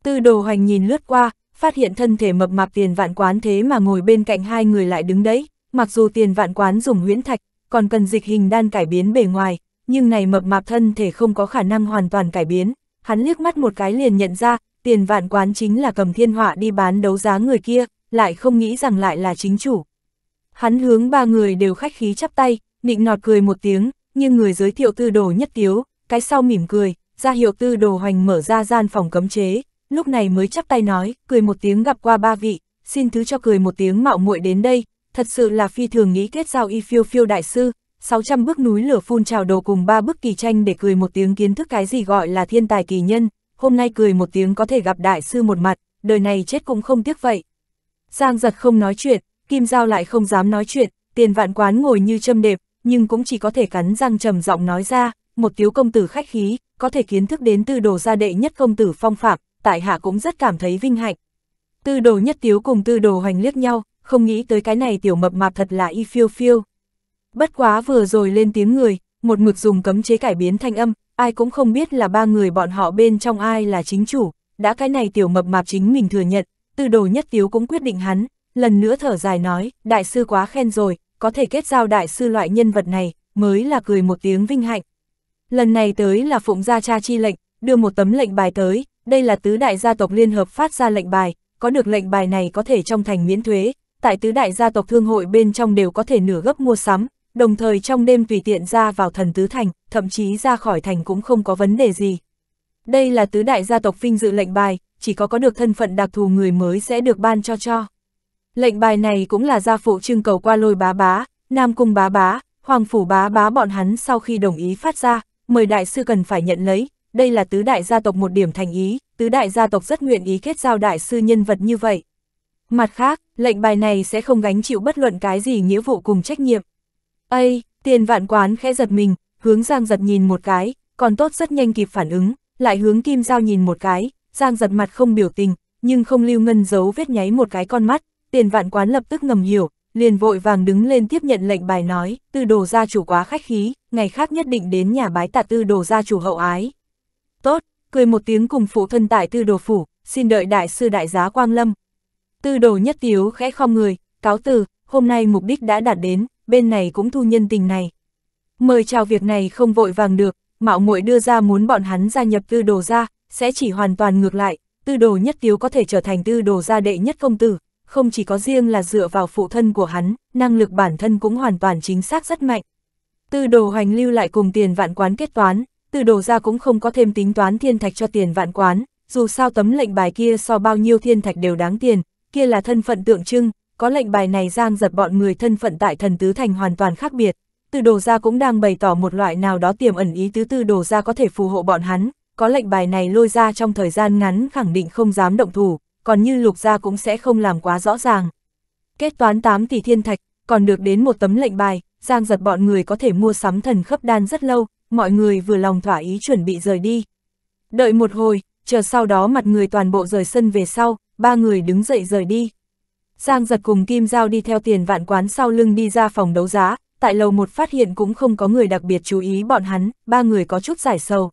Tư đồ hoành nhìn lướt qua, phát hiện thân thể mập mạp tiền vạn quán thế mà ngồi bên cạnh hai người lại đứng đấy, mặc dù tiền vạn quán dùng huyễn thạch, còn cần dịch hình đan cải biến bề ngoài, nhưng này mập mạp thân thể không có khả năng hoàn toàn cải biến. Hắn liếc mắt một cái liền nhận ra, tiền vạn quán chính là cầm thiên họa đi bán đấu giá người kia, lại không nghĩ rằng lại là chính chủ. Hắn hướng ba người đều khách khí chắp tay, nịnh nọt cười một tiếng, nhưng người giới thiệu tư đồ nhất tiếu, cái sau mỉm cười, ra hiệu tư đồ hoành mở ra gian phòng cấm chế, lúc này mới chắp tay nói, cười một tiếng gặp qua ba vị, xin thứ cho cười một tiếng mạo muội đến đây, thật sự là phi thường nghĩ kết giao y phiêu phiêu đại sư, 600 bước núi lửa phun trào đồ cùng ba bức kỳ tranh để cười một tiếng kiến thức cái gì gọi là thiên tài kỳ nhân, hôm nay cười một tiếng có thể gặp đại sư một mặt, đời này chết cũng không tiếc vậy. Giang giật không nói chuyện, Kim Giao lại không dám nói chuyện, tiền vạn quán ngồi như châm đẹp nhưng cũng chỉ có thể cắn răng trầm giọng nói ra, một tiếu công tử khách khí, có thể kiến thức đến tư đồ gia đệ nhất công tử phong phạm, tại hạ cũng rất cảm thấy vinh hạnh. Tư đồ nhất tiếu cùng tư đồ hoành liếc nhau, không nghĩ tới cái này tiểu mập mạp thật là y phiêu phiêu. Bất quá vừa rồi lên tiếng người, một mực dùng cấm chế cải biến thanh âm, ai cũng không biết là ba người bọn họ bên trong ai là chính chủ, đã cái này tiểu mập mạp chính mình thừa nhận, tư đồ nhất tiếu cũng quyết định hắn, lần nữa thở dài nói, đại sư quá khen rồi, có thể kết giao đại sư loại nhân vật này, mới là cười một tiếng vinh hạnh. Lần này tới là Phụng Gia Cha chi lệnh, đưa một tấm lệnh bài tới, đây là tứ đại gia tộc liên hợp phát ra lệnh bài, có được lệnh bài này có thể trong thành miễn thuế, tại tứ đại gia tộc thương hội bên trong đều có thể nửa gấp mua sắm, đồng thời trong đêm tùy tiện ra vào thần tứ thành, thậm chí ra khỏi thành cũng không có vấn đề gì. Đây là tứ đại gia tộc vinh dự lệnh bài, chỉ có có được thân phận đặc thù người mới sẽ được ban cho cho. Lệnh bài này cũng là gia phụ trưng cầu qua lôi bá bá, nam cung bá bá, hoàng phủ bá bá bọn hắn sau khi đồng ý phát ra, mời đại sư cần phải nhận lấy, đây là tứ đại gia tộc một điểm thành ý, tứ đại gia tộc rất nguyện ý kết giao đại sư nhân vật như vậy. Mặt khác, lệnh bài này sẽ không gánh chịu bất luận cái gì nghĩa vụ cùng trách nhiệm. Ây, tiền vạn quán khẽ giật mình, hướng Giang giật nhìn một cái, còn tốt rất nhanh kịp phản ứng, lại hướng Kim Giao nhìn một cái, Giang giật mặt không biểu tình, nhưng không lưu ngân giấu vết nháy một cái con mắt, tiền vạn quán lập tức ngầm hiểu, liền vội vàng đứng lên tiếp nhận lệnh bài nói, tư đồ gia chủ quá khách khí, ngày khác nhất định đến nhà bái tạ tư đồ gia chủ hậu ái. Tốt, cười một tiếng cùng phụ thân tại tư đồ phủ, xin đợi đại sư đại giá Quang Lâm. Tư đồ nhất tiếu khẽ không người, cáo từ, hôm nay mục đích đã đạt đến, bên này cũng thu nhân tình này. Mời chào việc này không vội vàng được, mạo muội đưa ra muốn bọn hắn gia nhập tư đồ gia, sẽ chỉ hoàn toàn ngược lại, tư đồ nhất tiếu có thể trở thành tư đồ gia đệ nhất công tử, không chỉ có riêng là dựa vào phụ thân của hắn, năng lực bản thân cũng hoàn toàn chính xác rất mạnh. từ đồ hoành lưu lại cùng tiền vạn quán kết toán, từ đồ ra cũng không có thêm tính toán thiên thạch cho tiền vạn quán, dù sao tấm lệnh bài kia so bao nhiêu thiên thạch đều đáng tiền, kia là thân phận tượng trưng, có lệnh bài này giang giật bọn người thân phận tại thần tứ thành hoàn toàn khác biệt. Từ đồ ra cũng đang bày tỏ một loại nào đó tiềm ẩn ý tứ từ đồ ra có thể phù hộ bọn hắn, có lệnh bài này lôi ra trong thời gian ngắn khẳng định không dám động thủ, còn như lục gia cũng sẽ không làm quá rõ ràng. Kết toán 8 tỷ thiên thạch, còn được đến một tấm lệnh bài, giang giật bọn người có thể mua sắm thần khắp đan rất lâu, mọi người vừa lòng thỏa ý chuẩn bị rời đi. Đợi một hồi, chờ sau đó mặt người toàn bộ rời sân về sau, ba người đứng dậy rời đi. Giang giật cùng Kim Giao đi theo tiền vạn quán sau lưng đi ra phòng đấu giá, tại lầu một phát hiện cũng không có người đặc biệt chú ý bọn hắn, ba người có chút giải sầu.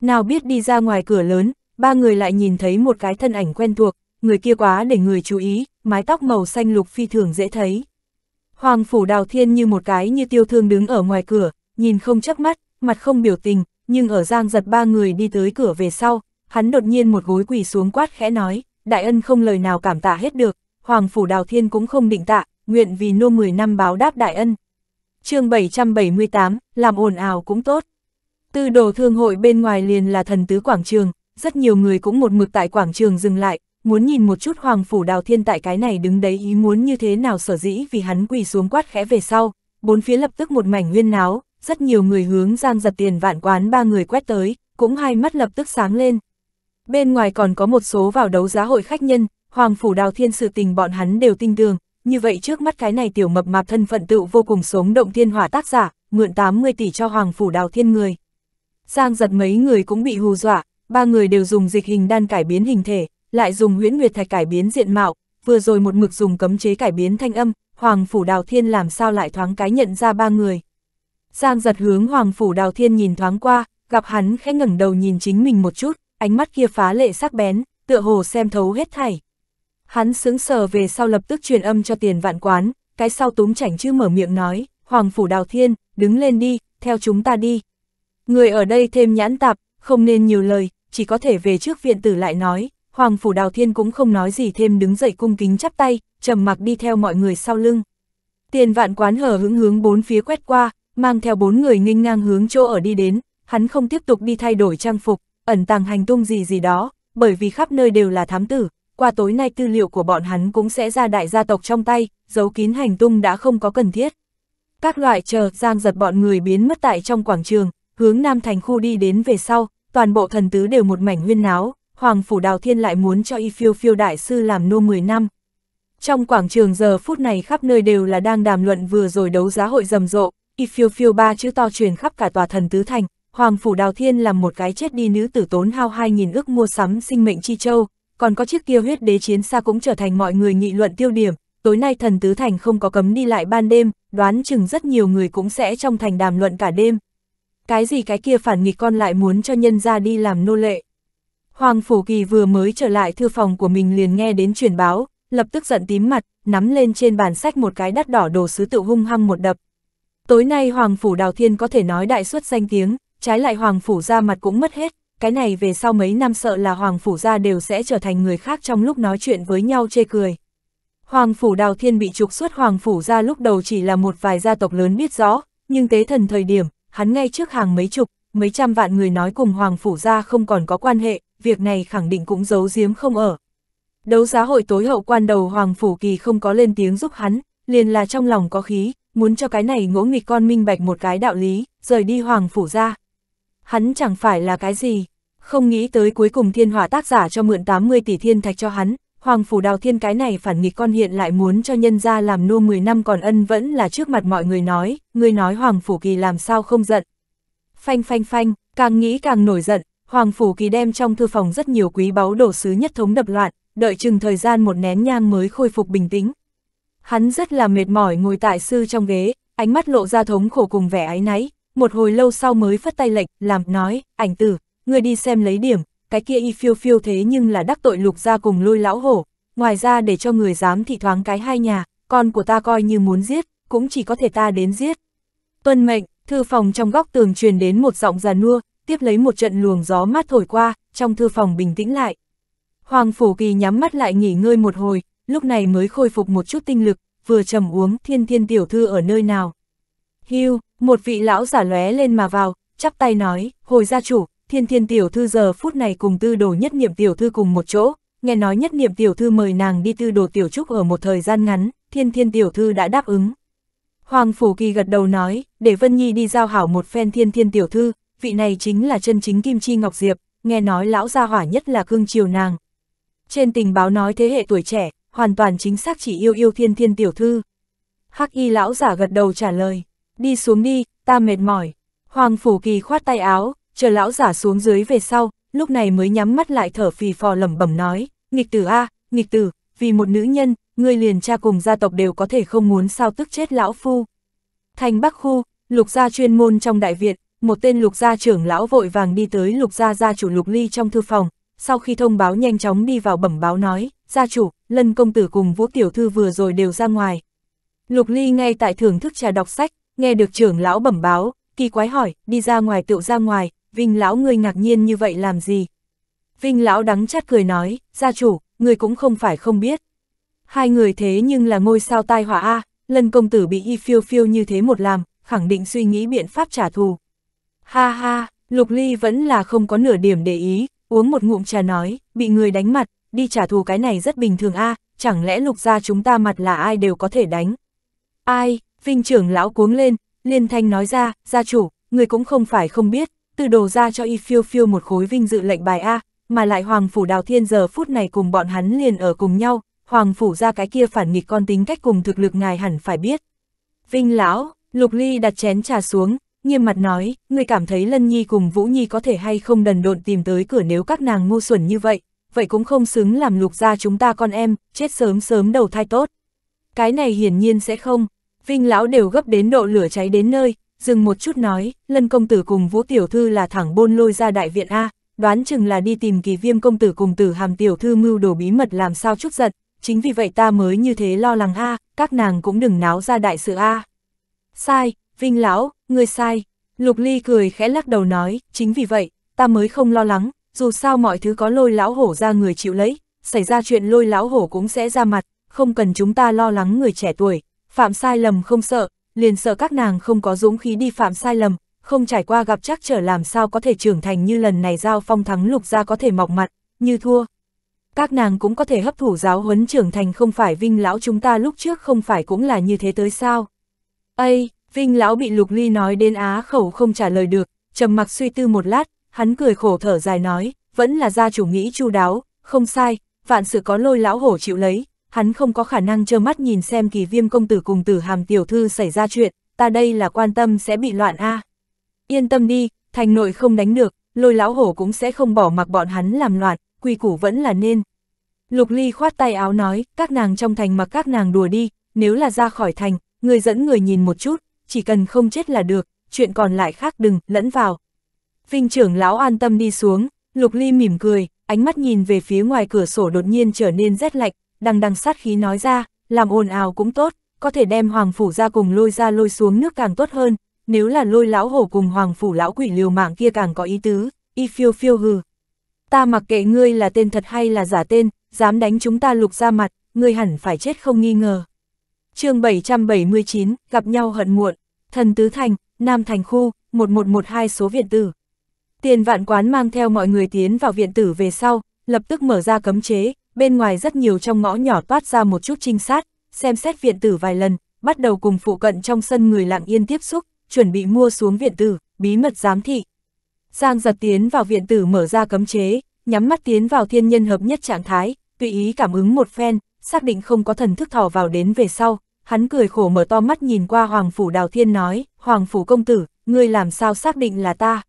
Nào biết đi ra ngoài cửa lớn, ba người lại nhìn thấy một cái thân ảnh quen thuộc, người kia quá để người chú ý, mái tóc màu xanh lục phi thường dễ thấy. Hoàng phủ đào thiên như một cái như tiêu thương đứng ở ngoài cửa, nhìn không chớp mắt, mặt không biểu tình, nhưng ở giang giật ba người đi tới cửa về sau, hắn đột nhiên một gối quỳ xuống quát khẽ nói, đại ân không lời nào cảm tạ hết được, Hoàng phủ đào thiên cũng không định tạ, nguyện vì nô 10 năm báo đáp đại ân. chương 778, làm ồn ào cũng tốt. từ đồ thương hội bên ngoài liền là thần tứ quảng trường, rất nhiều người cũng một mực tại quảng trường dừng lại, muốn nhìn một chút Hoàng Phủ Đào Thiên tại cái này đứng đấy ý muốn như thế nào sở dĩ vì hắn quỳ xuống quát khẽ về sau, bốn phía lập tức một mảnh nguyên náo, rất nhiều người hướng gian giật tiền vạn quán ba người quét tới, cũng hai mắt lập tức sáng lên. Bên ngoài còn có một số vào đấu giá hội khách nhân, Hoàng Phủ Đào Thiên sự tình bọn hắn đều tin tường, như vậy trước mắt cái này tiểu mập mạp thân phận tựu vô cùng sống động thiên hỏa tác giả, mượn 80 tỷ cho Hoàng Phủ Đào Thiên người. Giang giật mấy người cũng bị hù dọa, ba người đều dùng dịch hình đan cải biến hình thể, lại dùng huyễn nguyệt thạch cải biến diện mạo, vừa rồi một mực dùng cấm chế cải biến thanh âm, Hoàng Phủ Đào Thiên làm sao lại thoáng cái nhận ra ba người. Giang giật hướng Hoàng Phủ Đào Thiên nhìn thoáng qua, gặp hắn khẽ ngẩng đầu nhìn chính mình một chút, ánh mắt kia phá lệ sắc bén, tựa hồ xem thấu hết thảy. Hắn sững sờ về sau lập tức truyền âm cho tiền vạn quán, cái sau túm chảnh chứ mở miệng nói, Hoàng Phủ Đào Thiên, đứng lên đi, theo chúng ta đi. Người ở đây thêm nhãn tạp, không nên nhiều lời, chỉ có thể về trước viện tử lại nói, Hoàng Phủ Đào Thiên cũng không nói gì thêm đứng dậy cung kính chắp tay, trầm mặc đi theo mọi người sau lưng. Tiền vạn quán hở hững hướng bốn phía quét qua, mang theo bốn người nghênh ngang hướng chỗ ở đi đến, hắn không tiếp tục đi thay đổi trang phục, ẩn tàng hành tung gì gì đó, bởi vì khắp nơi đều là thám tử, qua tối nay tư liệu của bọn hắn cũng sẽ ra đại gia tộc trong tay, giấu kín hành tung đã không có cần thiết. Các loại chờ, giang giật bọn người biến mất tại trong quảng trường, hướng Nam Thành khu đi đến về sau, toàn bộ thần tứ đều một mảnh huyên náo, Hoàng Phủ Đào Thiên lại muốn cho Y Phiêu Phiêu Đại Sư làm nô 10 năm. Trong quảng trường giờ phút này khắp nơi đều là đang đàm luận vừa rồi đấu giá hội rầm rộ, Y Phiêu Phiêu ba chữ to truyền khắp cả tòa thần tứ thành, Hoàng Phủ Đào Thiên làm một cái chết đi nữ tử tốn hao 2.000 ước mua sắm sinh mệnh chi châu, còn có chiếc kia huyết đế chiến xa cũng trở thành mọi người nghị luận tiêu điểm, tối nay thần tứ thành không có cấm đi lại ban đêm, đoán chừng rất nhiều người cũng sẽ trong thành đàm luận cả đêm cái gì cái kia phản nghịch con lại muốn cho nhân ra đi làm nô lệ. Hoàng Phủ Kỳ vừa mới trở lại thư phòng của mình liền nghe đến truyền báo, lập tức giận tím mặt, nắm lên trên bàn sách một cái đắt đỏ đồ sứ tự hung hăng một đập. Tối nay Hoàng Phủ Đào Thiên có thể nói đại suất danh tiếng, trái lại Hoàng Phủ ra mặt cũng mất hết, cái này về sau mấy năm sợ là Hoàng Phủ ra đều sẽ trở thành người khác trong lúc nói chuyện với nhau chê cười. Hoàng Phủ Đào Thiên bị trục xuất Hoàng Phủ ra lúc đầu chỉ là một vài gia tộc lớn biết rõ, nhưng tế thần thời điểm, hắn ngay trước hàng mấy chục, mấy trăm vạn người nói cùng Hoàng Phủ ra không còn có quan hệ, việc này khẳng định cũng giấu giếm không ở. Đấu giá hội tối hậu quan đầu Hoàng Phủ Kỳ không có lên tiếng giúp hắn, liền là trong lòng có khí, muốn cho cái này ngỗ nghịch con minh bạch một cái đạo lý, rời đi Hoàng Phủ ra. Hắn chẳng phải là cái gì, không nghĩ tới cuối cùng thiên hỏa tác giả cho mượn 80 tỷ thiên thạch cho hắn, Hoàng Phủ Đào Thiên cái này phản nghịch con hiện lại muốn cho nhân ra làm nô 10 năm còn ân vẫn là trước mặt mọi người nói, người nói Hoàng Phủ Kỳ làm sao không giận. Phanh phanh phanh, càng nghĩ càng nổi giận, Hoàng Phủ Kỳ đem trong thư phòng rất nhiều quý báu đổ sứ nhất thống đập loạn, đợi chừng thời gian một nén nhang mới khôi phục bình tĩnh. Hắn rất là mệt mỏi ngồi tại sư trong ghế, ánh mắt lộ ra thống khổ cùng vẻ áy náy, một hồi lâu sau mới phất tay lệch làm nói, ảnh tử, người đi xem lấy điểm, cái kia y phiêu phiêu thế nhưng là đắc tội lục ra cùng lôi lão hổ, ngoài ra để cho người dám thị thoáng cái hai nhà, con của ta coi như muốn giết, cũng chỉ có thể ta đến giết. Tuân mệnh, thư phòng trong góc tường truyền đến một giọng già nua, tiếp lấy một trận luồng gió mát thổi qua, trong thư phòng bình tĩnh lại. Hoàng Phủ Kỳ nhắm mắt lại nghỉ ngơi một hồi, lúc này mới khôi phục một chút tinh lực, vừa trầm uống thiên thiên tiểu thư ở nơi nào. Hưu, một vị lão giả lóe lên mà vào, chắp tay nói, hồi gia chủ, thiên thiên tiểu thư giờ phút này cùng tư đồ nhất niệm tiểu thư cùng một chỗ, nghe nói nhất niệm tiểu thư mời nàng đi tư đồ tiểu trúc ở một thời gian ngắn, thiên thiên tiểu thư đã đáp ứng. Hoàng Phủ Kỳ gật đầu nói, để Vân Nhi đi giao hảo một phen thiên thiên tiểu thư, vị này chính là chân chính Kim Chi Ngọc Diệp, nghe nói lão gia hỏa nhất là cương triều nàng. Trên tình báo nói thế hệ tuổi trẻ, hoàn toàn chính xác chỉ yêu yêu thiên thiên tiểu thư. Hắc y lão giả gật đầu trả lời, đi xuống đi, ta mệt mỏi. Hoàng Phủ Kỳ khoát tay áo, chờ lão giả xuống dưới về sau, lúc này mới nhắm mắt lại thở phì phò lẩm bẩm nói, nghịch tử a, nghịch tử, vì một nữ nhân, ngươi liền cha cùng gia tộc đều có thể không muốn sao tức chết lão phu. Thành Bắc khu, lục gia chuyên môn trong đại viện, một tên lục gia trưởng lão vội vàng đi tới lục gia gia chủ lục ly trong thư phòng, sau khi thông báo nhanh chóng đi vào bẩm báo nói, gia chủ, lân công tử cùng vũ tiểu thư vừa rồi đều ra ngoài. Lục ly ngay tại thưởng thức trà đọc sách, nghe được trưởng lão bẩm báo, kỳ quái hỏi, đi ra ngoài tựu ra ngoài, Vinh lão ngươi ngạc nhiên như vậy làm gì? Vinh lão đắng chát cười nói, gia chủ, người cũng không phải không biết. Hai người thế nhưng là ngôi sao tai họa A, lân công tử bị y phiêu phiêu như thế một làm, khẳng định suy nghĩ biện pháp trả thù. Ha ha, Lục Ly vẫn là không có nửa điểm để ý, uống một ngụm trà nói, bị người đánh mặt, đi trả thù cái này rất bình thường a chẳng lẽ lục gia chúng ta mặt là ai đều có thể đánh. Ai, vinh trưởng lão cuống lên, liên thanh nói ra, gia chủ, người cũng không phải không biết, từ đổ ra cho y phiêu phiêu một khối vinh dự lệnh bài A, mà lại Hoàng Phủ Đào Thiên giờ phút này cùng bọn hắn liền ở cùng nhau, Hoàng Phủ ra cái kia phản nghịch con tính cách cùng thực lực ngài hẳn phải biết. Vinh Lão, Lục Ly đặt chén trà xuống, nghiêm mặt nói, người cảm thấy Lân Nhi cùng Vũ Nhi có thể hay không đần độn tìm tới cửa nếu các nàng ngu xuẩn như vậy, vậy cũng không xứng làm lục ra chúng ta con em, chết sớm sớm đầu thai tốt. Cái này hiển nhiên sẽ không, Vinh Lão đều gấp đến độ lửa cháy đến nơi, dừng một chút nói, lân công tử cùng vũ tiểu thư là thẳng bôn lôi ra đại viện A, đoán chừng là đi tìm kỳ viêm công tử cùng tử hàm tiểu thư mưu đồ bí mật làm sao chút giận chính vì vậy ta mới như thế lo lắng A, các nàng cũng đừng náo ra đại sự A. Sai, Vinh Lão, ngươi sai, Lục Ly cười khẽ lắc đầu nói, chính vì vậy, ta mới không lo lắng, dù sao mọi thứ có lôi lão hổ ra người chịu lấy, xảy ra chuyện lôi lão hổ cũng sẽ ra mặt, không cần chúng ta lo lắng người trẻ tuổi, phạm sai lầm không sợ, liền sợ các nàng không có dũng khí đi phạm sai lầm, không trải qua gặp chắc trở làm sao có thể trưởng thành như lần này giao phong thắng lục ra có thể mọc mặt, như thua. Các nàng cũng có thể hấp thụ giáo huấn trưởng thành không phải vinh lão chúng ta lúc trước không phải cũng là như thế tới sao. Ây, vinh lão bị lục ly nói đến á khẩu không trả lời được, trầm mặc suy tư một lát, hắn cười khổ thở dài nói, vẫn là gia chủ nghĩ chu đáo, không sai, vạn sự có lôi lão hổ chịu lấy, hắn không có khả năng trơ mắt nhìn xem kỳ viêm công tử cùng tử hàm tiểu thư xảy ra chuyện, ta đây là quan tâm sẽ bị loạn a Yên tâm đi, thành nội không đánh được, lôi lão hổ cũng sẽ không bỏ mặc bọn hắn làm loạn, quy củ vẫn là nên. Lục Ly khoát tay áo nói, các nàng trong thành mặc các nàng đùa đi, nếu là ra khỏi thành, người dẫn người nhìn một chút, chỉ cần không chết là được, chuyện còn lại khác đừng, lẫn vào. Vinh trưởng lão an tâm đi xuống, Lục Ly mỉm cười, ánh mắt nhìn về phía ngoài cửa sổ đột nhiên trở nên rét lạnh, đằng đằng sát khí nói ra, làm ồn ào cũng tốt, có thể đem hoàng phủ ra cùng lôi ra lôi xuống nước càng tốt hơn, nếu là lôi lão hổ cùng hoàng phủ lão quỷ liều mạng kia càng có ý tứ, y phiêu phiêu hừ. Ta mặc kệ ngươi là tên thật hay là giả tên, dám đánh chúng ta lục ra mặt, ngươi hẳn phải chết không nghi ngờ. chương 779, gặp nhau hận muộn, thần tứ thành, nam thành khu, 1112 số viện tử. Tiền vạn quán mang theo mọi người tiến vào viện tử về sau, lập tức mở ra cấm chế, bên ngoài rất nhiều trong ngõ nhỏ toát ra một chút trinh sát, xem xét viện tử vài lần, bắt đầu cùng phụ cận trong sân người lặng yên tiếp xúc, chuẩn bị mua xuống viện tử, bí mật giám thị. Giang giật tiến vào viện tử mở ra cấm chế, nhắm mắt tiến vào thiên nhân hợp nhất trạng thái, tùy ý cảm ứng một phen, xác định không có thần thức thò vào đến về sau, hắn cười khổ mở to mắt nhìn qua Hoàng Phủ Đào Thiên nói, Hoàng Phủ Công Tử, ngươi làm sao xác định là ta?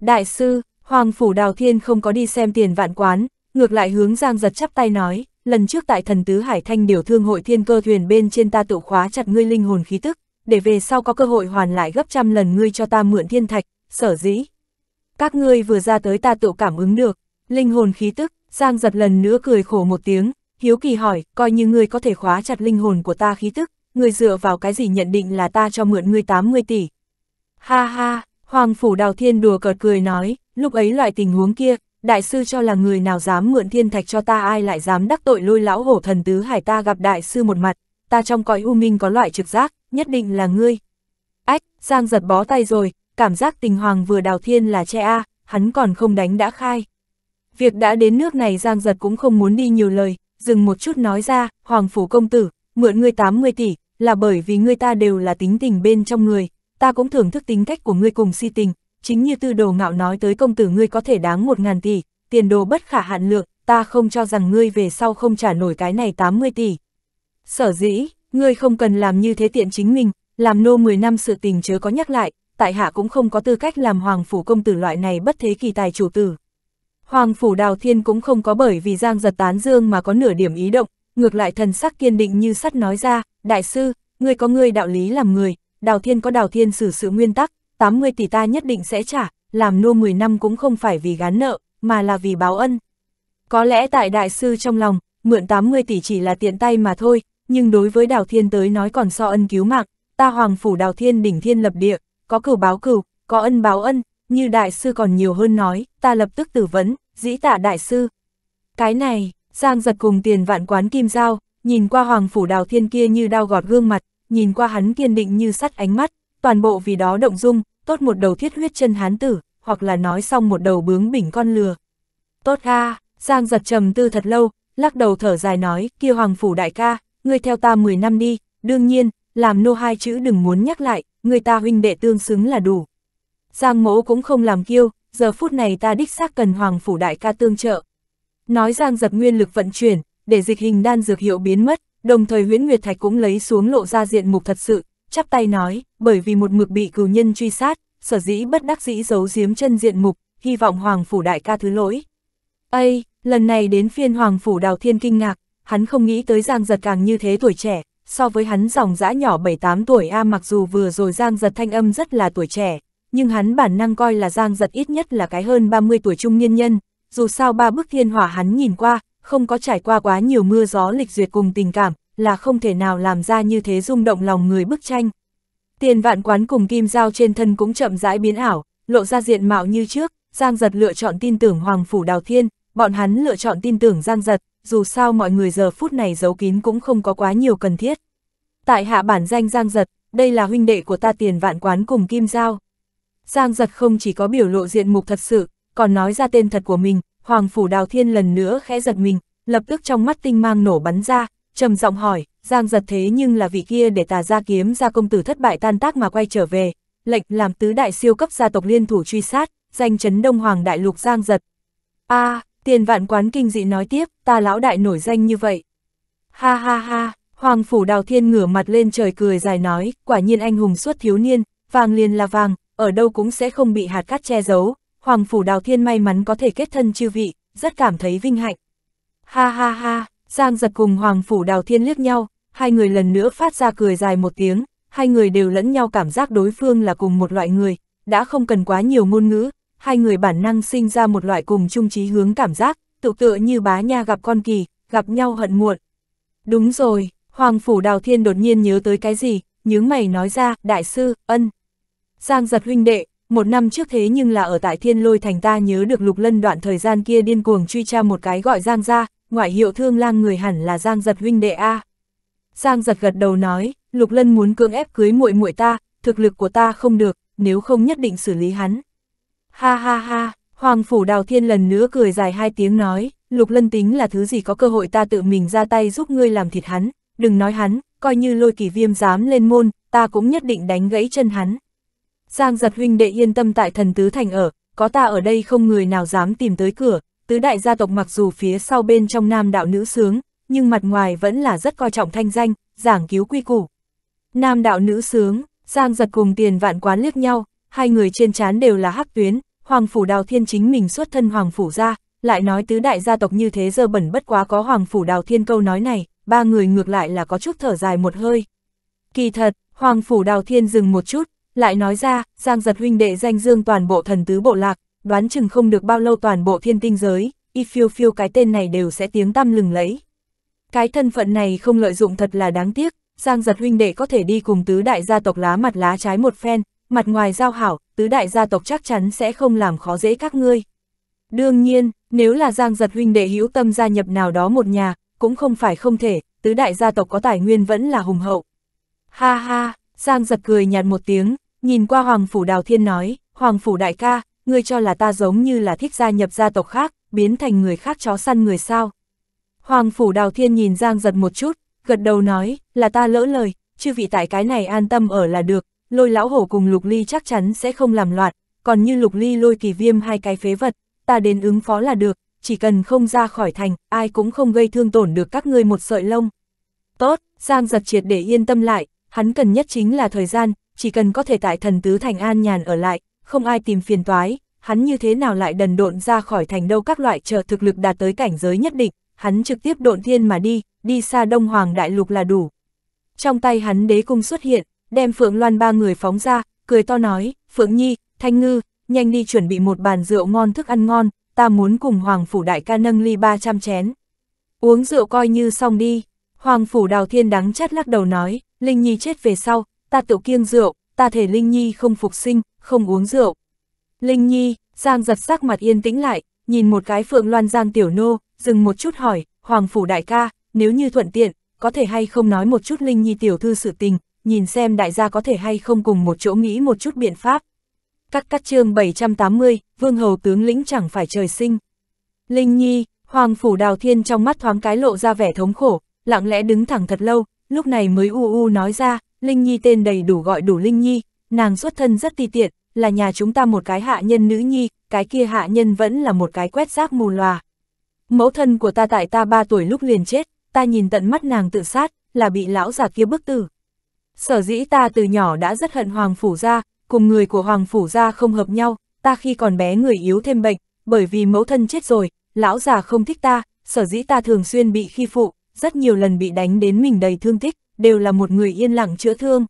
Đại sư, Hoàng Phủ Đào Thiên không có đi xem tiền vạn quán, ngược lại hướng Giang giật chắp tay nói, lần trước tại thần tứ Hải Thanh điều thương hội thiên cơ thuyền bên trên ta tự khóa chặt ngươi linh hồn khí tức, để về sau có cơ hội hoàn lại gấp trăm lần ngươi cho ta mượn thiên thạch, sở dĩ. Các ngươi vừa ra tới ta tự cảm ứng được, linh hồn khí tức, Giang giật lần nữa cười khổ một tiếng, hiếu kỳ hỏi, coi như ngươi có thể khóa chặt linh hồn của ta khí tức, ngươi dựa vào cái gì nhận định là ta cho mượn ngươi 80 tỷ. Ha ha, Hoàng Phủ Đào Thiên đùa cợt cười nói, lúc ấy loại tình huống kia, đại sư cho là người nào dám mượn thiên thạch cho ta ai lại dám đắc tội lôi lão hổ thần tứ hải ta gặp đại sư một mặt, ta trong cõi u minh có loại trực giác, nhất định là ngươi. Ách, Giang giật bó tay rồi, cảm giác tình hoàng vừa đào thiên là che a, hắn còn không đánh đã khai. Việc đã đến nước này Giang giật cũng không muốn đi nhiều lời, dừng một chút nói ra, Hoàng Phủ Công Tử, mượn ngươi 80 tỷ, là bởi vì ngươi ta đều là tính tình bên trong người, ta cũng thưởng thức tính cách của ngươi cùng si tình, chính như tư đồ ngạo nói tới công tử ngươi có thể đáng một ngàn tỷ, tiền đồ bất khả hạn lượng, ta không cho rằng ngươi về sau không trả nổi cái này 80 tỷ. Sở dĩ, ngươi không cần làm như thế tiện chính mình, làm nô 10 năm sự tình chớ có nhắc lại, tại hạ cũng không có tư cách làm hoàng phủ công tử loại này bất thế kỳ tài chủ tử. Hoàng phủ đào thiên cũng không có bởi vì giang giật tán dương mà có nửa điểm ý động, ngược lại thần sắc kiên định như sắt nói ra, đại sư, ngươi có ngươi đạo lý làm người, đào thiên có đào thiên xử sự nguyên tắc, 80 tỷ ta nhất định sẽ trả, làm nô 10 năm cũng không phải vì gán nợ, mà là vì báo ân. Có lẽ tại đại sư trong lòng, mượn 80 tỷ chỉ là tiện tay mà thôi, nhưng đối với Đào Thiên tới nói còn so ân cứu mạng, ta hoàng phủ Đào Thiên đỉnh thiên lập địa, có cửu báo cửu, có ân báo ân, như đại sư còn nhiều hơn nói, ta lập tức tử vấn, dĩ tạ đại sư. Cái này, Giang giật cùng tiền vạn quán kim giao, nhìn qua hoàng phủ Đào Thiên kia như đau gọt gương mặt, nhìn qua hắn kiên định như sắt ánh mắt, toàn bộ vì đó động dung, tốt một đầu thiết huyết chân hán tử, hoặc là nói xong một đầu bướng bỉnh con lừa. Tốt a Giang giật trầm tư thật lâu, lắc đầu thở dài nói, kia hoàng phủ đại ca, ngươi theo ta 10 năm đi, đương nhiên, làm nô hai chữ đừng muốn nhắc lại, người ta huynh đệ tương xứng là đủ. Giang mỗ cũng không làm kiêu, giờ phút này ta đích xác cần hoàng phủ đại ca tương trợ. Nói Giang giật nguyên lực vận chuyển, để dịch hình đan dược hiệu biến mất, đồng thời huyễn Nguyệt Thạch cũng lấy xuống lộ ra diện mục thật sự, chắp tay nói, bởi vì một mực bị cừu nhân truy sát, sở dĩ bất đắc dĩ giấu giếm chân diện mục, hy vọng Hoàng Phủ Đại ca thứ lỗi. Ây, lần này đến phiên Hoàng Phủ Đào Thiên kinh ngạc, hắn không nghĩ tới Giang Giật càng như thế tuổi trẻ, so với hắn dòng dã nhỏ 7-8 tuổi A mặc dù vừa rồi Giang Giật thanh âm rất là tuổi trẻ, nhưng hắn bản năng coi là Giang Giật ít nhất là cái hơn 30 tuổi trung niên nhân, dù sao ba bức thiên hỏa hắn nhìn qua, không có trải qua quá nhiều mưa gió lịch duyệt cùng tình cảm, là không thể nào làm ra như thế rung động lòng người bức tranh. Tiền vạn quán cùng kim dao trên thân cũng chậm rãi biến ảo, lộ ra diện mạo như trước, Giang Giật lựa chọn tin tưởng Hoàng Phủ Đào Thiên, bọn hắn lựa chọn tin tưởng Giang Giật, dù sao mọi người giờ phút này giấu kín cũng không có quá nhiều cần thiết. Tại hạ bản danh Giang Giật, đây là huynh đệ của ta tiền vạn quán cùng Kim Giao. Giang Giật không chỉ có biểu lộ diện mục thật sự, còn nói ra tên thật của mình, Hoàng Phủ Đào Thiên lần nữa khẽ giật mình, lập tức trong mắt tinh mang nổ bắn ra, trầm giọng hỏi, Giang giật thế nhưng là vị kia để tà gia kiếm gia công tử thất bại tan tác mà quay trở về, lệnh làm tứ đại siêu cấp gia tộc liên thủ truy sát, danh chấn Đông Hoàng Đại Lục Giang giật. a à, tiền vạn quán kinh dị nói tiếp, ta lão đại nổi danh như vậy. Ha ha ha, Hoàng Phủ Đào Thiên ngửa mặt lên trời cười dài nói, quả nhiên anh hùng suốt thiếu niên, vàng liền là vàng, ở đâu cũng sẽ không bị hạt cát che giấu, Hoàng Phủ Đào Thiên may mắn có thể kết thân chư vị, rất cảm thấy vinh hạnh. Ha ha ha, Giang giật cùng Hoàng Phủ Đào Thiên liếc nhau, hai người lần nữa phát ra cười dài một tiếng, hai người đều lẫn nhau cảm giác đối phương là cùng một loại người, đã không cần quá nhiều ngôn ngữ, hai người bản năng sinh ra một loại cùng chung trí hướng cảm giác, tự tựa như bá nha gặp con kỳ, gặp nhau hận muộn. Đúng rồi, Hoàng Phủ Đào Thiên đột nhiên nhớ tới cái gì, nhướng mày nói ra, đại sư, ân. Giang giật huynh đệ, một năm trước thế nhưng là ở tại thiên lôi thành ta nhớ được lục lân đoạn thời gian kia điên cuồng truy tra một cái gọi Giang ra, ngoại hiệu thương lang người hẳn là Giang Giật huynh đệ A. Giang Giật gật đầu nói, Lục Lân muốn cưỡng ép cưới muội muội ta, thực lực của ta không được, nếu không nhất định xử lý hắn. Ha ha ha, Hoàng Phủ Đào Thiên lần nữa cười dài hai tiếng nói, Lục Lân tính là thứ gì có cơ hội ta tự mình ra tay giúp ngươi làm thịt hắn, đừng nói hắn, coi như lôi kỳ viêm dám lên môn, ta cũng nhất định đánh gãy chân hắn. Giang giật huynh đệ yên tâm tại thần tứ thành ở, có ta ở đây không người nào dám tìm tới cửa, tứ đại gia tộc mặc dù phía sau bên trong nam đạo nữ sướng, nhưng mặt ngoài vẫn là rất coi trọng thanh danh, giảng cứu quy củ. Nam đạo nữ sướng, Giang giật cùng tiền vạn quán liếc nhau, hai người trên chán đều là hắc tuyến, hoàng phủ đào thiên chính mình xuất thân hoàng phủ ra, lại nói tứ đại gia tộc như thế giờ bẩn bất quá có hoàng phủ đào thiên câu nói này, ba người ngược lại là có chút thở dài một hơi. Kỳ thật, hoàng phủ đào thiên dừng một chút, lại nói ra, Giang giật huynh đệ danh dương toàn bộ thần tứ bộ lạc, đoán chừng không được bao lâu toàn bộ thiên tinh giới, y phiêu phiêu cái tên này đều sẽ tiếng tăm lừng lẫy. Cái thân phận này không lợi dụng thật là đáng tiếc, Giang giật huynh đệ có thể đi cùng tứ đại gia tộc lá mặt lá trái một phen, mặt ngoài giao hảo, tứ đại gia tộc chắc chắn sẽ không làm khó dễ các ngươi. Đương nhiên, nếu là Giang giật huynh đệ hữu tâm gia nhập nào đó một nhà, cũng không phải không thể, tứ đại gia tộc có tài nguyên vẫn là hùng hậu. Ha ha, Giang giật cười nhạt một tiếng, nhìn qua Hoàng Phủ Đào Thiên nói, Hoàng Phủ Đại ca, ngươi cho là ta giống như là thích gia nhập gia tộc khác, biến thành người khác chó săn người sao. Hoàng phủ đào thiên nhìn Giang giật một chút, gật đầu nói, là ta lỡ lời, chư vị tại cái này an tâm ở là được, lôi lão hổ cùng lục ly chắc chắn sẽ không làm loạn, còn như lục ly lôi kỳ viêm hai cái phế vật, ta đến ứng phó là được, chỉ cần không ra khỏi thành, ai cũng không gây thương tổn được các ngươi một sợi lông. Tốt, Giang giật triệt để yên tâm lại, hắn cần nhất chính là thời gian, chỉ cần có thể tại thần tứ thành an nhàn ở lại, không ai tìm phiền toái, hắn như thế nào lại đần độn ra khỏi thành đâu các loại chờ thực lực đạt tới cảnh giới nhất định, hắn trực tiếp độn thiên mà đi, đi xa Đông Hoàng Đại Lục là đủ. Trong tay hắn đế cung xuất hiện, đem Phượng Loan ba người phóng ra, cười to nói, Phượng Nhi, Thanh Ngư, nhanh đi chuẩn bị một bàn rượu ngon thức ăn ngon, ta muốn cùng Hoàng Phủ Đại ca nâng ly 300 chén. Uống rượu coi như xong đi, Hoàng Phủ Đào Thiên đắng chát lắc đầu nói, Linh Nhi chết về sau, ta tự kiêng rượu, ta thể Linh Nhi không phục sinh, không uống rượu. Linh Nhi, Giang giật sắc mặt yên tĩnh lại, nhìn một cái Phượng Loan Giang tiểu nô, dừng một chút hỏi, Hoàng Phủ Đại ca, nếu như thuận tiện, có thể hay không nói một chút Linh Nhi tiểu thư sự tình, nhìn xem đại gia có thể hay không cùng một chỗ nghĩ một chút biện pháp. Các cắt chương 780, Vương Hầu tướng lĩnh chẳng phải trời sinh. Linh Nhi, Hoàng Phủ Đào Thiên trong mắt thoáng cái lộ ra vẻ thống khổ, lặng lẽ đứng thẳng thật lâu, lúc này mới u u nói ra, Linh Nhi tên đầy đủ gọi đủ Linh Nhi, nàng xuất thân rất ti tiện, là nhà chúng ta một cái hạ nhân nữ nhi, cái kia hạ nhân vẫn là một cái quét rác mù loà. Mẫu thân của ta tại ta ba tuổi lúc liền chết, ta nhìn tận mắt nàng tự sát, là bị lão già kia bức tử. Sở dĩ ta từ nhỏ đã rất hận Hoàng Phủ gia, cùng người của Hoàng Phủ gia không hợp nhau, ta khi còn bé người yếu thêm bệnh, bởi vì mẫu thân chết rồi, lão già không thích ta, sở dĩ ta thường xuyên bị khi phụ, rất nhiều lần bị đánh đến mình đầy thương tích, đều là một người yên lặng chữa thương.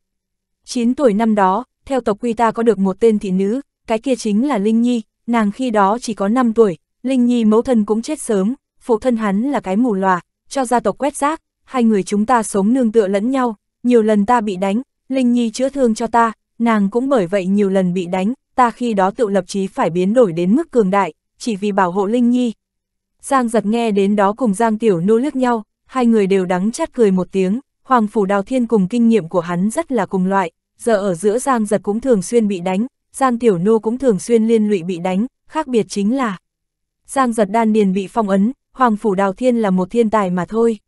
9 tuổi năm đó, theo tộc quy ta có được một tên thị nữ, cái kia chính là Linh Nhi, nàng khi đó chỉ có 5 tuổi, Linh Nhi mẫu thân cũng chết sớm, phụ thân hắn là cái mù lòa, cho gia tộc quét rác, hai người chúng ta sống nương tựa lẫn nhau, nhiều lần ta bị đánh, Linh Nhi chữa thương cho ta, nàng cũng bởi vậy nhiều lần bị đánh, ta khi đó tự lập chí phải biến đổi đến mức cường đại, chỉ vì bảo hộ Linh Nhi. Giang giật nghe đến đó cùng Giang Tiểu Nô lướt nhau, hai người đều đắng chát cười một tiếng, Hoàng Phủ Đào Thiên cùng kinh nghiệm của hắn rất là cùng loại, giờ ở giữa Giang Giật cũng thường xuyên bị đánh, Giang Tiểu Nô cũng thường xuyên liên lụy bị đánh, khác biệt chính là Giang Giật đan điền bị phong ấn, Hoàng Phủ Đào Thiên là một thiên tài mà thôi.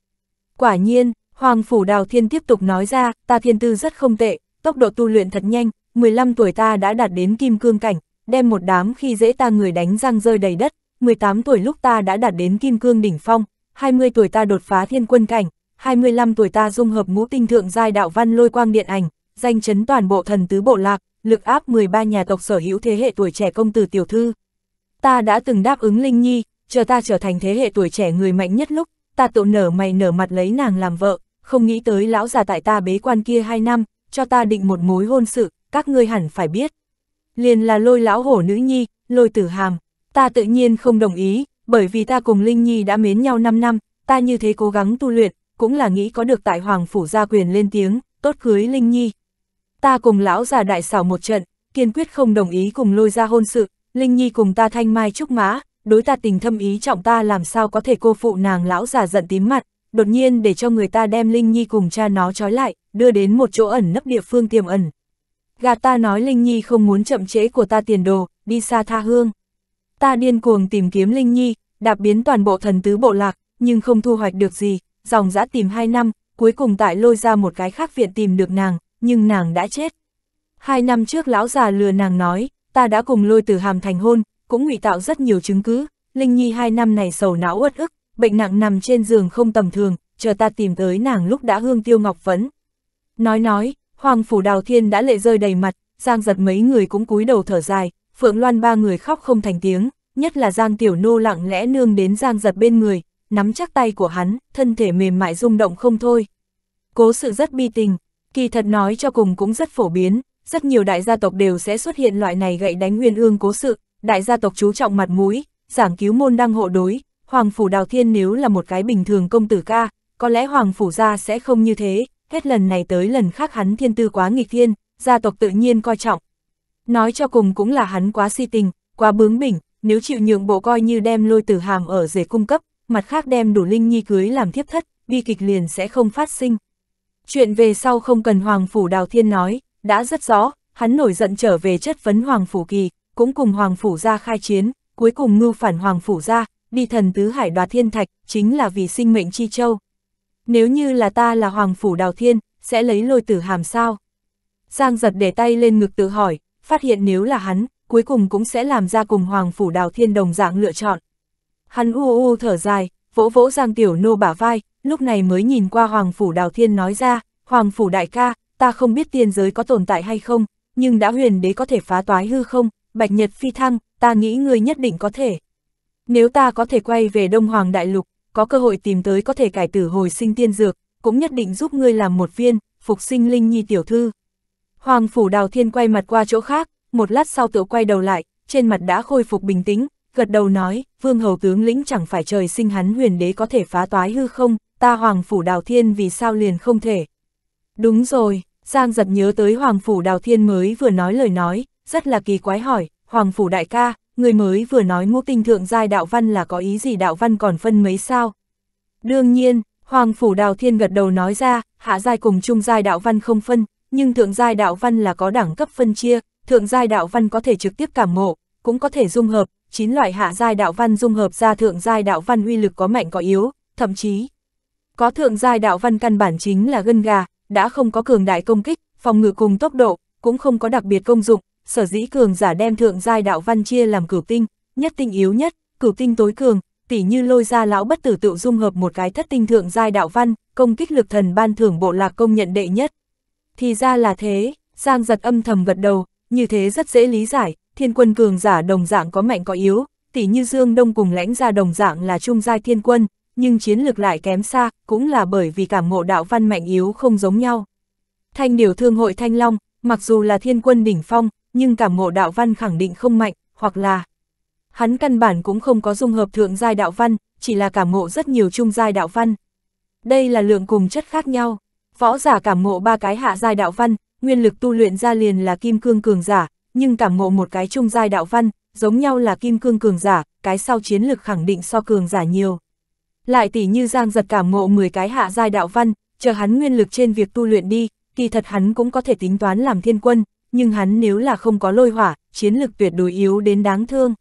Quả nhiên, Hoàng Phủ Đào Thiên tiếp tục nói ra, ta thiên tư rất không tệ, tốc độ tu luyện thật nhanh, 15 tuổi ta đã đạt đến kim cương cảnh, đem một đám khi dễ ta người đánh răng rơi đầy đất, 18 tuổi lúc ta đã đạt đến kim cương đỉnh phong, 20 tuổi ta đột phá thiên quân cảnh, 25 tuổi ta dung hợp ngũ tinh thượng giai đạo văn lôi quang điện ảnh, danh chấn toàn bộ thần tứ bộ lạc, lực áp 13 nhà tộc sở hữu thế hệ tuổi trẻ công tử tiểu thư. Ta đã từng đáp ứng Linh Nhi, chờ ta trở thành thế hệ tuổi trẻ người mạnh nhất lúc, ta tự nở mày nở mặt lấy nàng làm vợ, không nghĩ tới lão già tại ta bế quan kia 2 năm, cho ta định một mối hôn sự, các ngươi hẳn phải biết. Liền là lôi lão hổ nữ nhi, lôi tử hàm, ta tự nhiên không đồng ý, bởi vì ta cùng Linh Nhi đã mến nhau 5 năm, ta như thế cố gắng tu luyện, cũng là nghĩ có được tại Hoàng Phủ gia quyền lên tiếng, tốt cưới Linh Nhi. Ta cùng lão già đại xảo một trận, kiên quyết không đồng ý cùng lôi ra hôn sự, Linh Nhi cùng ta thanh mai trúc mã, đối ta tình thâm ý trọng ta làm sao có thể cô phụ nàng lão già giận tím mặt, đột nhiên để cho người ta đem Linh Nhi cùng cha nó trói lại, đưa đến một chỗ ẩn nấp địa phương tiềm ẩn. Gà ta nói Linh Nhi không muốn chậm trễ của ta tiền đồ, đi xa tha hương. Ta điên cuồng tìm kiếm Linh Nhi, đạp biến toàn bộ thần tứ bộ lạc, nhưng không thu hoạch được gì, dòng dã tìm 2 năm, cuối cùng tại lôi ra một cái khác viện tìm được nàng, nhưng nàng đã chết. Hai năm trước lão già lừa nàng nói, ta đã cùng lôi từ hàm thành hôn, cũng ngụy tạo rất nhiều chứng cứ, Linh Nhi hai năm này sầu não uất ức, bệnh nặng nằm trên giường không tầm thường, chờ ta tìm tới nàng lúc đã hương tiêu ngọc vấn. Nói nói, Hoàng Phủ Đào Thiên đã lệ rơi đầy mặt, Giang giật mấy người cũng cúi đầu thở dài, Phượng Loan ba người khóc không thành tiếng, nhất là Giang Tiểu Nô lặng lẽ nương đến Giang giật bên người, nắm chắc tay của hắn, thân thể mềm mại rung động không thôi. Cố sự rất bi tình, kỳ thật nói cho cùng cũng rất phổ biến, rất nhiều đại gia tộc đều sẽ xuất hiện loại này gậy đánh nguyên ương cố sự, đại gia tộc chú trọng mặt mũi, giảng cứu môn đăng hộ đối, Hoàng Phủ Đào Thiên nếu là một cái bình thường công tử ca, có lẽ Hoàng Phủ gia sẽ không như thế, hết lần này tới lần khác hắn thiên tư quá nghịch thiên, gia tộc tự nhiên coi trọng. Nói cho cùng cũng là hắn quá si tình, quá bướng bỉnh, nếu chịu nhượng bộ coi như đem lôi tử hàm ở rể cung cấp, mặt khác đem đủ Linh Nhi cưới làm thiếp thất, bi kịch liền sẽ không phát sinh. Chuyện về sau không cần Hoàng Phủ Đào Thiên nói, đã rất rõ, hắn nổi giận trở về chất vấn Hoàng Phủ Kỳ, cũng cùng Hoàng Phủ ra khai chiến, cuối cùng ngưu phản Hoàng Phủ ra, đi thần tứ hải đoạt thiên thạch, chính là vì sinh mệnh chi châu. Nếu như là ta là Hoàng Phủ Đào Thiên, sẽ lấy lôi tử hàm sao? Giang giật để tay lên ngực tự hỏi, phát hiện nếu là hắn, cuối cùng cũng sẽ làm ra cùng Hoàng Phủ Đào Thiên đồng dạng lựa chọn. Hắn u u thở dài, vỗ vỗ Giang Tiểu Nô bả vai, lúc này mới nhìn qua Hoàng Phủ Đào Thiên nói ra, Hoàng Phủ Đại ca, ta không biết tiên giới có tồn tại hay không, nhưng đã huyền đế có thể phá toái hư không, bạch nhật phi thăng, ta nghĩ người nhất định có thể. Nếu ta có thể quay về Đông Hoàng Đại Lục, có cơ hội tìm tới có thể cải tử hồi sinh tiên dược, cũng nhất định giúp ngươi làm một viên, phục sinh linh nhi tiểu thư. Hoàng Phủ Đào Thiên quay mặt qua chỗ khác, một lát sau tự quay đầu lại, trên mặt đã khôi phục bình tĩnh, gật đầu nói, vương hầu tướng lĩnh chẳng phải trời sinh hắn huyền đế có thể phá toái hư không, ta hoàng phủ đào thiên vì sao liền không thể. Đúng rồi, Giang giật nhớ tới hoàng phủ đào thiên mới vừa nói lời nói, rất là kỳ quái hỏi, hoàng phủ đại ca, người mới vừa nói ngũ tinh thượng giai đạo văn là có ý gì đạo văn còn phân mấy sao? Đương nhiên, hoàng phủ đào thiên gật đầu nói ra, hạ giai cùng trung giai đạo văn không phân, nhưng thượng giai đạo văn là có đẳng cấp phân chia, thượng giai đạo văn có thể trực tiếp cảm ngộ, cũng có thể dung hợp, 9 loại hạ giai đạo văn dung hợp ra thượng giai đạo văn uy lực có mạnh có yếu, thậm chí có thượng giai đạo văn căn bản chính là gân gà, đã không có cường đại công kích, phòng ngự cùng tốc độ, cũng không có đặc biệt công dụng, sở dĩ cường giả đem thượng giai đạo văn chia làm cửu tinh, nhất tinh yếu nhất, cửu tinh tối cường, tỉ như lôi ra lão bất tử tự dung hợp một cái thất tinh thượng giai đạo văn, công kích lực thần ban thưởng bộ lạc công nhận đệ nhất. Thì ra là thế, Giang giật âm thầm gật đầu, như thế rất dễ lý giải, thiên quân cường giả đồng dạng có mạnh có yếu, tỷ như Dương Đông cùng lãnh gia đồng dạng là trung giai thiên quân, nhưng chiến lược lại kém xa, cũng là bởi vì cảm ngộ đạo văn mạnh yếu không giống nhau. Thanh điều thương hội Thanh Long, mặc dù là thiên quân đỉnh phong, nhưng cảm ngộ đạo văn khẳng định không mạnh, hoặc là hắn căn bản cũng không có dung hợp thượng giai đạo văn, chỉ là cảm ngộ rất nhiều trung giai đạo văn. Đây là lượng cùng chất khác nhau. Võ giả cảm ngộ ba cái hạ giai đạo văn, nguyên lực tu luyện ra liền là kim cương cường giả, nhưng cảm ngộ một cái trung giai đạo văn, giống nhau là kim cương cường giả, cái sau chiến lực khẳng định so cường giả nhiều. Lại tỷ như Giang giật cảm ngộ 10 cái hạ giai đạo văn, chờ hắn nguyên lực trên việc tu luyện đi, kỳ thật hắn cũng có thể tính toán làm thiên quân, nhưng hắn nếu là không có lôi hỏa, chiến lực tuyệt đối yếu đến đáng thương.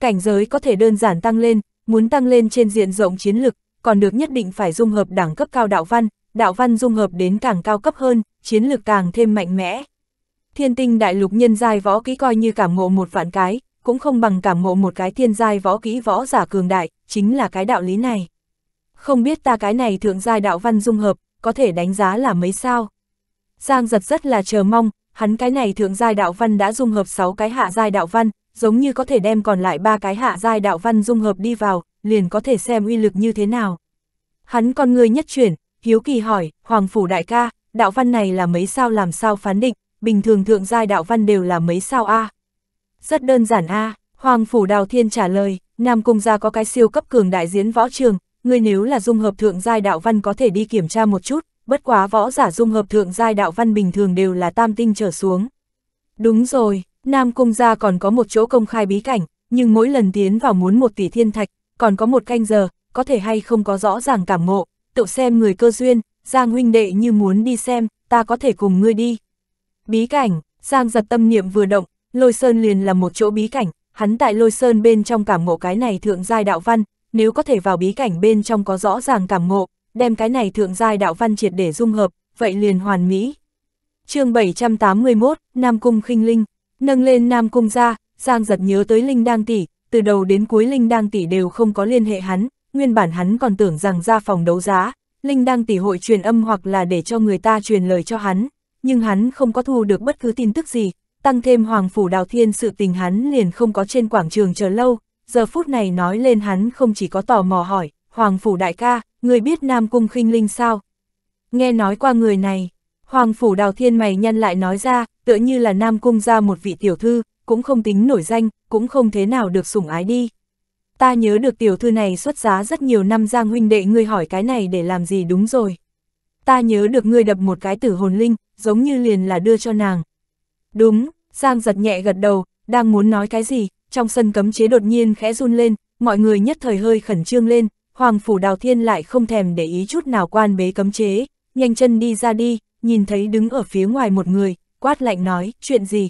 Cảnh giới có thể đơn giản tăng lên, muốn tăng lên trên diện rộng chiến lực, còn được nhất định phải dung hợp đẳng cấp cao đạo văn, đạo văn dung hợp đến càng cao cấp hơn, chiến lực càng thêm mạnh mẽ. Thiên tinh đại lục nhân giai võ kỹ coi như cảm ngộ một vạn cái, cũng không bằng cảm ngộ một cái thiên giai võ kỹ võ giả cường đại, chính là cái đạo lý này. Không biết ta cái này thượng giai đạo văn dung hợp, có thể đánh giá là mấy sao. Giang giật rất là chờ mong, hắn cái này thượng giai đạo văn đã dung hợp 6 cái hạ giai đạo văn, giống như có thể đem còn lại ba cái hạ giai đạo văn dung hợp đi vào, liền có thể xem uy lực như thế nào. Hắn con người nhất chuyển, hiếu kỳ hỏi, Hoàng Phủ đại ca, đạo văn này là mấy sao làm sao phán định, bình thường thượng giai đạo văn đều là mấy sao A. Rất đơn giản A, Hoàng Phủ Đào Thiên trả lời, Nam Cung gia có cái siêu cấp cường đại diễn võ trường, ngươi nếu là dung hợp thượng giai đạo văn có thể đi kiểm tra một chút, bất quá võ giả dung hợp thượng giai đạo văn bình thường đều là tam tinh trở xuống. Đúng rồi, Nam Cung gia còn có một chỗ công khai bí cảnh, nhưng mỗi lần tiến vào muốn một tỷ thiên thạch, còn có một canh giờ, có thể hay không có rõ ràng cảm ngộ, tự xem người cơ duyên, Giang huynh đệ như muốn đi xem, ta có thể cùng ngươi đi. Bí cảnh, Giang giật tâm niệm vừa động, Lôi Sơn liền là một chỗ bí cảnh, hắn tại Lôi Sơn bên trong cảm ngộ cái này thượng giai đạo văn, nếu có thể vào bí cảnh bên trong có rõ ràng cảm ngộ, đem cái này thượng giai đạo văn triệt để dung hợp, vậy liền hoàn mỹ. chương 781, Nam Cung khinh Linh, nâng lên Nam Cung ra, Giang giật nhớ tới Linh Đang Tỷ, từ đầu đến cuối Linh Đang Tỷ đều không có liên hệ hắn, nguyên bản hắn còn tưởng rằng ra phòng đấu giá, Linh Đang Tỷ hội truyền âm hoặc là để cho người ta truyền lời cho hắn, nhưng hắn không có thu được bất cứ tin tức gì, tăng thêm Hoàng Phủ Đào Thiên sự tình hắn liền không có trên quảng trường chờ lâu, giờ phút này nói lên hắn không chỉ có tò mò hỏi, Hoàng Phủ Đại ca, người biết Nam Cung khinh Linh sao? Nghe nói qua người này, Hoàng Phủ Đào Thiên mày nhăn lại nói ra, tựa như là Nam Cung ra một vị tiểu thư, cũng không tính nổi danh, cũng không thế nào được sủng ái đi. Ta nhớ được tiểu thư này xuất giá rất nhiều năm Giang huynh đệ ngươi hỏi cái này để làm gì đúng rồi ta nhớ được ngươi đập một cái tử hồn linh, giống như liền là đưa cho nàng. Đúng, Giang giật nhẹ gật đầu, đang muốn nói cái gì, trong sân cấm chế đột nhiên khẽ run lên, mọi người nhất thời hơi khẩn trương lên, Hoàng Phủ Đào Thiên lại không thèm để ý chút nào quan bế cấm chế, nhanh chân đi ra đi, nhìn thấy đứng ở phía ngoài một người, quát lạnh nói, chuyện gì?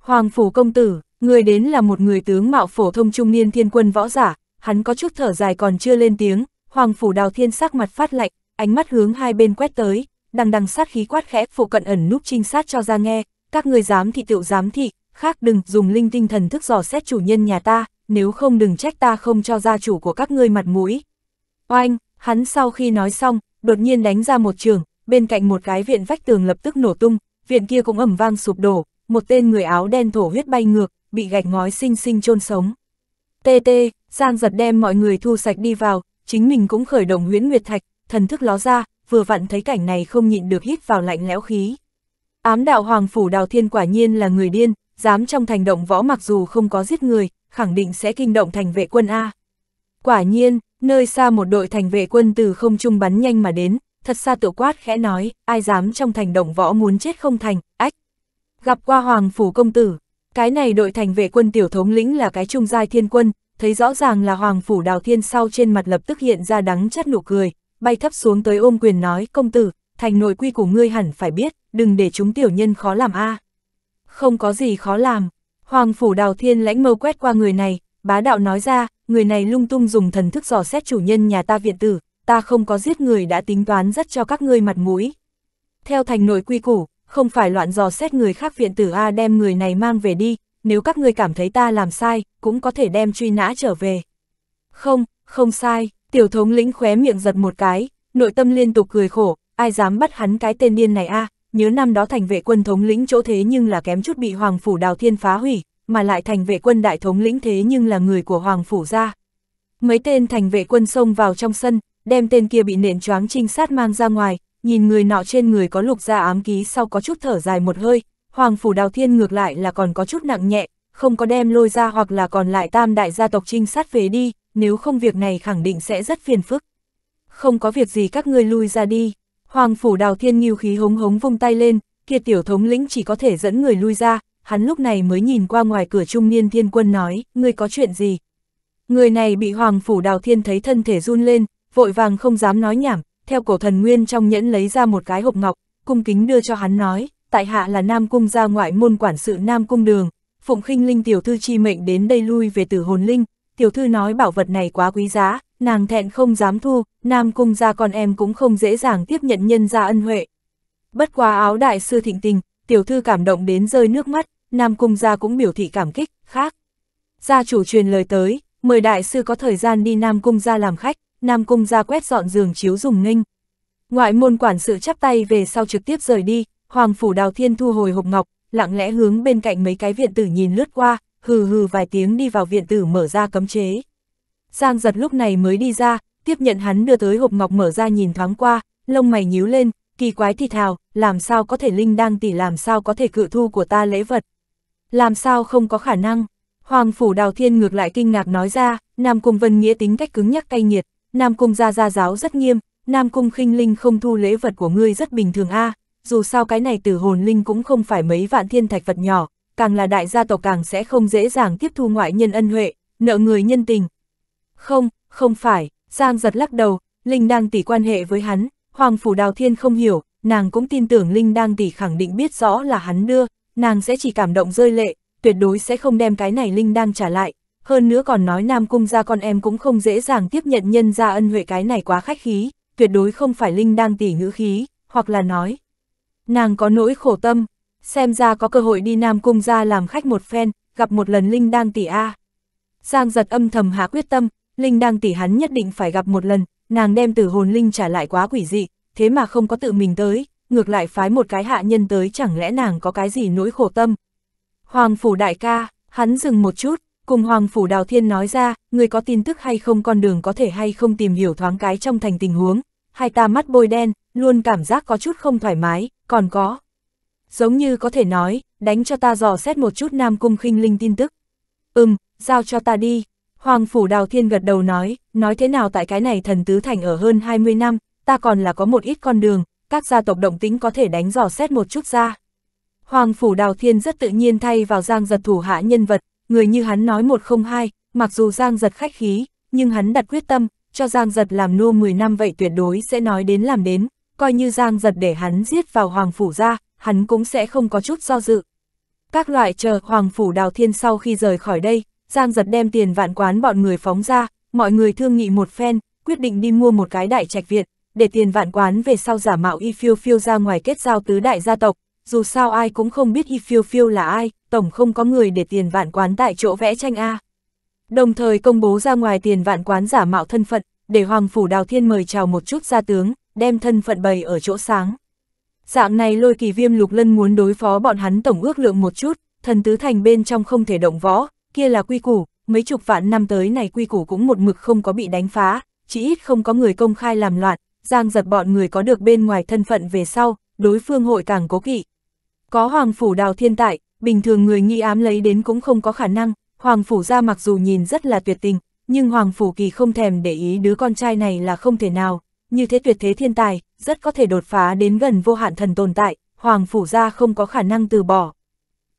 Hoàng Phủ Công Tử, người đến là một người tướng mạo phổ thông trung niên thiên quân võ giả, hắn có chút thở dài còn chưa lên tiếng, Hoàng Phủ Đào Thiên sắc mặt phát lạnh, ánh mắt hướng hai bên quét tới, đằng đằng sát khí quát khẽ, phụ cận ẩn núp trinh sát cho ra nghe, các người dám thì tiểu dám thị, khác đừng dùng linh tinh thần thức dò xét chủ nhân nhà ta, nếu không đừng trách ta không cho gia chủ của các ngươi mặt mũi. Oanh, hắn sau khi nói xong, đột nhiên đánh ra một trường, bên cạnh một cái viện vách tường lập tức nổ tung, viện kia cũng ẩm vang sụp đổ, một tên người áo đen thổ huyết bay ngược, bị gạch ngói xinh xinh chôn sống. Tê Tê, Giang giật đem mọi người thu sạch đi vào, chính mình cũng khởi động huyễn nguyệt thạch, thần thức ló ra, vừa vặn thấy cảnh này không nhịn được hít vào lạnh lẽo khí. Ám đạo Hoàng Phủ Đào Thiên quả nhiên là người điên, dám trong thành động võ mặc dù không có giết người, khẳng định sẽ kinh động thành vệ quân A. Quả nhiên, nơi xa một đội thành vệ quân từ không trung bắn nhanh mà đến, thật xa tự quát khẽ nói, ai dám trong thành động võ muốn chết không thành, ách. Gặp qua Hoàng Phủ Công Tử, cái này đội thành vệ quân tiểu thống lĩnh là cái trung giai thiên quân, thấy rõ ràng là Hoàng Phủ Đào Thiên sau trên mặt lập tức hiện ra đắng chắt nụ cười, bay thấp xuống tới ôm quyền nói công tử, thành nội quy của ngươi hẳn phải biết, đừng để chúng tiểu nhân khó làm a. À. Không có gì khó làm, Hoàng phủ đào thiên lãnh mâu quét qua người này, bá đạo nói ra, người này lung tung dùng thần thức dò xét chủ nhân nhà ta viện tử, ta không có giết người đã tính toán rất cho các ngươi mặt mũi. Theo thành nội quy củ, không phải loạn dò xét người khác viện tử A đem người này mang về đi, nếu các ngươi cảm thấy ta làm sai, cũng có thể đem truy nã trở về. Không, không sai, Tiểu thống lĩnh khóe miệng giật một cái, nội tâm liên tục cười khổ, ai dám bắt hắn cái tên điên này a à? nhớ năm đó thành vệ quân thống lĩnh chỗ thế nhưng là kém chút bị Hoàng Phủ Đào Thiên phá hủy, mà lại thành vệ quân đại thống lĩnh thế nhưng là người của Hoàng Phủ ra. Mấy tên thành vệ quân xông vào trong sân, đem tên kia bị nện choáng trinh sát mang ra ngoài, nhìn người nọ trên người có lục ra ám ký sau có chút thở dài một hơi, Hoàng Phủ Đào Thiên ngược lại là còn có chút nặng nhẹ, không có đem lôi ra hoặc là còn lại tam đại gia tộc trinh sát về đi, nếu không việc này khẳng định sẽ rất phiền phức. Không có việc gì các ngươi lui ra đi. Hoàng phủ đào thiên nghiêu khí hống hống vung tay lên, kia tiểu thống lĩnh chỉ có thể dẫn người lui ra, hắn lúc này mới nhìn qua ngoài cửa trung niên thiên quân nói, ngươi có chuyện gì? Người này bị hoàng phủ đào thiên thấy thân thể run lên, vội vàng không dám nói nhảm, theo cổ thần nguyên trong nhẫn lấy ra một cái hộp ngọc, cung kính đưa cho hắn nói, tại hạ là Nam Cung gia ngoại môn quản sự Nam Cung đường, phụng khinh linh tiểu thư chi mệnh đến đây lui về tử hồn linh, tiểu thư nói bảo vật này quá quý giá, nàng thẹn không dám thu, nam cung gia con em cũng không dễ dàng tiếp nhận nhân gia ân huệ. Bất quá áo đại sư thịnh tình, tiểu thư cảm động đến rơi nước mắt, nam cung gia cũng biểu thị cảm kích, khác. Gia chủ truyền lời tới, mời đại sư có thời gian đi nam cung gia làm khách, nam cung gia quét dọn giường chiếu dùng nghênh. Ngoại môn quản sự chắp tay về sau trực tiếp rời đi, hoàng phủ đào thiên thu hồi hộp ngọc, lặng lẽ hướng bên cạnh mấy cái viện tử nhìn lướt qua, hừ hừ vài tiếng đi vào viện tử mở ra cấm chế. Giang giật lúc này mới đi ra, tiếp nhận hắn đưa tới hộp ngọc mở ra nhìn thoáng qua, lông mày nhíu lên, kỳ quái thì thào, làm sao có thể linh đang tỷ làm sao có thể cự thu của ta lễ vật. Làm sao không có khả năng. Hoàng phủ đào thiên ngược lại kinh ngạc nói ra, Nam Cung Vân Nghĩa tính cách cứng nhắc cay nghiệt, Nam Cung gia gia giáo rất nghiêm, Nam Cung khinh linh không thu lễ vật của ngươi rất bình thường a à, dù sao cái này tử hồn linh cũng không phải mấy vạn thiên thạch vật nhỏ, càng là đại gia tộc càng sẽ không dễ dàng tiếp thu ngoại nhân ân huệ, nợ người nhân tình. Không, không phải, Giang giật lắc đầu, Linh đang tỷ quan hệ với hắn, Hoàng Phủ Đào Thiên không hiểu, nàng cũng tin tưởng Linh đang tỷ khẳng định biết rõ là hắn đưa, nàng sẽ chỉ cảm động rơi lệ, tuyệt đối sẽ không đem cái này Linh đang trả lại. Hơn nữa còn nói Nam Cung ra con em cũng không dễ dàng tiếp nhận nhân ra ân huệ cái này quá khách khí, tuyệt đối không phải Linh đang tỷ ngữ khí, hoặc là nói. Nàng có nỗi khổ tâm, xem ra có cơ hội đi Nam Cung ra làm khách một phen, gặp một lần Linh Đang tỷ A. Giang giật âm thầm hạ quyết tâm, Linh Đang tỷ hắn nhất định phải gặp một lần, nàng đem tử hồn Linh trả lại quá quỷ dị, thế mà không có tự mình tới, ngược lại phái một cái hạ nhân tới chẳng lẽ nàng có cái gì nỗi khổ tâm. Hoàng phủ đại ca, hắn dừng một chút, cùng Hoàng phủ Đào Thiên nói ra, người có tin tức hay không con đường có thể hay không tìm hiểu thoáng cái trong thành tình huống, hai ta mắt bôi đen, luôn cảm giác có chút không thoải mái, còn có, Giống như có thể nói, đánh cho ta dò xét một chút Nam Cung khinh Linh tin tức. Ừm, giao cho ta đi. Hoàng Phủ Đào Thiên gật đầu nói, nói thế nào tại cái này thần tứ thành ở hơn 20 năm, ta còn là có một ít con đường, các gia tộc động tính có thể đánh dò xét một chút ra. Hoàng Phủ Đào Thiên rất tự nhiên thay vào giang giật thủ hạ nhân vật, người như hắn nói một không hai, mặc dù giang giật khách khí, nhưng hắn đặt quyết tâm, cho giang giật làm nô 10 năm vậy tuyệt đối sẽ nói đến làm đến, coi như giang giật để hắn giết vào Hoàng Phủ ra, hắn cũng sẽ không có chút do dự. Các loại chờ Hoàng Phủ Đào Thiên sau khi rời khỏi đây, Giang giật đem tiền vạn quán bọn người phóng ra, mọi người thương nghị một phen, quyết định đi mua một cái đại trạch viện, để tiền vạn quán về sau giả mạo y phiêu phiêu ra ngoài kết giao tứ đại gia tộc, dù sao ai cũng không biết y phiêu phiêu là ai, tổng không có người để tiền vạn quán tại chỗ vẽ tranh A. Đồng thời công bố ra ngoài tiền vạn quán giả mạo thân phận, để Hoàng Phủ Đào Thiên mời chào một chút gia tướng, đem thân phận bày ở chỗ sáng. Dạng này lôi kỳ viêm lục lân muốn đối phó bọn hắn tổng ước lượng một chút, thần tứ thành bên trong không thể động võ, kia là quy củ, mấy chục vạn năm tới này quy củ cũng một mực không có bị đánh phá, chỉ ít không có người công khai làm loạn, giang giật bọn người có được bên ngoài thân phận về sau, đối phương hội càng cố kỵ. Có hoàng phủ đào thiên tại, bình thường người nghi ám lấy đến cũng không có khả năng, hoàng phủ ra mặc dù nhìn rất là tuyệt tình, nhưng hoàng phủ kỳ không thèm để ý đứa con trai này là không thể nào, như thế tuyệt thế thiên tài, rất có thể đột phá đến gần vô hạn thần tồn tại, Hoàng Phủ Gia không có khả năng từ bỏ.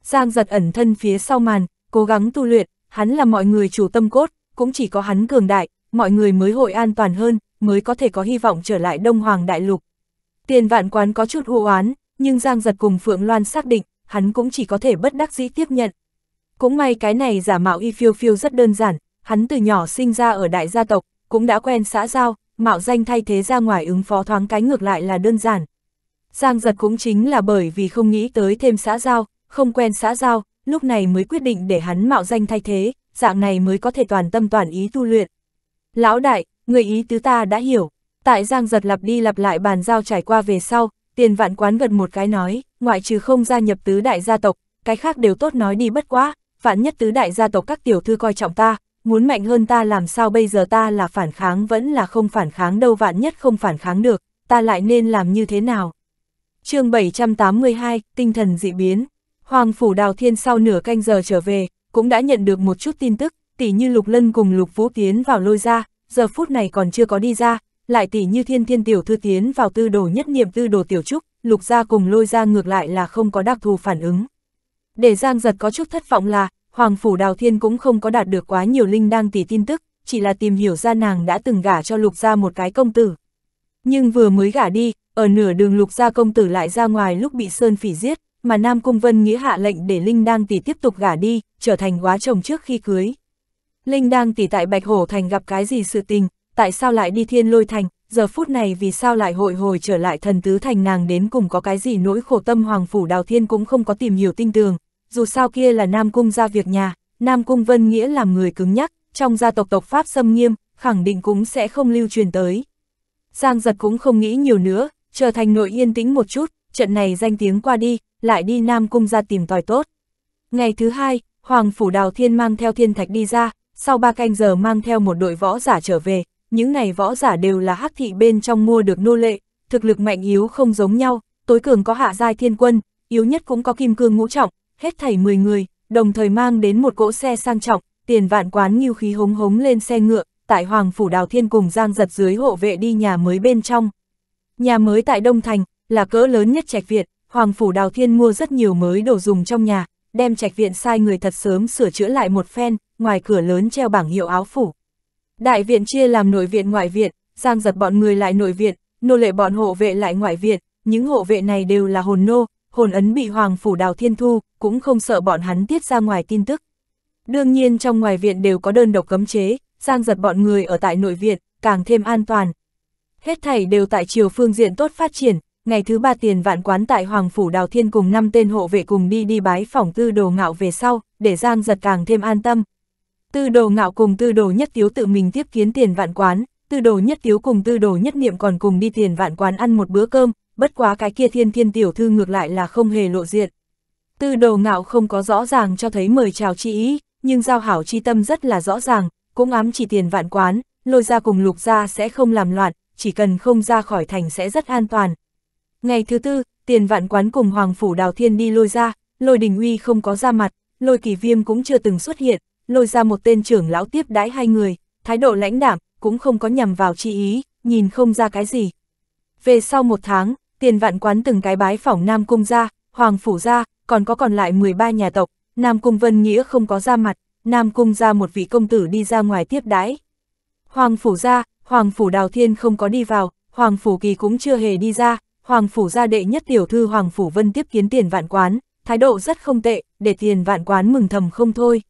Giang giật ẩn thân phía sau màn, cố gắng tu luyện, hắn là mọi người chủ tâm cốt, cũng chỉ có hắn cường đại, mọi người mới hội an toàn hơn, mới có thể có hy vọng trở lại Đông Hoàng Đại Lục. Tiền vạn quán có chút u oán, nhưng Giang giật cùng Phượng Loan xác định, hắn cũng chỉ có thể bất đắc dĩ tiếp nhận. Cũng may cái này giả mạo y phiêu phiêu rất đơn giản, hắn từ nhỏ sinh ra ở đại gia tộc, cũng đã quen xã giao, mạo danh thay thế ra ngoài ứng phó thoáng cái ngược lại là đơn giản. Giang giật cũng chính là bởi vì không nghĩ tới thêm xã giao, không quen xã giao, lúc này mới quyết định để hắn mạo danh thay thế, dạng này mới có thể toàn tâm toàn ý tu luyện. Lão đại, người ý tứ ta đã hiểu, tại Giang giật lặp đi lặp lại bàn giao trải qua về sau, tiền vạn quán gật một cái nói, ngoại trừ không gia nhập tứ đại gia tộc, cái khác đều tốt nói đi bất quá, vạn nhất tứ đại gia tộc các tiểu thư coi trọng ta, muốn mạnh hơn ta làm sao bây giờ ta là phản kháng vẫn là không phản kháng đâu vạn nhất không phản kháng được, ta lại nên làm như thế nào? chương 782, tinh thần dị biến. Hoàng Phủ Đào Thiên sau nửa canh giờ trở về, cũng đã nhận được một chút tin tức, tỷ như Lục Lân cùng Lục Vũ Tiến vào lôi ra, giờ phút này còn chưa có đi ra, lại tỷ như Thiên Thiên Tiểu Thư Tiến vào tư đồ nhất niệm tư đồ Tiểu Trúc, Lục ra cùng lôi ra ngược lại là không có đặc thù phản ứng. Để Giang Giật có chút thất vọng là, Hoàng Phủ Đào Thiên cũng không có đạt được quá nhiều linh đang tỷ tin tức, chỉ là tìm hiểu ra nàng đã từng gả cho lục gia một cái công tử. Nhưng vừa mới gả đi, ở nửa đường lục gia công tử lại ra ngoài lúc bị Sơn Phỉ giết, mà Nam Cung Vân nghĩa hạ lệnh để Linh Đang Tỷ tiếp tục gả đi, trở thành quá chồng trước khi cưới. Linh Đang Tỷ tại Bạch Hổ Thành gặp cái gì sự tình, tại sao lại đi thiên lôi thành, giờ phút này vì sao lại hội hồi trở lại thần tứ thành nàng đến cùng có cái gì nỗi khổ tâm Hoàng Phủ Đào Thiên cũng không có tìm hiểu tinh tường, dù sao kia là Nam Cung ra việc nhà, Nam Cung Vân Nghĩa làm người cứng nhắc, trong gia tộc tộc Pháp xâm nghiêm, khẳng định cũng sẽ không lưu truyền tới. Giang giật cũng không nghĩ nhiều nữa, trở thành nội yên tĩnh một chút, trận này danh tiếng qua đi, lại đi Nam Cung ra tìm tòi tốt. Ngày thứ hai, Hoàng Phủ Đào Thiên mang theo thiên thạch đi ra, sau ba canh giờ mang theo một đội võ giả trở về, những này võ giả đều là hắc thị bên trong mua được nô lệ, thực lực mạnh yếu không giống nhau, tối cường có hạ giai thiên quân, yếu nhất cũng có kim cương ngũ trọng, hết thảy 10 người, đồng thời mang đến một cỗ xe sang trọng, tiền vạn quán nghiêu khí hống hống lên xe ngựa, tại Hoàng Phủ Đào Thiên cùng Giang giật dưới hộ vệ đi nhà mới bên trong. Nhà mới tại Đông Thành, là cỡ lớn nhất trạch viện, Hoàng Phủ Đào Thiên mua rất nhiều mới đồ dùng trong nhà, đem trạch viện sai người thật sớm sửa chữa lại một phen, ngoài cửa lớn treo bảng hiệu áo phủ. Đại viện chia làm nội viện ngoại viện, Giang giật bọn người lại nội viện, nô lệ bọn hộ vệ lại ngoại viện, những hộ vệ này đều là hồn nô, hồn ấn bị Hoàng Phủ Đào Thiên thu, cũng không sợ bọn hắn tiết ra ngoài tin tức. Đương nhiên trong ngoài viện đều có đơn độc cấm chế, giang giật bọn người ở tại nội viện, càng thêm an toàn. Hết thảy đều tại chiều phương diện tốt phát triển, ngày thứ ba tiền vạn quán tại Hoàng Phủ Đào Thiên cùng năm tên hộ vệ cùng đi đi bái phỏng tư đồ ngạo về sau, để giang giật càng thêm an tâm. Tư đồ ngạo cùng tư đồ nhất tiếu tự mình tiếp kiến tiền vạn quán, tư đồ nhất tiếu cùng tư đồ nhất niệm còn cùng đi tiền vạn quán ăn một bữa cơm, bất quá cái kia thiên thiên tiểu thư ngược lại là không hề lộ diện. Tư đầu ngạo không có rõ ràng cho thấy mời chào chi ý, nhưng giao hảo chi tâm rất là rõ ràng, cũng ám chỉ tiền vạn quán, lôi ra cùng lục ra sẽ không làm loạn, chỉ cần không ra khỏi thành sẽ rất an toàn. Ngày thứ tư, tiền vạn quán cùng Hoàng Phủ Đào Thiên đi lôi ra, lôi đình uy không có ra mặt, lôi kỳ viêm cũng chưa từng xuất hiện, lôi ra một tên trưởng lão tiếp đãi hai người, thái độ lãnh đạm, cũng không có nhằm vào chi ý, nhìn không ra cái gì. Về sau một tháng, tiền vạn quán từng cái bái phỏng Nam Cung gia, Hoàng Phủ gia, còn có còn lại 13 nhà tộc, Nam Cung Vân Nghĩa không có ra mặt, Nam Cung ra một vị công tử đi ra ngoài tiếp đái. Hoàng Phủ ra, Hoàng Phủ Đào Thiên không có đi vào, Hoàng Phủ Kỳ cũng chưa hề đi ra, Hoàng Phủ gia đệ nhất tiểu thư Hoàng Phủ Vân tiếp kiến tiền vạn quán, thái độ rất không tệ, để tiền vạn quán mừng thầm không thôi.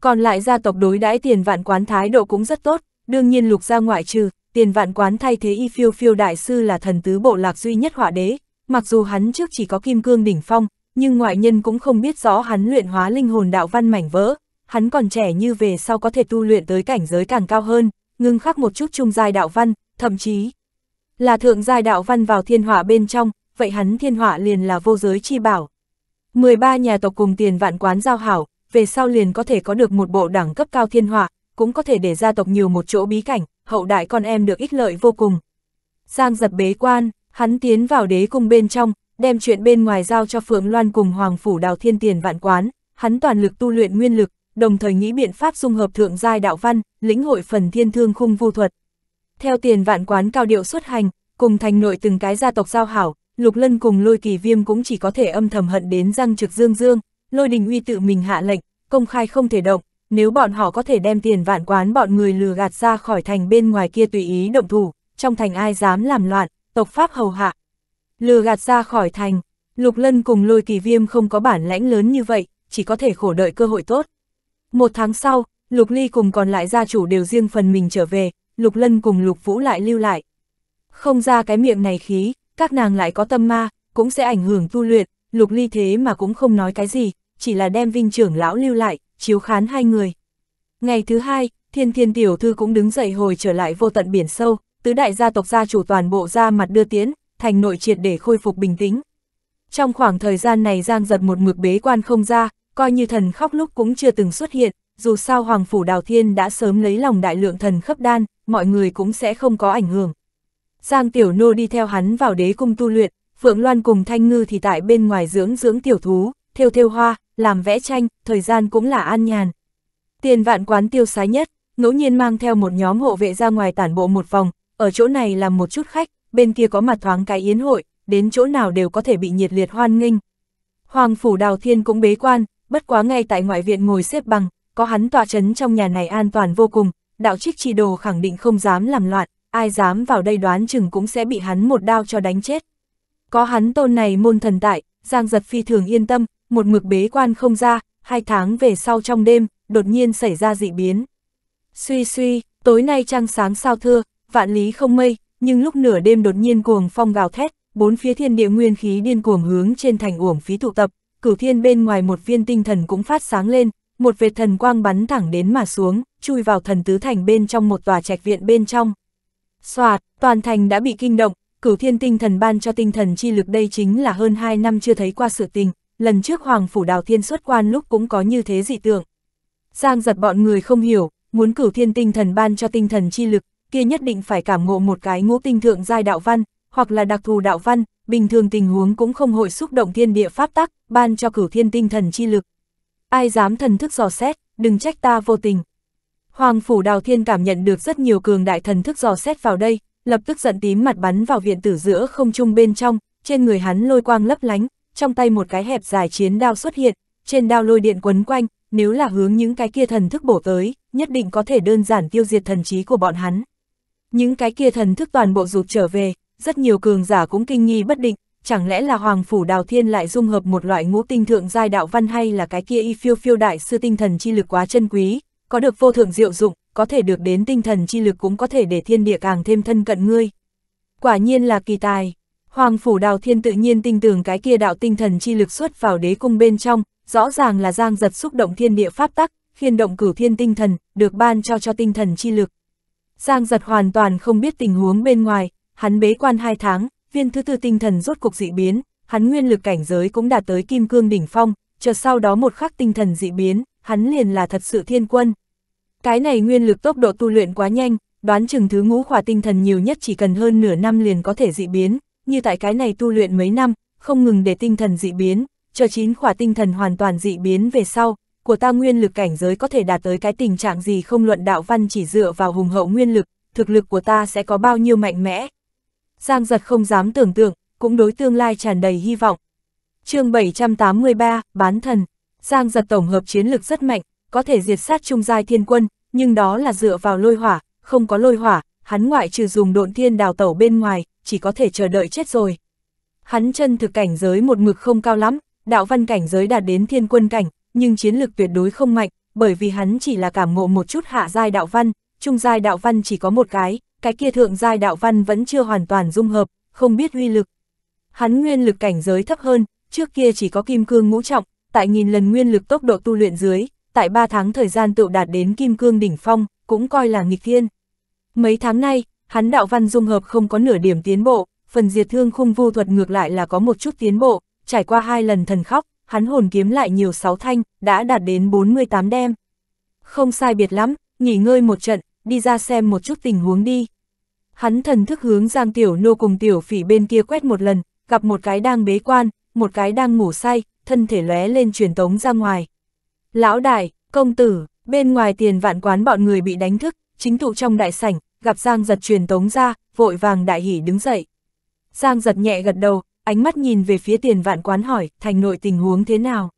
Còn lại gia tộc đối đãi tiền vạn quán thái độ cũng rất tốt, đương nhiên lục gia ngoại trừ, tiền vạn quán thay thế y phiêu phiêu đại sư là thần tứ bộ lạc duy nhất hỏa đế, mặc dù hắn trước chỉ có kim cương đỉnh phong, nhưng ngoại nhân cũng không biết rõ hắn luyện hóa linh hồn đạo văn mảnh vỡ, hắn còn trẻ như về sau có thể tu luyện tới cảnh giới càng cao hơn, ngưng khắc một chút trung giai đạo văn, thậm chí là thượng giai đạo văn vào thiên hỏa bên trong, vậy hắn thiên hỏa liền là vô giới chi bảo. 13 nhà tộc cùng tiền vạn quán giao hảo, về sau liền có thể có được một bộ đẳng cấp cao thiên hỏa, cũng có thể để gia tộc nhiều một chỗ bí cảnh, hậu đại con em được ích lợi vô cùng. Giang giật bế quan, hắn tiến vào đế cung bên trong, đem chuyện bên ngoài giao cho Phượng Loan cùng Hoàng Phủ Đào Thiên Tiền Vạn Quán, hắn toàn lực tu luyện nguyên lực, đồng thời nghĩ biện pháp dung hợp thượng giai đạo văn, lĩnh hội phần thiên thương khung vu thuật. Theo Tiền Vạn Quán cao điệu xuất hành, cùng thành nội từng cái gia tộc giao hảo, Lục Lân cùng Lôi Kỳ Viêm cũng chỉ có thể âm thầm hận đến răng trực dương dương, Lôi Đình Uy tự mình hạ lệnh, công khai không thể động, nếu bọn họ có thể đem tiền vạn quán bọn người lừa gạt ra khỏi thành bên ngoài kia tùy ý động thủ, trong thành ai dám làm loạn, tộc Pháp hầu hạ. Lừa gạt ra khỏi thành, Lục Lân cùng lôi kỳ viêm không có bản lãnh lớn như vậy, chỉ có thể khổ đợi cơ hội tốt. Một tháng sau, Lục Ly cùng còn lại gia chủ đều riêng phần mình trở về, Lục Lân cùng Lục Vũ lại lưu lại. Không ra cái miệng này khí, các nàng lại có tâm ma, cũng sẽ ảnh hưởng tu luyện, Lục Ly thế mà cũng không nói cái gì, chỉ là đem vinh trưởng lão lưu lại, chiếu khán hai người. Ngày thứ hai, thiên thiên tiểu thư cũng đứng dậy hồi trở lại vô tận biển sâu, tứ đại gia tộc gia chủ toàn bộ ra mặt đưa tiến, thành nội triệt để khôi phục bình tĩnh. Trong khoảng thời gian này Giang giật một mực bế quan không ra, coi như thần khóc lúc cũng chưa từng xuất hiện, dù sao Hoàng Phủ Đào Thiên đã sớm lấy lòng đại lượng thần khắp đan, mọi người cũng sẽ không có ảnh hưởng. Giang Tiểu Nô đi theo hắn vào đế cung tu luyện, Phượng Loan cùng Thanh Ngư thì tại bên ngoài dưỡng dưỡng tiểu thú, theo theo hoa, làm vẽ tranh, thời gian cũng là an nhàn. Tiền vạn quán tiêu sái nhất, ngẫu nhiên mang theo một nhóm hộ vệ ra ngoài tản bộ một vòng, ở chỗ này làm một chút khách, bên kia có mặt thoáng cái yến hội, đến chỗ nào đều có thể bị nhiệt liệt hoan nghênh. Hoàng phủ Đào Thiên cũng bế quan, bất quá ngay tại ngoại viện ngồi xếp bằng, có hắn tọa chấn trong nhà này an toàn vô cùng, đạo trích chi đồ khẳng định không dám làm loạn, ai dám vào đây đoán chừng cũng sẽ bị hắn một đao cho đánh chết. Có hắn tôn này môn thần tại, Giang giật phi thường yên tâm, một mực bế quan không ra, hai tháng về sau trong đêm, đột nhiên xảy ra dị biến. Suy suy, tối nay trăng sáng sao thưa, vạn lý không mây, nhưng lúc nửa đêm đột nhiên cuồng phong gào thét, bốn phía thiên địa nguyên khí điên cuồng hướng trên thành uổng phí tụ tập, cửu thiên bên ngoài một viên tinh thần cũng phát sáng lên, một vệt thần quang bắn thẳng đến mà xuống, chui vào thần tứ thành bên trong một tòa trạch viện bên trong. Soạt, toàn thành đã bị kinh động, cửu thiên tinh thần ban cho tinh thần chi lực đây chính là hơn 2 năm chưa thấy qua sự tình, lần trước Hoàng Phủ Đào Thiên xuất quan lúc cũng có như thế dị tượng. Giang giật bọn người không hiểu, muốn cửu thiên tinh thần ban cho tinh thần chi lực, kia nhất định phải cảm ngộ một cái ngũ tinh thượng giai đạo văn, hoặc là đặc thù đạo văn, bình thường tình huống cũng không hội xúc động thiên địa pháp tắc, ban cho cửu thiên tinh thần chi lực. Ai dám thần thức dò xét, đừng trách ta vô tình. Hoàng Phủ Đào Thiên cảm nhận được rất nhiều cường đại thần thức dò xét vào đây, lập tức giận tím mặt bắn vào viện tử giữa không trung bên trong, trên người hắn lôi quang lấp lánh, trong tay một cái hẹp dài chiến đao xuất hiện, trên đao lôi điện quấn quanh, nếu là hướng những cái kia thần thức bổ tới, nhất định có thể đơn giản tiêu diệt thần trí của bọn hắn. Những cái kia thần thức toàn bộ rụt trở về, rất nhiều cường giả cũng kinh nghi bất định, chẳng lẽ là Hoàng Phủ Đào Thiên lại dung hợp một loại ngũ tinh thượng giai đạo văn hay là cái kia y phiêu phiêu đại sư tinh thần chi lực quá chân quý, có được vô thượng diệu dụng, có thể được đến tinh thần chi lực cũng có thể để thiên địa càng thêm thân cận ngươi. Quả nhiên là kỳ tài. Hoàng phủ đào thiên tự nhiên tin tưởng cái kia đạo tinh thần chi lực xuất vào đế cung bên trong, rõ ràng là giang giật xúc động thiên địa pháp tắc, khiên động cửu thiên tinh thần, được ban cho cho tinh thần chi lực. Giang giật hoàn toàn không biết tình huống bên ngoài, hắn bế quan hai tháng, viên thứ tư tinh thần rốt cục dị biến, hắn nguyên lực cảnh giới cũng đạt tới kim cương đỉnh phong, chờ sau đó một khắc tinh thần dị biến, hắn liền là thật sự thiên quân. Cái này nguyên lực tốc độ tu luyện quá nhanh, đoán chừng thứ ngũ khỏa tinh thần nhiều nhất chỉ cần hơn nửa năm liền có thể dị biến, như tại cái này tu luyện mấy năm, không ngừng để tinh thần dị biến, chờ chín khỏa tinh thần hoàn toàn dị biến về sau, của ta nguyên lực cảnh giới có thể đạt tới cái tình trạng gì không luận đạo văn chỉ dựa vào hùng hậu nguyên lực, thực lực của ta sẽ có bao nhiêu mạnh mẽ. Giang giật không dám tưởng tượng, cũng đối tương lai tràn đầy hy vọng. chương 783, Bán Thần, Giang giật tổng hợp chiến lực rất mạnh, có thể diệt sát trung giai thiên quân, nhưng đó là dựa vào lôi hỏa, không có lôi hỏa, hắn ngoại trừ dùng độn thiên đào tẩu bên ngoài, chỉ có thể chờ đợi chết rồi. Hắn chân thực cảnh giới một mực không cao lắm, đạo văn cảnh giới đạt đến thiên quân cảnh, nhưng chiến lực tuyệt đối không mạnh, bởi vì hắn chỉ là cảm ngộ một chút hạ giai đạo văn, trung giai đạo văn chỉ có một cái, cái kia thượng giai đạo văn vẫn chưa hoàn toàn dung hợp, không biết uy lực. Hắn nguyên lực cảnh giới thấp hơn, trước kia chỉ có kim cương ngũ trọng, tại nghìn lần nguyên lực tốc độ tu luyện dưới, tại 3 tháng thời gian tự đạt đến kim cương đỉnh phong, cũng coi là nghịch thiên. Mấy tháng nay, hắn đạo văn dung hợp không có nửa điểm tiến bộ, phần diệt thương khung vu thuật ngược lại là có một chút tiến bộ, trải qua hai lần thần khóc, hắn hồn kiếm lại nhiều sáu thanh, đã đạt đến 48 đem. Không sai biệt lắm, nghỉ ngơi một trận, đi ra xem một chút tình huống đi. Hắn thần thức hướng Giang Tiểu Nô cùng Tiểu Phỉ bên kia quét một lần, gặp một cái đang bế quan, một cái đang ngủ say, thân thể lóe lên truyền tống ra ngoài. Lão đại, công tử, bên ngoài tiền vạn quán bọn người bị đánh thức, chính tụ trong đại sảnh, gặp Giang giật truyền tống ra, vội vàng đại hỉ đứng dậy. Giang giật nhẹ gật đầu, ánh mắt nhìn về phía tiền vạn quán hỏi, thành nội tình huống thế nào?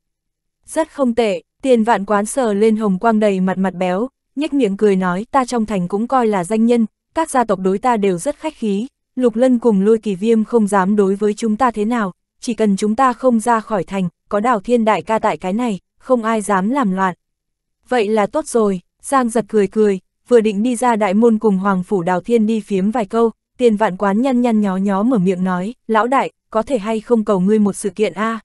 Rất không tệ, tiền vạn quán sờ lên hồng quang đầy mặt mặt béo, nhếch miệng cười nói ta trong thành cũng coi là danh nhân, các gia tộc đối ta đều rất khách khí, lục lân cùng lôi kỳ viêm không dám đối với chúng ta thế nào, chỉ cần chúng ta không ra khỏi thành, có đào thiên đại ca tại cái này, không ai dám làm loạn. Vậy là tốt rồi, Giang giật cười cười, vừa định đi ra đại môn cùng Hoàng Phủ Đào Thiên đi phiếm vài câu, tiền vạn quán nhăn nhăn nhó nhó mở miệng nói, lão đại, có thể hay không cầu ngươi một sự kiện a à?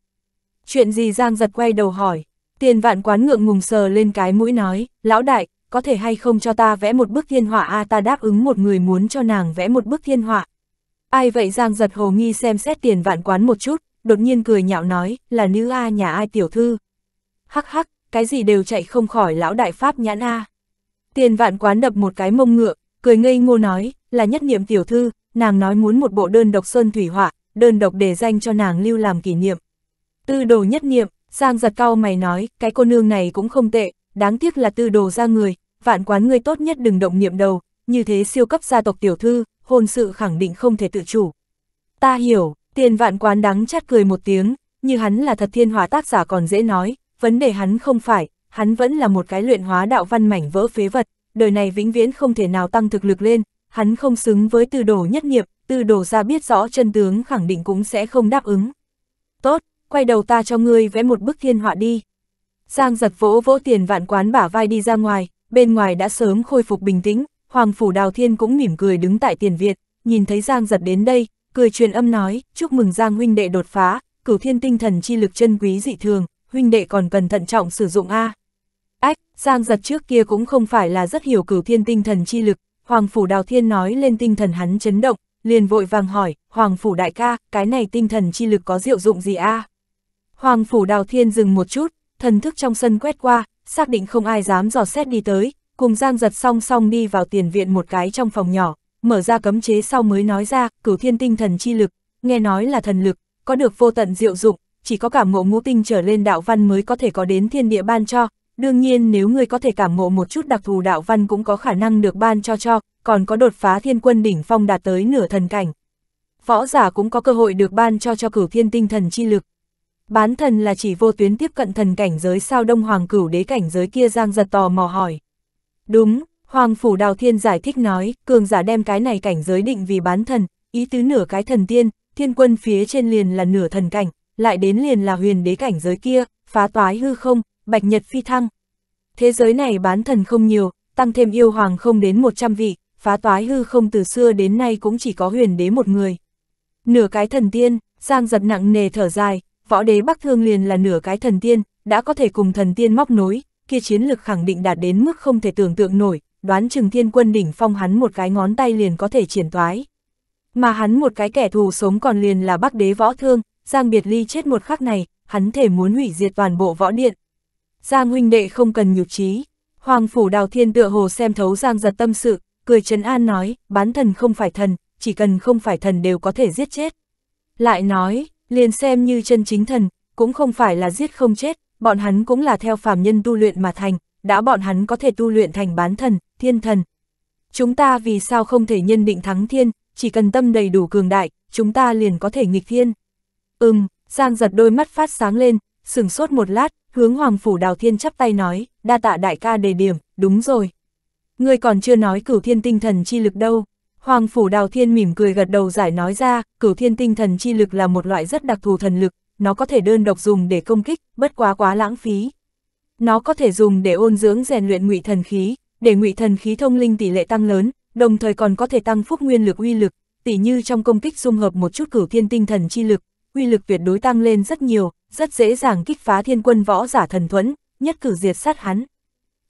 Chuyện gì Giang giật quay đầu hỏi, tiền vạn quán ngượng ngùng sờ lên cái mũi nói, lão đại, có thể hay không cho ta vẽ một bức thiên họa a à, ta đáp ứng một người muốn cho nàng vẽ một bức thiên họa. Ai vậy Giang giật hồ nghi xem xét tiền vạn quán một chút, đột nhiên cười nhạo nói, là nữ a à nhà ai tiểu thư. Hắc hắc, cái gì đều chạy không khỏi lão đại pháp nhãn a. À. Tiền vạn quán đập một cái mông ngựa, cười ngây ngô nói, là nhất niệm tiểu thư, nàng nói muốn một bộ đơn độc sơn thủy họa, đơn độc để danh cho nàng lưu làm kỷ niệm. Tư đồ nhất niệm, giang giật cao mày nói, cái cô nương này cũng không tệ, đáng tiếc là tư đồ ra người, vạn quán người tốt nhất đừng động niệm đầu, như thế siêu cấp gia tộc tiểu thư, hôn sự khẳng định không thể tự chủ. Ta hiểu, tiền vạn quán đắng chát cười một tiếng, như hắn là thật thiên hóa tác giả còn dễ nói, vấn đề hắn không phải, hắn vẫn là một cái luyện hóa đạo văn mảnh vỡ phế vật, đời này vĩnh viễn không thể nào tăng thực lực lên, hắn không xứng với tư đồ nhất nghiệp, tư đồ ra biết rõ chân tướng khẳng định cũng sẽ không đáp ứng. Tốt, quay đầu ta cho ngươi vẽ một bức thiên họa đi. Giang giật vỗ vỗ tiền vạn quán bả vai đi ra ngoài, bên ngoài đã sớm khôi phục bình tĩnh, Hoàng Phủ Đào Thiên cũng mỉm cười đứng tại tiền viện nhìn thấy Giang giật đến đây, cười truyền âm nói, chúc mừng Giang huynh đệ đột phá, cửu thiên tinh thần chi lực chân quý dị thường, huynh đệ còn cần thận trọng sử dụng A. Ách, Giang giật trước kia cũng không phải là rất hiểu cửu thiên tinh thần chi lực, Hoàng Phủ Đào Thiên nói lên tinh thần hắn chấn động, liền vội vàng hỏi, Hoàng Phủ Đại ca, cái này tinh thần chi lực có diệu dụng gì a Hoàng Phủ Đào Thiên dừng một chút, thần thức trong sân quét qua, xác định không ai dám dò xét đi tới, cùng Giang giật song song đi vào tiền viện một cái trong phòng nhỏ, mở ra cấm chế sau mới nói ra, cửu thiên tinh thần chi lực, nghe nói là thần lực, có được vô tận diệu dụng, chỉ có cả ngộ ngũ tinh trở lên đạo văn mới có thể có đến thiên địa ban cho, đương nhiên nếu người có thể cảm ngộ một chút đặc thù đạo văn cũng có khả năng được ban cho cho, còn có đột phá thiên quân đỉnh phong đạt tới nửa thần cảnh. Võ giả cũng có cơ hội được ban cho cho cửu thiên tinh thần chi lực. Bán thần là chỉ vô tuyến tiếp cận thần cảnh giới sao đông hoàng cửu đế cảnh giới kia giang giật tò mò hỏi. Đúng, Hoàng Phủ Đào Thiên giải thích nói, cường giả đem cái này cảnh giới định vì bán thần, ý tứ nửa cái thần tiên, thiên quân phía trên liền là nửa thần cảnh, lại đến liền là huyền đế cảnh giới kia, phá toái hư không, bạch nhật phi thăng. Thế giới này bán thần không nhiều, tăng thêm yêu hoàng không đến 100 vị, phá toái hư không từ xưa đến nay cũng chỉ có huyền đế một người. Nửa cái thần tiên, Giang giật nặng nề thở dài, võ đế Bắc Thương liền là nửa cái thần tiên, đã có thể cùng thần tiên móc nối, kia chiến lực khẳng định đạt đến mức không thể tưởng tượng nổi, đoán chừng thiên quân đỉnh phong hắn một cái ngón tay liền có thể triển toái. Mà hắn một cái kẻ thù sống còn liền là Bắc đế võ thương, Giang Biệt Ly chết một khắc này, hắn thể muốn hủy diệt toàn bộ võ điện, Giang huynh đệ không cần nhục trí. Hoàng phủ đào thiên tựa hồ xem thấu Giang giật tâm sự, cười trấn an nói, bán thần không phải thần, chỉ cần không phải thần đều có thể giết chết. Lại nói, liền xem như chân chính thần, cũng không phải là giết không chết, bọn hắn cũng là theo phàm nhân tu luyện mà thành, đã bọn hắn có thể tu luyện thành bán thần, thiên thần. Chúng ta vì sao không thể nhân định thắng thiên, chỉ cần tâm đầy đủ cường đại, chúng ta liền có thể nghịch thiên. Ừm, Giang giật đôi mắt phát sáng lên, sừng sốt một lát, hướng Hoàng Phủ Đào Thiên chắp tay nói, đa tạ đại ca đề điểm, đúng rồi. Ngươi còn chưa nói cửu thiên tinh thần chi lực đâu. Hoàng Phủ Đào Thiên mỉm cười gật đầu giải nói ra, cửu thiên tinh thần chi lực là một loại rất đặc thù thần lực, nó có thể đơn độc dùng để công kích, bất quá quá lãng phí. Nó có thể dùng để ôn dưỡng rèn luyện ngụy thần khí, để ngụy thần khí thông linh tỷ lệ tăng lớn, đồng thời còn có thể tăng phúc nguyên lực uy lực, tỷ như trong công kích dung hợp một chút cửu thiên tinh thần chi lực, uy lực tuyệt đối tăng lên rất nhiều, rất dễ dàng kích phá thiên quân võ giả thần thuẫn, nhất cử diệt sát hắn.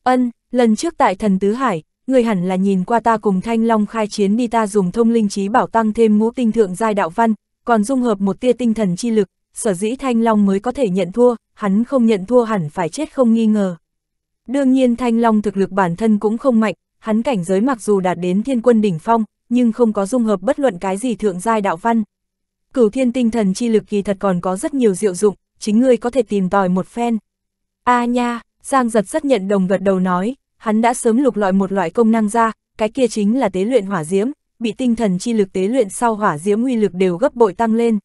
Ân, lần trước tại thần Tứ Hải, người hẳn là nhìn qua ta cùng Thanh Long khai chiến đi ta dùng thông linh trí bảo tăng thêm ngũ tinh thượng giai đạo văn, còn dung hợp một tia tinh thần chi lực, sở dĩ Thanh Long mới có thể nhận thua, hắn không nhận thua hẳn phải chết không nghi ngờ. Đương nhiên Thanh Long thực lực bản thân cũng không mạnh, hắn cảnh giới mặc dù đạt đến thiên quân đỉnh phong, nhưng không có dung hợp bất luận cái gì thượng giai đạo văn. Cửu thiên tinh thần chi lực kỳ thật còn có rất nhiều diệu dụng, chính ngươi có thể tìm tòi một phen. a à nha, Giang giật rất nhận đồng gật đầu nói, hắn đã sớm lục loại một loại công năng ra, cái kia chính là tế luyện hỏa diễm, bị tinh thần chi lực tế luyện sau hỏa diễm uy lực đều gấp bội tăng lên.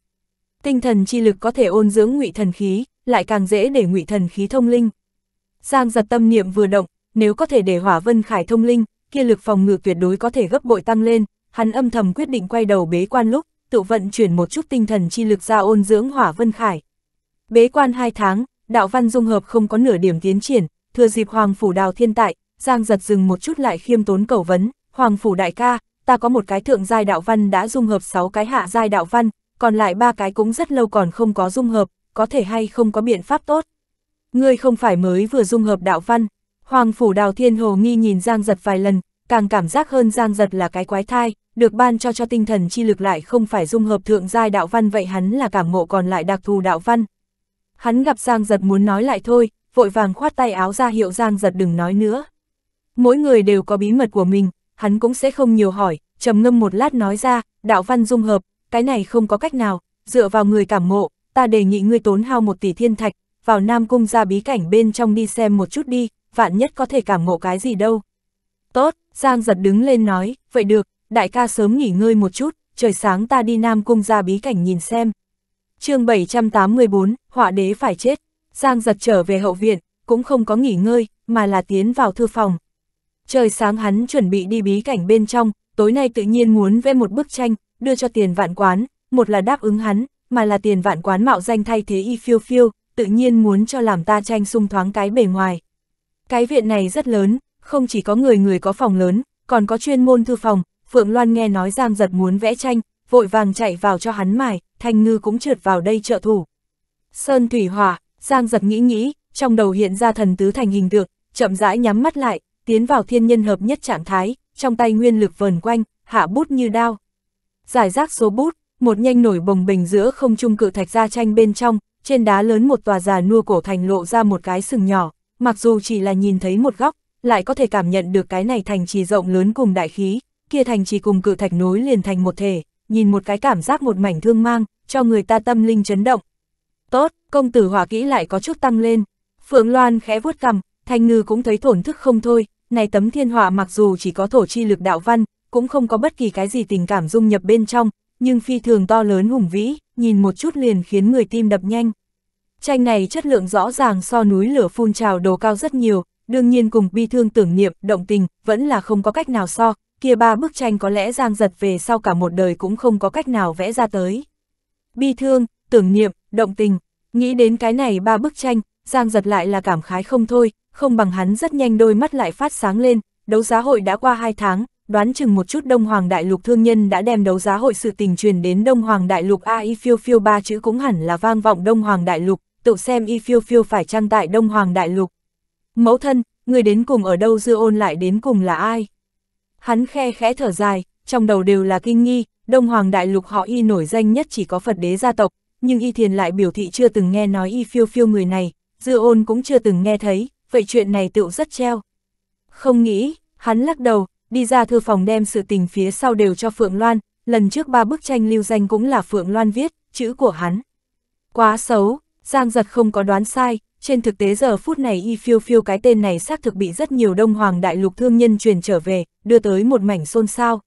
Tinh thần chi lực có thể ôn dưỡng ngụy thần khí, lại càng dễ để ngụy thần khí thông linh. Giang giật tâm niệm vừa động, nếu có thể để hỏa vân khải thông linh, kia lực phòng ngự tuyệt đối có thể gấp bội tăng lên, hắn âm thầm quyết định quay đầu bế quan lúc, tự vận chuyển một chút tinh thần chi lực ra ôn dưỡng hỏa vân khải. Bế quan hai tháng, đạo văn dung hợp không có nửa điểm tiến triển, thừa dịp Hoàng Phủ đào thiên tại, Giang giật dừng một chút lại khiêm tốn cầu vấn, Hoàng Phủ đại ca, ta có một cái thượng giai đạo văn đã dung hợp 6 cái hạ giai đạo văn, còn lại ba cái cũng rất lâu còn không có dung hợp, có thể hay không có biện pháp tốt. Ngươi không phải mới vừa dung hợp đạo văn, Hoàng Phủ Đào Thiên Hồ nghi nhìn Giang Giật vài lần, càng cảm giác hơn Giang Giật là cái quái thai, được ban cho cho tinh thần chi lực lại không phải dung hợp thượng giai đạo văn vậy hắn là cảm ngộ còn lại đặc thù đạo văn, Hắn gặp Giang giật muốn nói lại thôi, vội vàng khoát tay áo ra hiệu Giang giật đừng nói nữa. Mỗi người đều có bí mật của mình, hắn cũng sẽ không nhiều hỏi, trầm ngâm một lát nói ra, đạo văn dung hợp, cái này không có cách nào, dựa vào người cảm ngộ, ta đề nghị ngươi tốn hao một tỷ thiên thạch, vào Nam Cung ra bí cảnh bên trong đi xem một chút đi, vạn nhất có thể cảm ngộ cái gì đâu. Tốt, Giang giật đứng lên nói, vậy được, đại ca sớm nghỉ ngơi một chút, trời sáng ta đi Nam Cung ra bí cảnh nhìn xem chương 784, họa đế phải chết. Giang giật trở về hậu viện, cũng không có nghỉ ngơi, mà là tiến vào thư phòng. Trời sáng hắn chuẩn bị đi bí cảnh bên trong, tối nay tự nhiên muốn vẽ một bức tranh, đưa cho tiền vạn quán, một là đáp ứng hắn, mà là tiền vạn quán mạo danh thay thế y phiêu phiêu, tự nhiên muốn cho làm ta tranh sung thoáng cái bề ngoài. Cái viện này rất lớn, không chỉ có người người có phòng lớn, còn có chuyên môn thư phòng, Phượng Loan nghe nói Giang giật muốn vẽ tranh, vội vàng chạy vào cho hắn mải, Thanh Ngư cũng trượt vào đây trợ thủ. Sơn Thủy Hỏa, Giang giật nghĩ nghĩ, trong đầu hiện ra thần tứ thành hình tượng, chậm rãi nhắm mắt lại, tiến vào thiên nhân hợp nhất trạng thái, trong tay nguyên lực vờn quanh, hạ bút như đao. Giải rác số bút, một nhanh nổi bồng bình giữa không trung cự thạch ra tranh bên trong, trên đá lớn một tòa già nua cổ thành lộ ra một cái sừng nhỏ, mặc dù chỉ là nhìn thấy một góc, lại có thể cảm nhận được cái này thành trì rộng lớn cùng đại khí, kia thành trì cùng cự thạch nối liền thành một thể nhìn một cái cảm giác một mảnh thương mang, cho người ta tâm linh chấn động. Tốt, công tử hỏa kỹ lại có chút tăng lên. Phượng Loan khẽ vuốt cằm, Thanh Ngư cũng thấy thổn thức không thôi, này tấm thiên hỏa mặc dù chỉ có thổ chi lực đạo văn, cũng không có bất kỳ cái gì tình cảm dung nhập bên trong, nhưng phi thường to lớn hùng vĩ, nhìn một chút liền khiến người tim đập nhanh. Tranh này chất lượng rõ ràng so núi lửa phun trào đồ cao rất nhiều, đương nhiên cùng bi thương tưởng niệm, động tình, vẫn là không có cách nào so, kia ba bức tranh có lẽ giang giật về sau cả một đời cũng không có cách nào vẽ ra tới. Bi thương, tưởng niệm, động tình, nghĩ đến cái này ba bức tranh, giang giật lại là cảm khái không thôi, không bằng hắn rất nhanh đôi mắt lại phát sáng lên, đấu giá hội đã qua hai tháng, đoán chừng một chút Đông Hoàng Đại Lục thương nhân đã đem đấu giá hội sự tình truyền đến Đông Hoàng Đại Lục AI phiêu phiêu ba chữ cũng hẳn là vang vọng Đông Hoàng Đại Lục, tự xem y phiêu phiêu phải trang tại Đông Hoàng Đại Lục. Mẫu thân, người đến cùng ở đâu dư ôn lại đến cùng là ai? Hắn khe khẽ thở dài, trong đầu đều là kinh nghi, Đông Hoàng Đại Lục họ y nổi danh nhất chỉ có Phật đế gia tộc, nhưng y thiền lại biểu thị chưa từng nghe nói y phiêu phiêu người này, dư ôn cũng chưa từng nghe thấy, vậy chuyện này tựu rất treo. Không nghĩ, hắn lắc đầu, đi ra thư phòng đem sự tình phía sau đều cho Phượng Loan, lần trước ba bức tranh lưu danh cũng là Phượng Loan viết, chữ của hắn. Quá xấu, Giang giật không có đoán sai, trên thực tế giờ phút này y phiêu phiêu cái tên này xác thực bị rất nhiều đông hoàng đại lục thương nhân truyền trở về, đưa tới một mảnh xôn xao.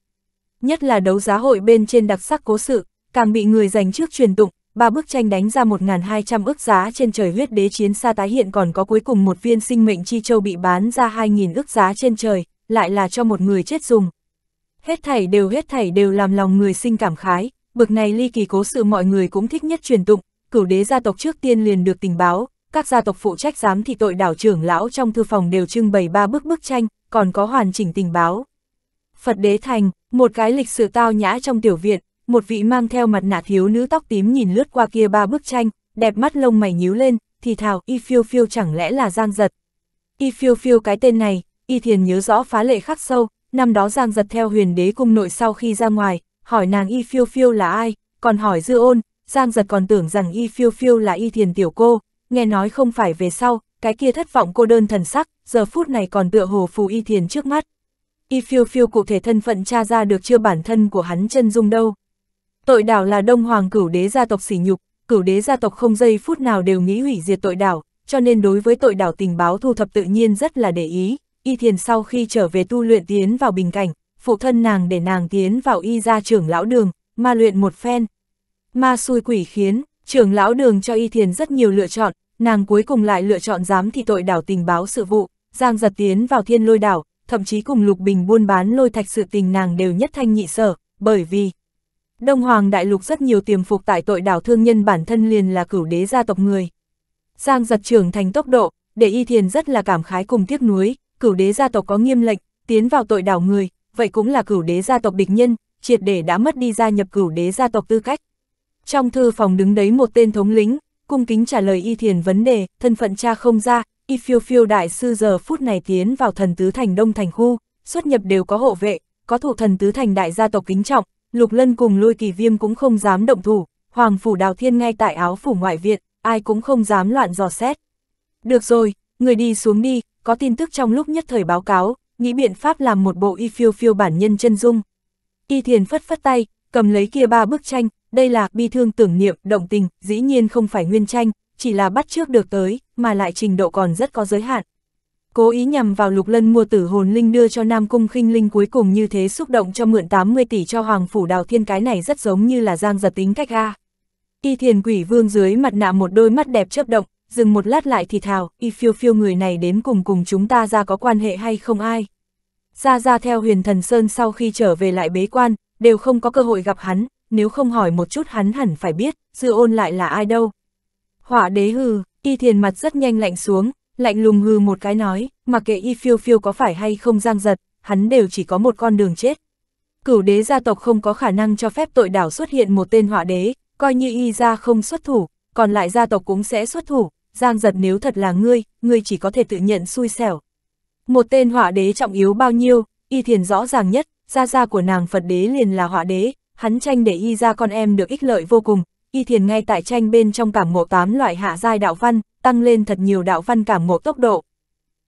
Nhất là đấu giá hội bên trên đặc sắc cố sự, càng bị người giành trước truyền tụng, ba bức tranh đánh ra 1.200 ước giá trên trời huyết đế chiến xa tái hiện còn có cuối cùng một viên sinh mệnh chi châu bị bán ra 2.000 ước giá trên trời, lại là cho một người chết dùng. Hết thảy đều hết thảy đều làm lòng người sinh cảm khái, bực này ly kỳ cố sự mọi người cũng thích nhất truyền tụng, cửu đế gia tộc trước tiên liền được tình báo, các gia tộc phụ trách giám thị tội đảo trưởng lão trong thư phòng đều trưng bày ba bức bức tranh, còn có hoàn chỉnh tình báo. Phật đế thành, một cái lịch sự tao nhã trong tiểu viện, một vị mang theo mặt nạ thiếu nữ tóc tím nhìn lướt qua kia ba bức tranh, đẹp mắt lông mày nhíu lên, thì thào y phiêu phiêu chẳng lẽ là giang giật. Y phiêu phiêu cái tên này, y thiền nhớ rõ phá lệ khắc sâu, năm đó giang giật theo huyền đế cung nội sau khi ra ngoài, hỏi nàng y phiêu phiêu là ai, còn hỏi dư ôn, giang giật còn tưởng rằng y phiêu phiêu là y thiền tiểu cô, nghe nói không phải về sau, cái kia thất vọng cô đơn thần sắc, giờ phút này còn tựa hồ phù y thiền trước mắt. Y phiêu phiêu cụ thể thân phận tra ra được chưa bản thân của hắn chân dung đâu. Tội đảo là đông hoàng cửu đế gia tộc sỉ nhục, cửu đế gia tộc không giây phút nào đều nghĩ hủy diệt tội đảo, cho nên đối với tội đảo tình báo thu thập tự nhiên rất là để ý. Y thiền sau khi trở về tu luyện tiến vào bình cảnh, phụ thân nàng để nàng tiến vào y gia trưởng lão đường, ma luyện một phen. Ma xui quỷ khiến, Trưởng lão đường cho y thiền rất nhiều lựa chọn, nàng cuối cùng lại lựa chọn dám thì tội đảo tình báo sự vụ, giang giật tiến vào thiên lôi đảo, thậm chí cùng lục bình buôn bán lôi thạch sự tình nàng đều nhất thanh nhị sở, bởi vì Đông Hoàng Đại Lục rất nhiều tiềm phục tại tội đảo thương nhân bản thân liền là cửu đế gia tộc người. Giang giật trưởng thành tốc độ, để y thiền rất là cảm khái cùng tiếc nuối, cửu đế gia tộc có nghiêm lệnh, tiến vào tội đảo người, vậy cũng là cửu đế gia tộc địch nhân, triệt để đã mất đi gia nhập cửu đế gia tộc tư cách. Trong thư phòng đứng đấy một tên thống lính cung kính trả lời y thiền vấn đề, thân phận cha không ra, y phiêu phiêu đại sư giờ phút này tiến vào thần tứ thành đông thành khu, xuất nhập đều có hộ vệ, có thủ thần tứ thành đại gia tộc kính trọng, lục lân cùng lôi kỳ viêm cũng không dám động thủ, hoàng phủ đào thiên ngay tại áo phủ ngoại viện, ai cũng không dám loạn dò xét. Được rồi, người đi xuống đi, có tin tức trong lúc nhất thời báo cáo, nghĩ biện pháp làm một bộ y phiêu phiêu bản nhân chân dung. Y thiền phất phất tay, cầm lấy kia ba bức tranh, đây là bi thương tưởng niệm, động tình, dĩ nhiên không phải nguyên tranh, chỉ là bắt trước được tới, mà lại trình độ còn rất có giới hạn. Cố ý nhằm vào lục lân mua tử hồn linh đưa cho Nam Cung khinh linh cuối cùng như thế xúc động cho mượn 80 tỷ cho Hoàng Phủ Đào Thiên cái này rất giống như là giang giật tính cách A. Y thiền quỷ vương dưới mặt nạ một đôi mắt đẹp chớp động, dừng một lát lại thì thào, y phiêu phiêu người này đến cùng cùng chúng ta ra có quan hệ hay không ai. Ra ra theo huyền thần Sơn sau khi trở về lại bế quan, đều không có cơ hội gặp hắn, nếu không hỏi một chút hắn hẳn phải biết, dư ôn lại là ai đâu. Hỏa đế hừ, y thiền mặt rất nhanh lạnh xuống, lạnh lùng hừ một cái nói, mà kệ y phiêu phiêu có phải hay không giang giật, hắn đều chỉ có một con đường chết. Cửu đế gia tộc không có khả năng cho phép tội đảo xuất hiện một tên hỏa đế, coi như y gia không xuất thủ, còn lại gia tộc cũng sẽ xuất thủ, giang giật nếu thật là ngươi, ngươi chỉ có thể tự nhận xui xẻo. Một tên hỏa đế trọng yếu bao nhiêu, y thiền rõ ràng nhất, gia gia của nàng Phật đế liền là hỏa đế, hắn tranh để y ra con em được ích lợi vô cùng, y thiền ngay tại tranh bên trong cảm ngộ tám loại hạ giai đạo văn, tăng lên thật nhiều đạo văn cảm ngộ tốc độ.